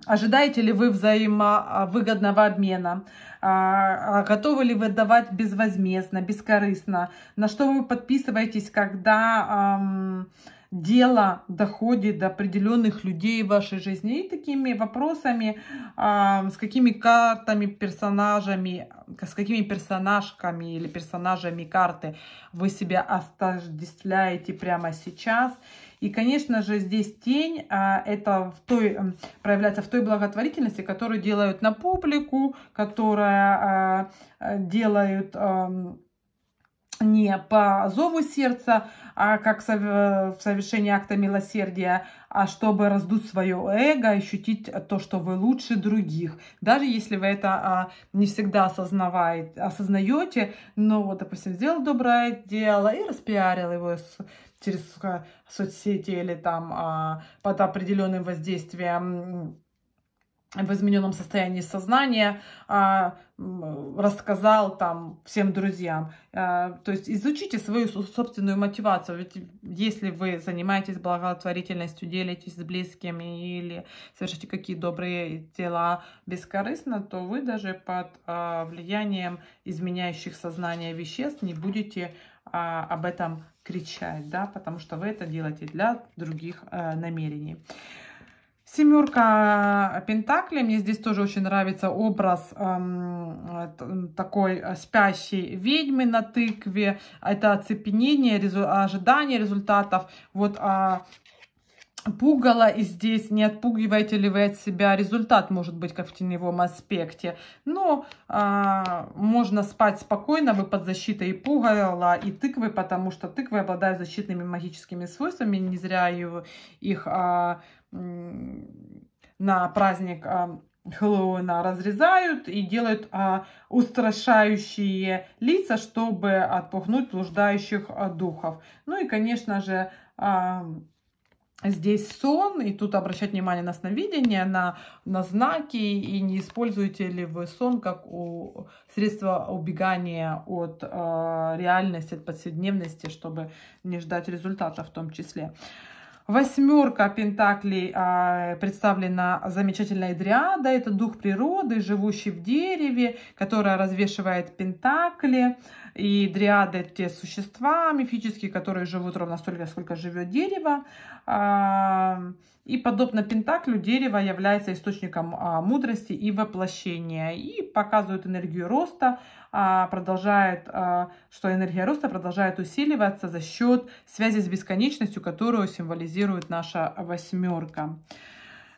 Ожидаете ли вы взаимовыгодного обмена? А, а готовы ли вы давать безвозмездно, бескорыстно? На что вы подписываетесь, когда дело доходит до определенных людей в вашей жизни. И такими вопросами, а, с какими картами, персонажами, с какими персонажками или персонажами карты вы себя отождествляете прямо сейчас. И, конечно же, здесь тень а, это в той, проявляется в той благотворительности, которую делают на публику, которая а, э, делают не по зову сердца, а как в совершении акта милосердия, а чтобы раздуть свое эго, ощутить то, что вы лучше других. Даже если вы это а, не всегда осознаете, но вот, допустим, сделал доброе дело и распиарил его через а, соцсети или там а, под определенным воздействием в измененном состоянии сознания, а, рассказал там всем друзьям. А, то есть изучите свою собственную мотивацию. Ведь если вы занимаетесь благотворительностью, делитесь с близкими или совершите какие добрые дела бескорыстно, то вы даже под а, влиянием изменяющих сознание веществ не будете об этом кричать, да, потому что вы это делаете для других э, намерений. Семерка Пентакли. Мне здесь тоже очень нравится образ эм, эм такой э, спящей ведьмы на тыкве. Это оцепенение, резу ожидание результатов. Вот а пугало и здесь не отпугиваете ли вы от себя результат может быть как в теневом аспекте но а, можно спать спокойно вы под защитой и пугала и тыквы потому что тыквы обладают защитными магическими свойствами не зря ее, их а, на праздник а, Хэллоуина разрезают и делают а, устрашающие лица, чтобы отпугнуть блуждающих а, духов. Ну и, конечно же, здесь сон, и тут обращать внимание на сновидение, на, на знаки, и не используете ли вы сон как у, средство убегания от а, реальности, от повседневности, чтобы не ждать результата в том числе. А, Восьмерка пентаклей а, представлена замечательной дриада. Это дух природы, живущий в дереве, которая развешивает пентакли. И дриады – те существа мифические, которые живут ровно столько, сколько живет дерево. А, и подобно Пентаклю, дерево является источником а, мудрости и воплощения. И показывает энергию роста, а, продолжает, что энергия роста продолжает усиливаться за счет связи с бесконечностью, которую символизирует наша восьмерка.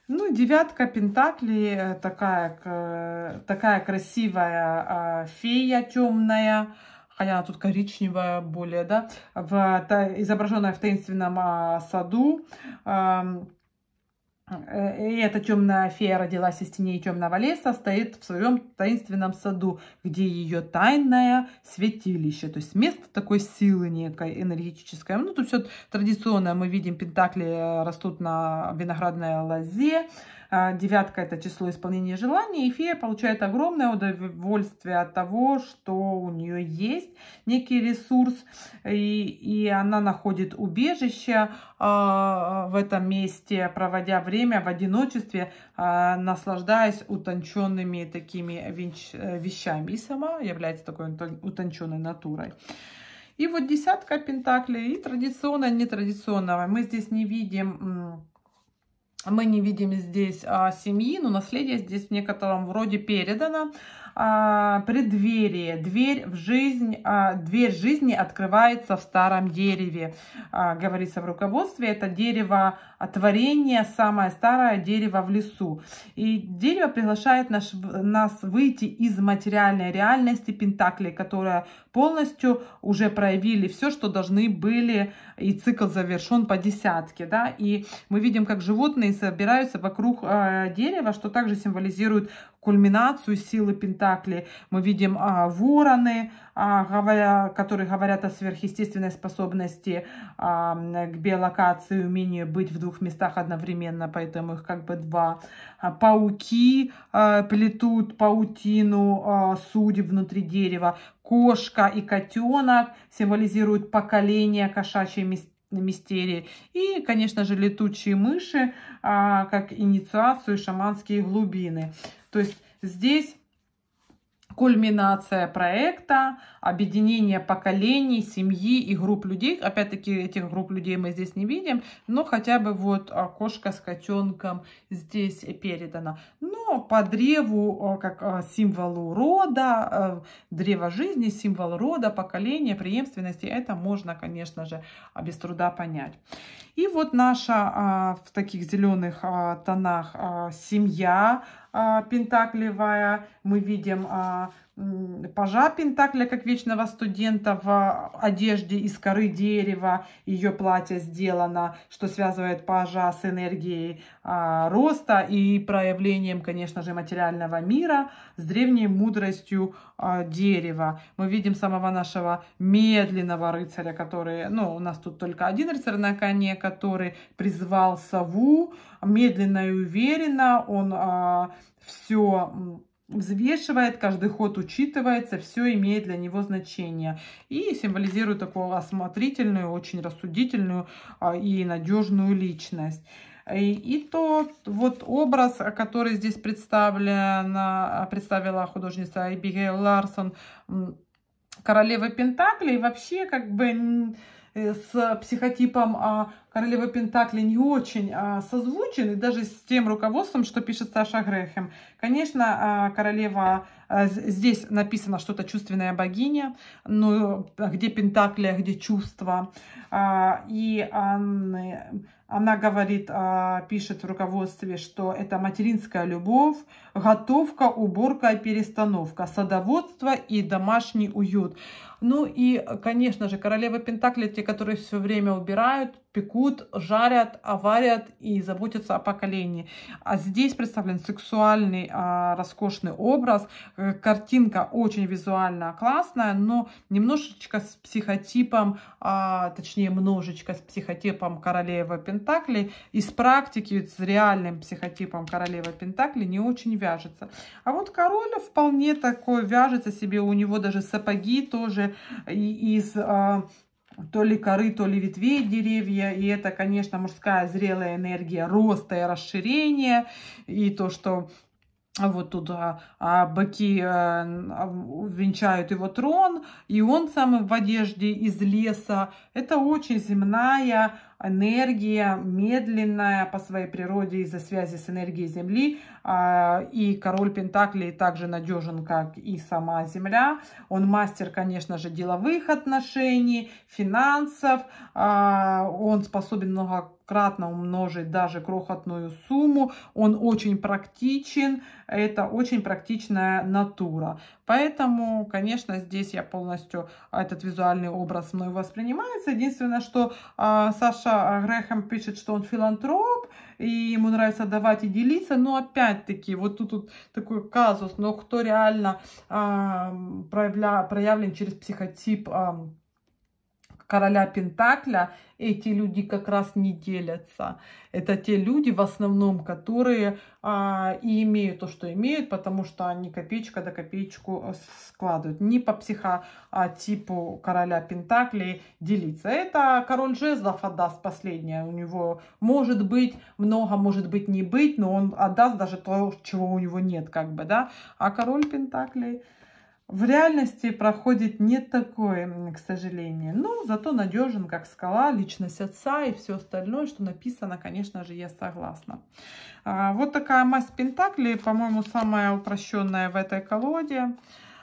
Ну, девятка Пентаклей, э, такая, э, такая красивая фея темная, она тут коричневая более, да, в, та, изображенная в таинственном а, саду. А, и эта темная фея родилась из теней темного леса, стоит в своем таинственном саду, где ее тайное святилище. То есть место такой силы некой энергетической. Ну, тут все традиционно мы видим, пентакли э, растут на виноградной лозе. А, девятка – это число исполнения желаний. И фея получает огромное удовольствие от того, что у нее есть некий ресурс. И, и она находит убежище а, в этом месте, проводя время в одиночестве, а, наслаждаясь утонченными такими вещами. И сама является такой утонченной натурой. И вот десятка пентаклей и традиционно, и нетрадиционного. Мы здесь не видим мы не видим здесь а, семьи, но наследие здесь в некотором вроде передано. А, преддверие, дверь в жизнь, а, дверь жизни открывается в старом дереве, а, говорится в руководстве. Это дерево а творение, самое старое дерево в лесу. И дерево приглашает наш, нас выйти из материальной реальности Пентаклей, которая полностью уже проявили все, что должны были, и цикл завершен по десятке. Да? И мы видим, как животные собираются вокруг э, дерева, что также символизирует кульминацию силы Пентакли. Мы видим э, вороны, а, говоря, которые говорят о сверхъестественной способности а, к биолокации, умение быть в двух местах одновременно, поэтому их как бы два. А, пауки плетут паутину судеб внутри дерева. Кошка и котенок символизируют поколение кошачьей мистерии. И, конечно же, летучие мыши, как инициацию, шаманские глубины. То есть здесь кульминация проекта, объединение поколений, семьи и групп людей. Опять-таки этих групп людей мы здесь не видим, но хотя бы вот кошка с котенком здесь передана. Но по древу, э, как э, символу рода, э, древо жизни, символ рода, поколения, преемственности, это можно, конечно же, а, без труда понять. И вот наша а, в таких зеленых а, тонах семья, а, пентаклевая. Мы видим а, пажа Пентакля, как вечного студента в а, одежде из коры дерева, ее платье сделано, что связывает пажа с энергией а, роста и проявлением, конечно же, материального мира с древней мудростью а, дерева. Мы видим самого нашего медленного рыцаря, который, ну, у нас тут только один рыцарь на коне, который призвал сову медленно и уверенно, он а, все взвешивает, каждый ход учитывается, все имеет для него значение. И символизирует такую осмотрительную, очень рассудительную а, и надежную личность. И, тот вот образ, который здесь представлена, представила художница Эбигейл Ларсон, королевы Пентакли, вообще как бы Э, с психотипом а, королевы Пентакли не очень а, созвучен, и даже с тем руководством, что пишет Саша Грехем. Конечно, а, королева Э, здесь написано что-то чувственная богиня, ну, а где Пентакли, а где чувства. А, и она говорит, пишет в руководстве, что это материнская любовь, готовка, уборка и перестановка, садоводство и домашний уют. Ну и, конечно же, королева Пентакли, те, которые все время убирают, пекут, жарят, варят и заботятся о поколении. А здесь представлен сексуальный а, роскошный образ. Э, картинка очень визуально классная, но немножечко с психотипом, а, точнее множечко с психотипом королевы Пентакли. Из практики с реальным психотипом королевы Пентакли не очень вяжется. А вот король вполне такой вяжется себе. У него даже сапоги тоже из... А, то ли коры, то ли ветвей деревья. И это, конечно, мужская зрелая энергия роста и расширения. И то, что вот тут а, а, быки а, венчают его трон, и он сам в одежде из леса. Это очень земная энергия, медленная по своей природе из-за связи с энергией Земли. А, и король Пентаклей также надежен, как и сама Земля. Он мастер, конечно же, деловых отношений, финансов. А, он способен многократно умножить даже крохотную сумму. Он очень практичен, это очень практичная натура. Поэтому, конечно, здесь я полностью, этот визуальный образ мной воспринимается. Единственное, что а, Саша Грехом пишет, что он филантроп, и ему нравится давать и делиться. Но опять-таки, вот тут, тут такой казус, но кто реально а, проявля, проявлен через психотип а, короля Пентакля эти люди как раз не делятся. Это те люди в основном, которые а, и имеют то, что имеют, потому что они копеечка до копеечку э, складывают. Не по психотипу а короля Пентаклей делиться. Это король жезлов отдаст последнее. У него может быть много, может быть не быть, но он отдаст даже то, чего у него нет, как бы, да. А король Пентаклей в реальности проходит не такое, к сожалению. Но ну, зато надежен, как скала, личность отца и все остальное, что написано, конечно же, я согласна. А, вот такая масть Пентакли, по-моему, самая упрощенная в этой колоде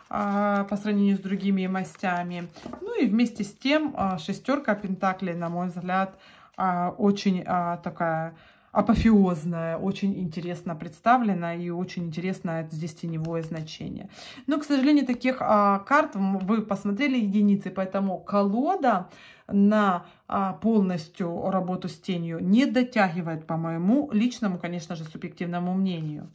а, по сравнению с другими мастями. Ну и вместе с тем а, шестерка Пентаклей, на мой взгляд, очень такая апофеозная, очень интересно представлена и очень интересно здесь теневое значение. Но, к сожалению, таких а, карт вы посмотрели единицы, поэтому колода на а, полностью работу с тенью не дотягивает, по моему личному, конечно же, субъективному мнению.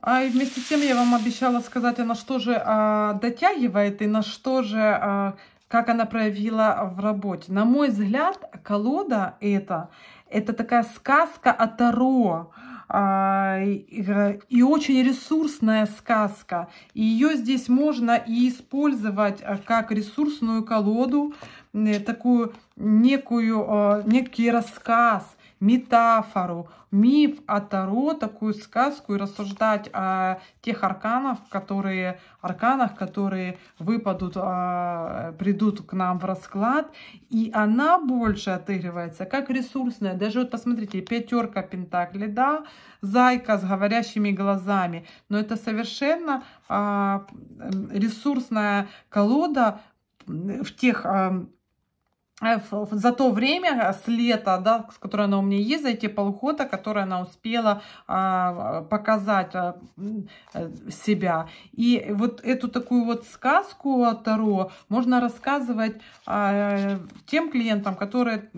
А и вместе с тем я вам обещала сказать, на что же а, дотягивает и на что же, а, как она проявила в работе. На мой взгляд, колода это... Это такая сказка о Таро. А, и очень ресурсная сказка. ее здесь можно и использовать а, как ресурсную колоду, э, такую некую, а, некий рассказ, метафору, миф о Таро, такую сказку и рассуждать о тех арканах, которые, арканах, которые выпадут, а, придут к нам в расклад. И она больше отыгрывается как ресурсная. Даже вот посмотрите, пятерка пентаклей, да, зайка с говорящими глазами. Но это совершенно а, ресурсная колода в тех а, Э, за то время э, с лета, да, с которой она у меня есть, за эти полгода, которые она успела а, э, показать а, себя. И вот эту такую вот сказку о Таро можно рассказывать а, тем клиентам, которые,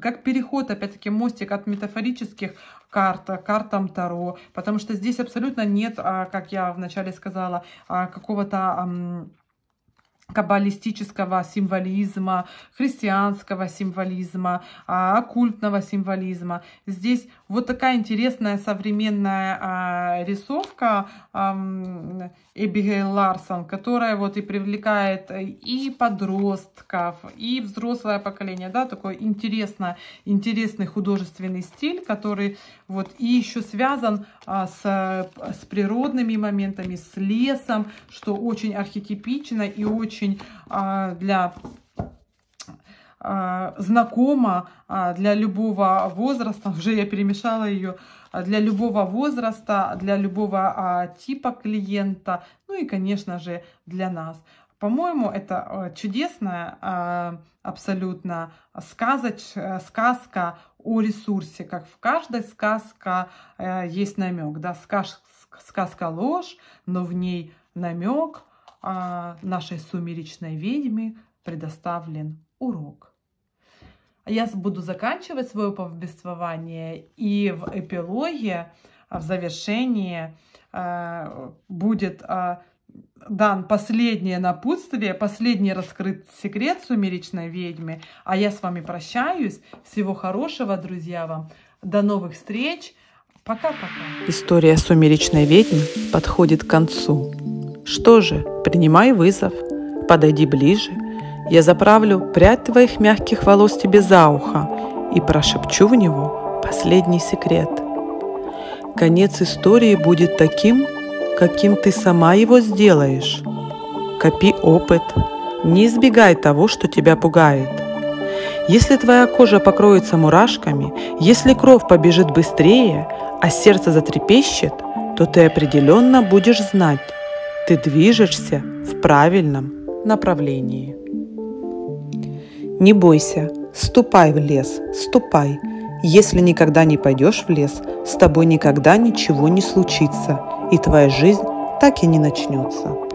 как переход, опять-таки, мостик от метафорических карт, картам Таро, потому что здесь абсолютно нет, а, как я вначале сказала, а, какого-то каббалистического символизма, христианского символизма, а, оккультного символизма. Здесь вот такая интересная современная а, рисовка а, Эбигейл Ларсон, которая вот и привлекает э, и подростков, и взрослое поколение, да, такой интересно, интересный художественный стиль, который вот и еще связан а, с, с природными моментами, с лесом, что очень архетипично и очень а, для а, знакома а, для любого возраста. Уже я перемешала ее а, для любого возраста, для любого типа клиента, ну и, конечно же, для нас. По-моему, это чудесная абсолютно сказоч, сказка о ресурсе, как в каждой сказке э, есть намек. Да? сказ Сказка ложь, но в ней намек нашей сумеречной ведьме предоставлен урок я буду заканчивать свое повествование, и в эпилоге, а в завершении э, будет э, дан последнее напутствие, последний раскрыт секрет сумеречной ведьмы. А я с вами прощаюсь. Всего хорошего, друзья, вам. До новых встреч. Пока-пока. История сумеречной ведьмы подходит к концу. Что же, принимай вызов, подойди ближе – я заправлю прядь твоих мягких волос тебе за ухо и прошепчу в него последний секрет. Конец истории будет таким, каким ты сама его сделаешь. Копи опыт, не избегай того, что тебя пугает. Если твоя кожа покроется мурашками, если кровь побежит быстрее, а сердце затрепещет, то ты определенно будешь знать, ты движешься в правильном направлении. Не бойся, ступай в лес, ступай. Если никогда не пойдешь в лес, с тобой никогда ничего не случится, и твоя жизнь так и не начнется.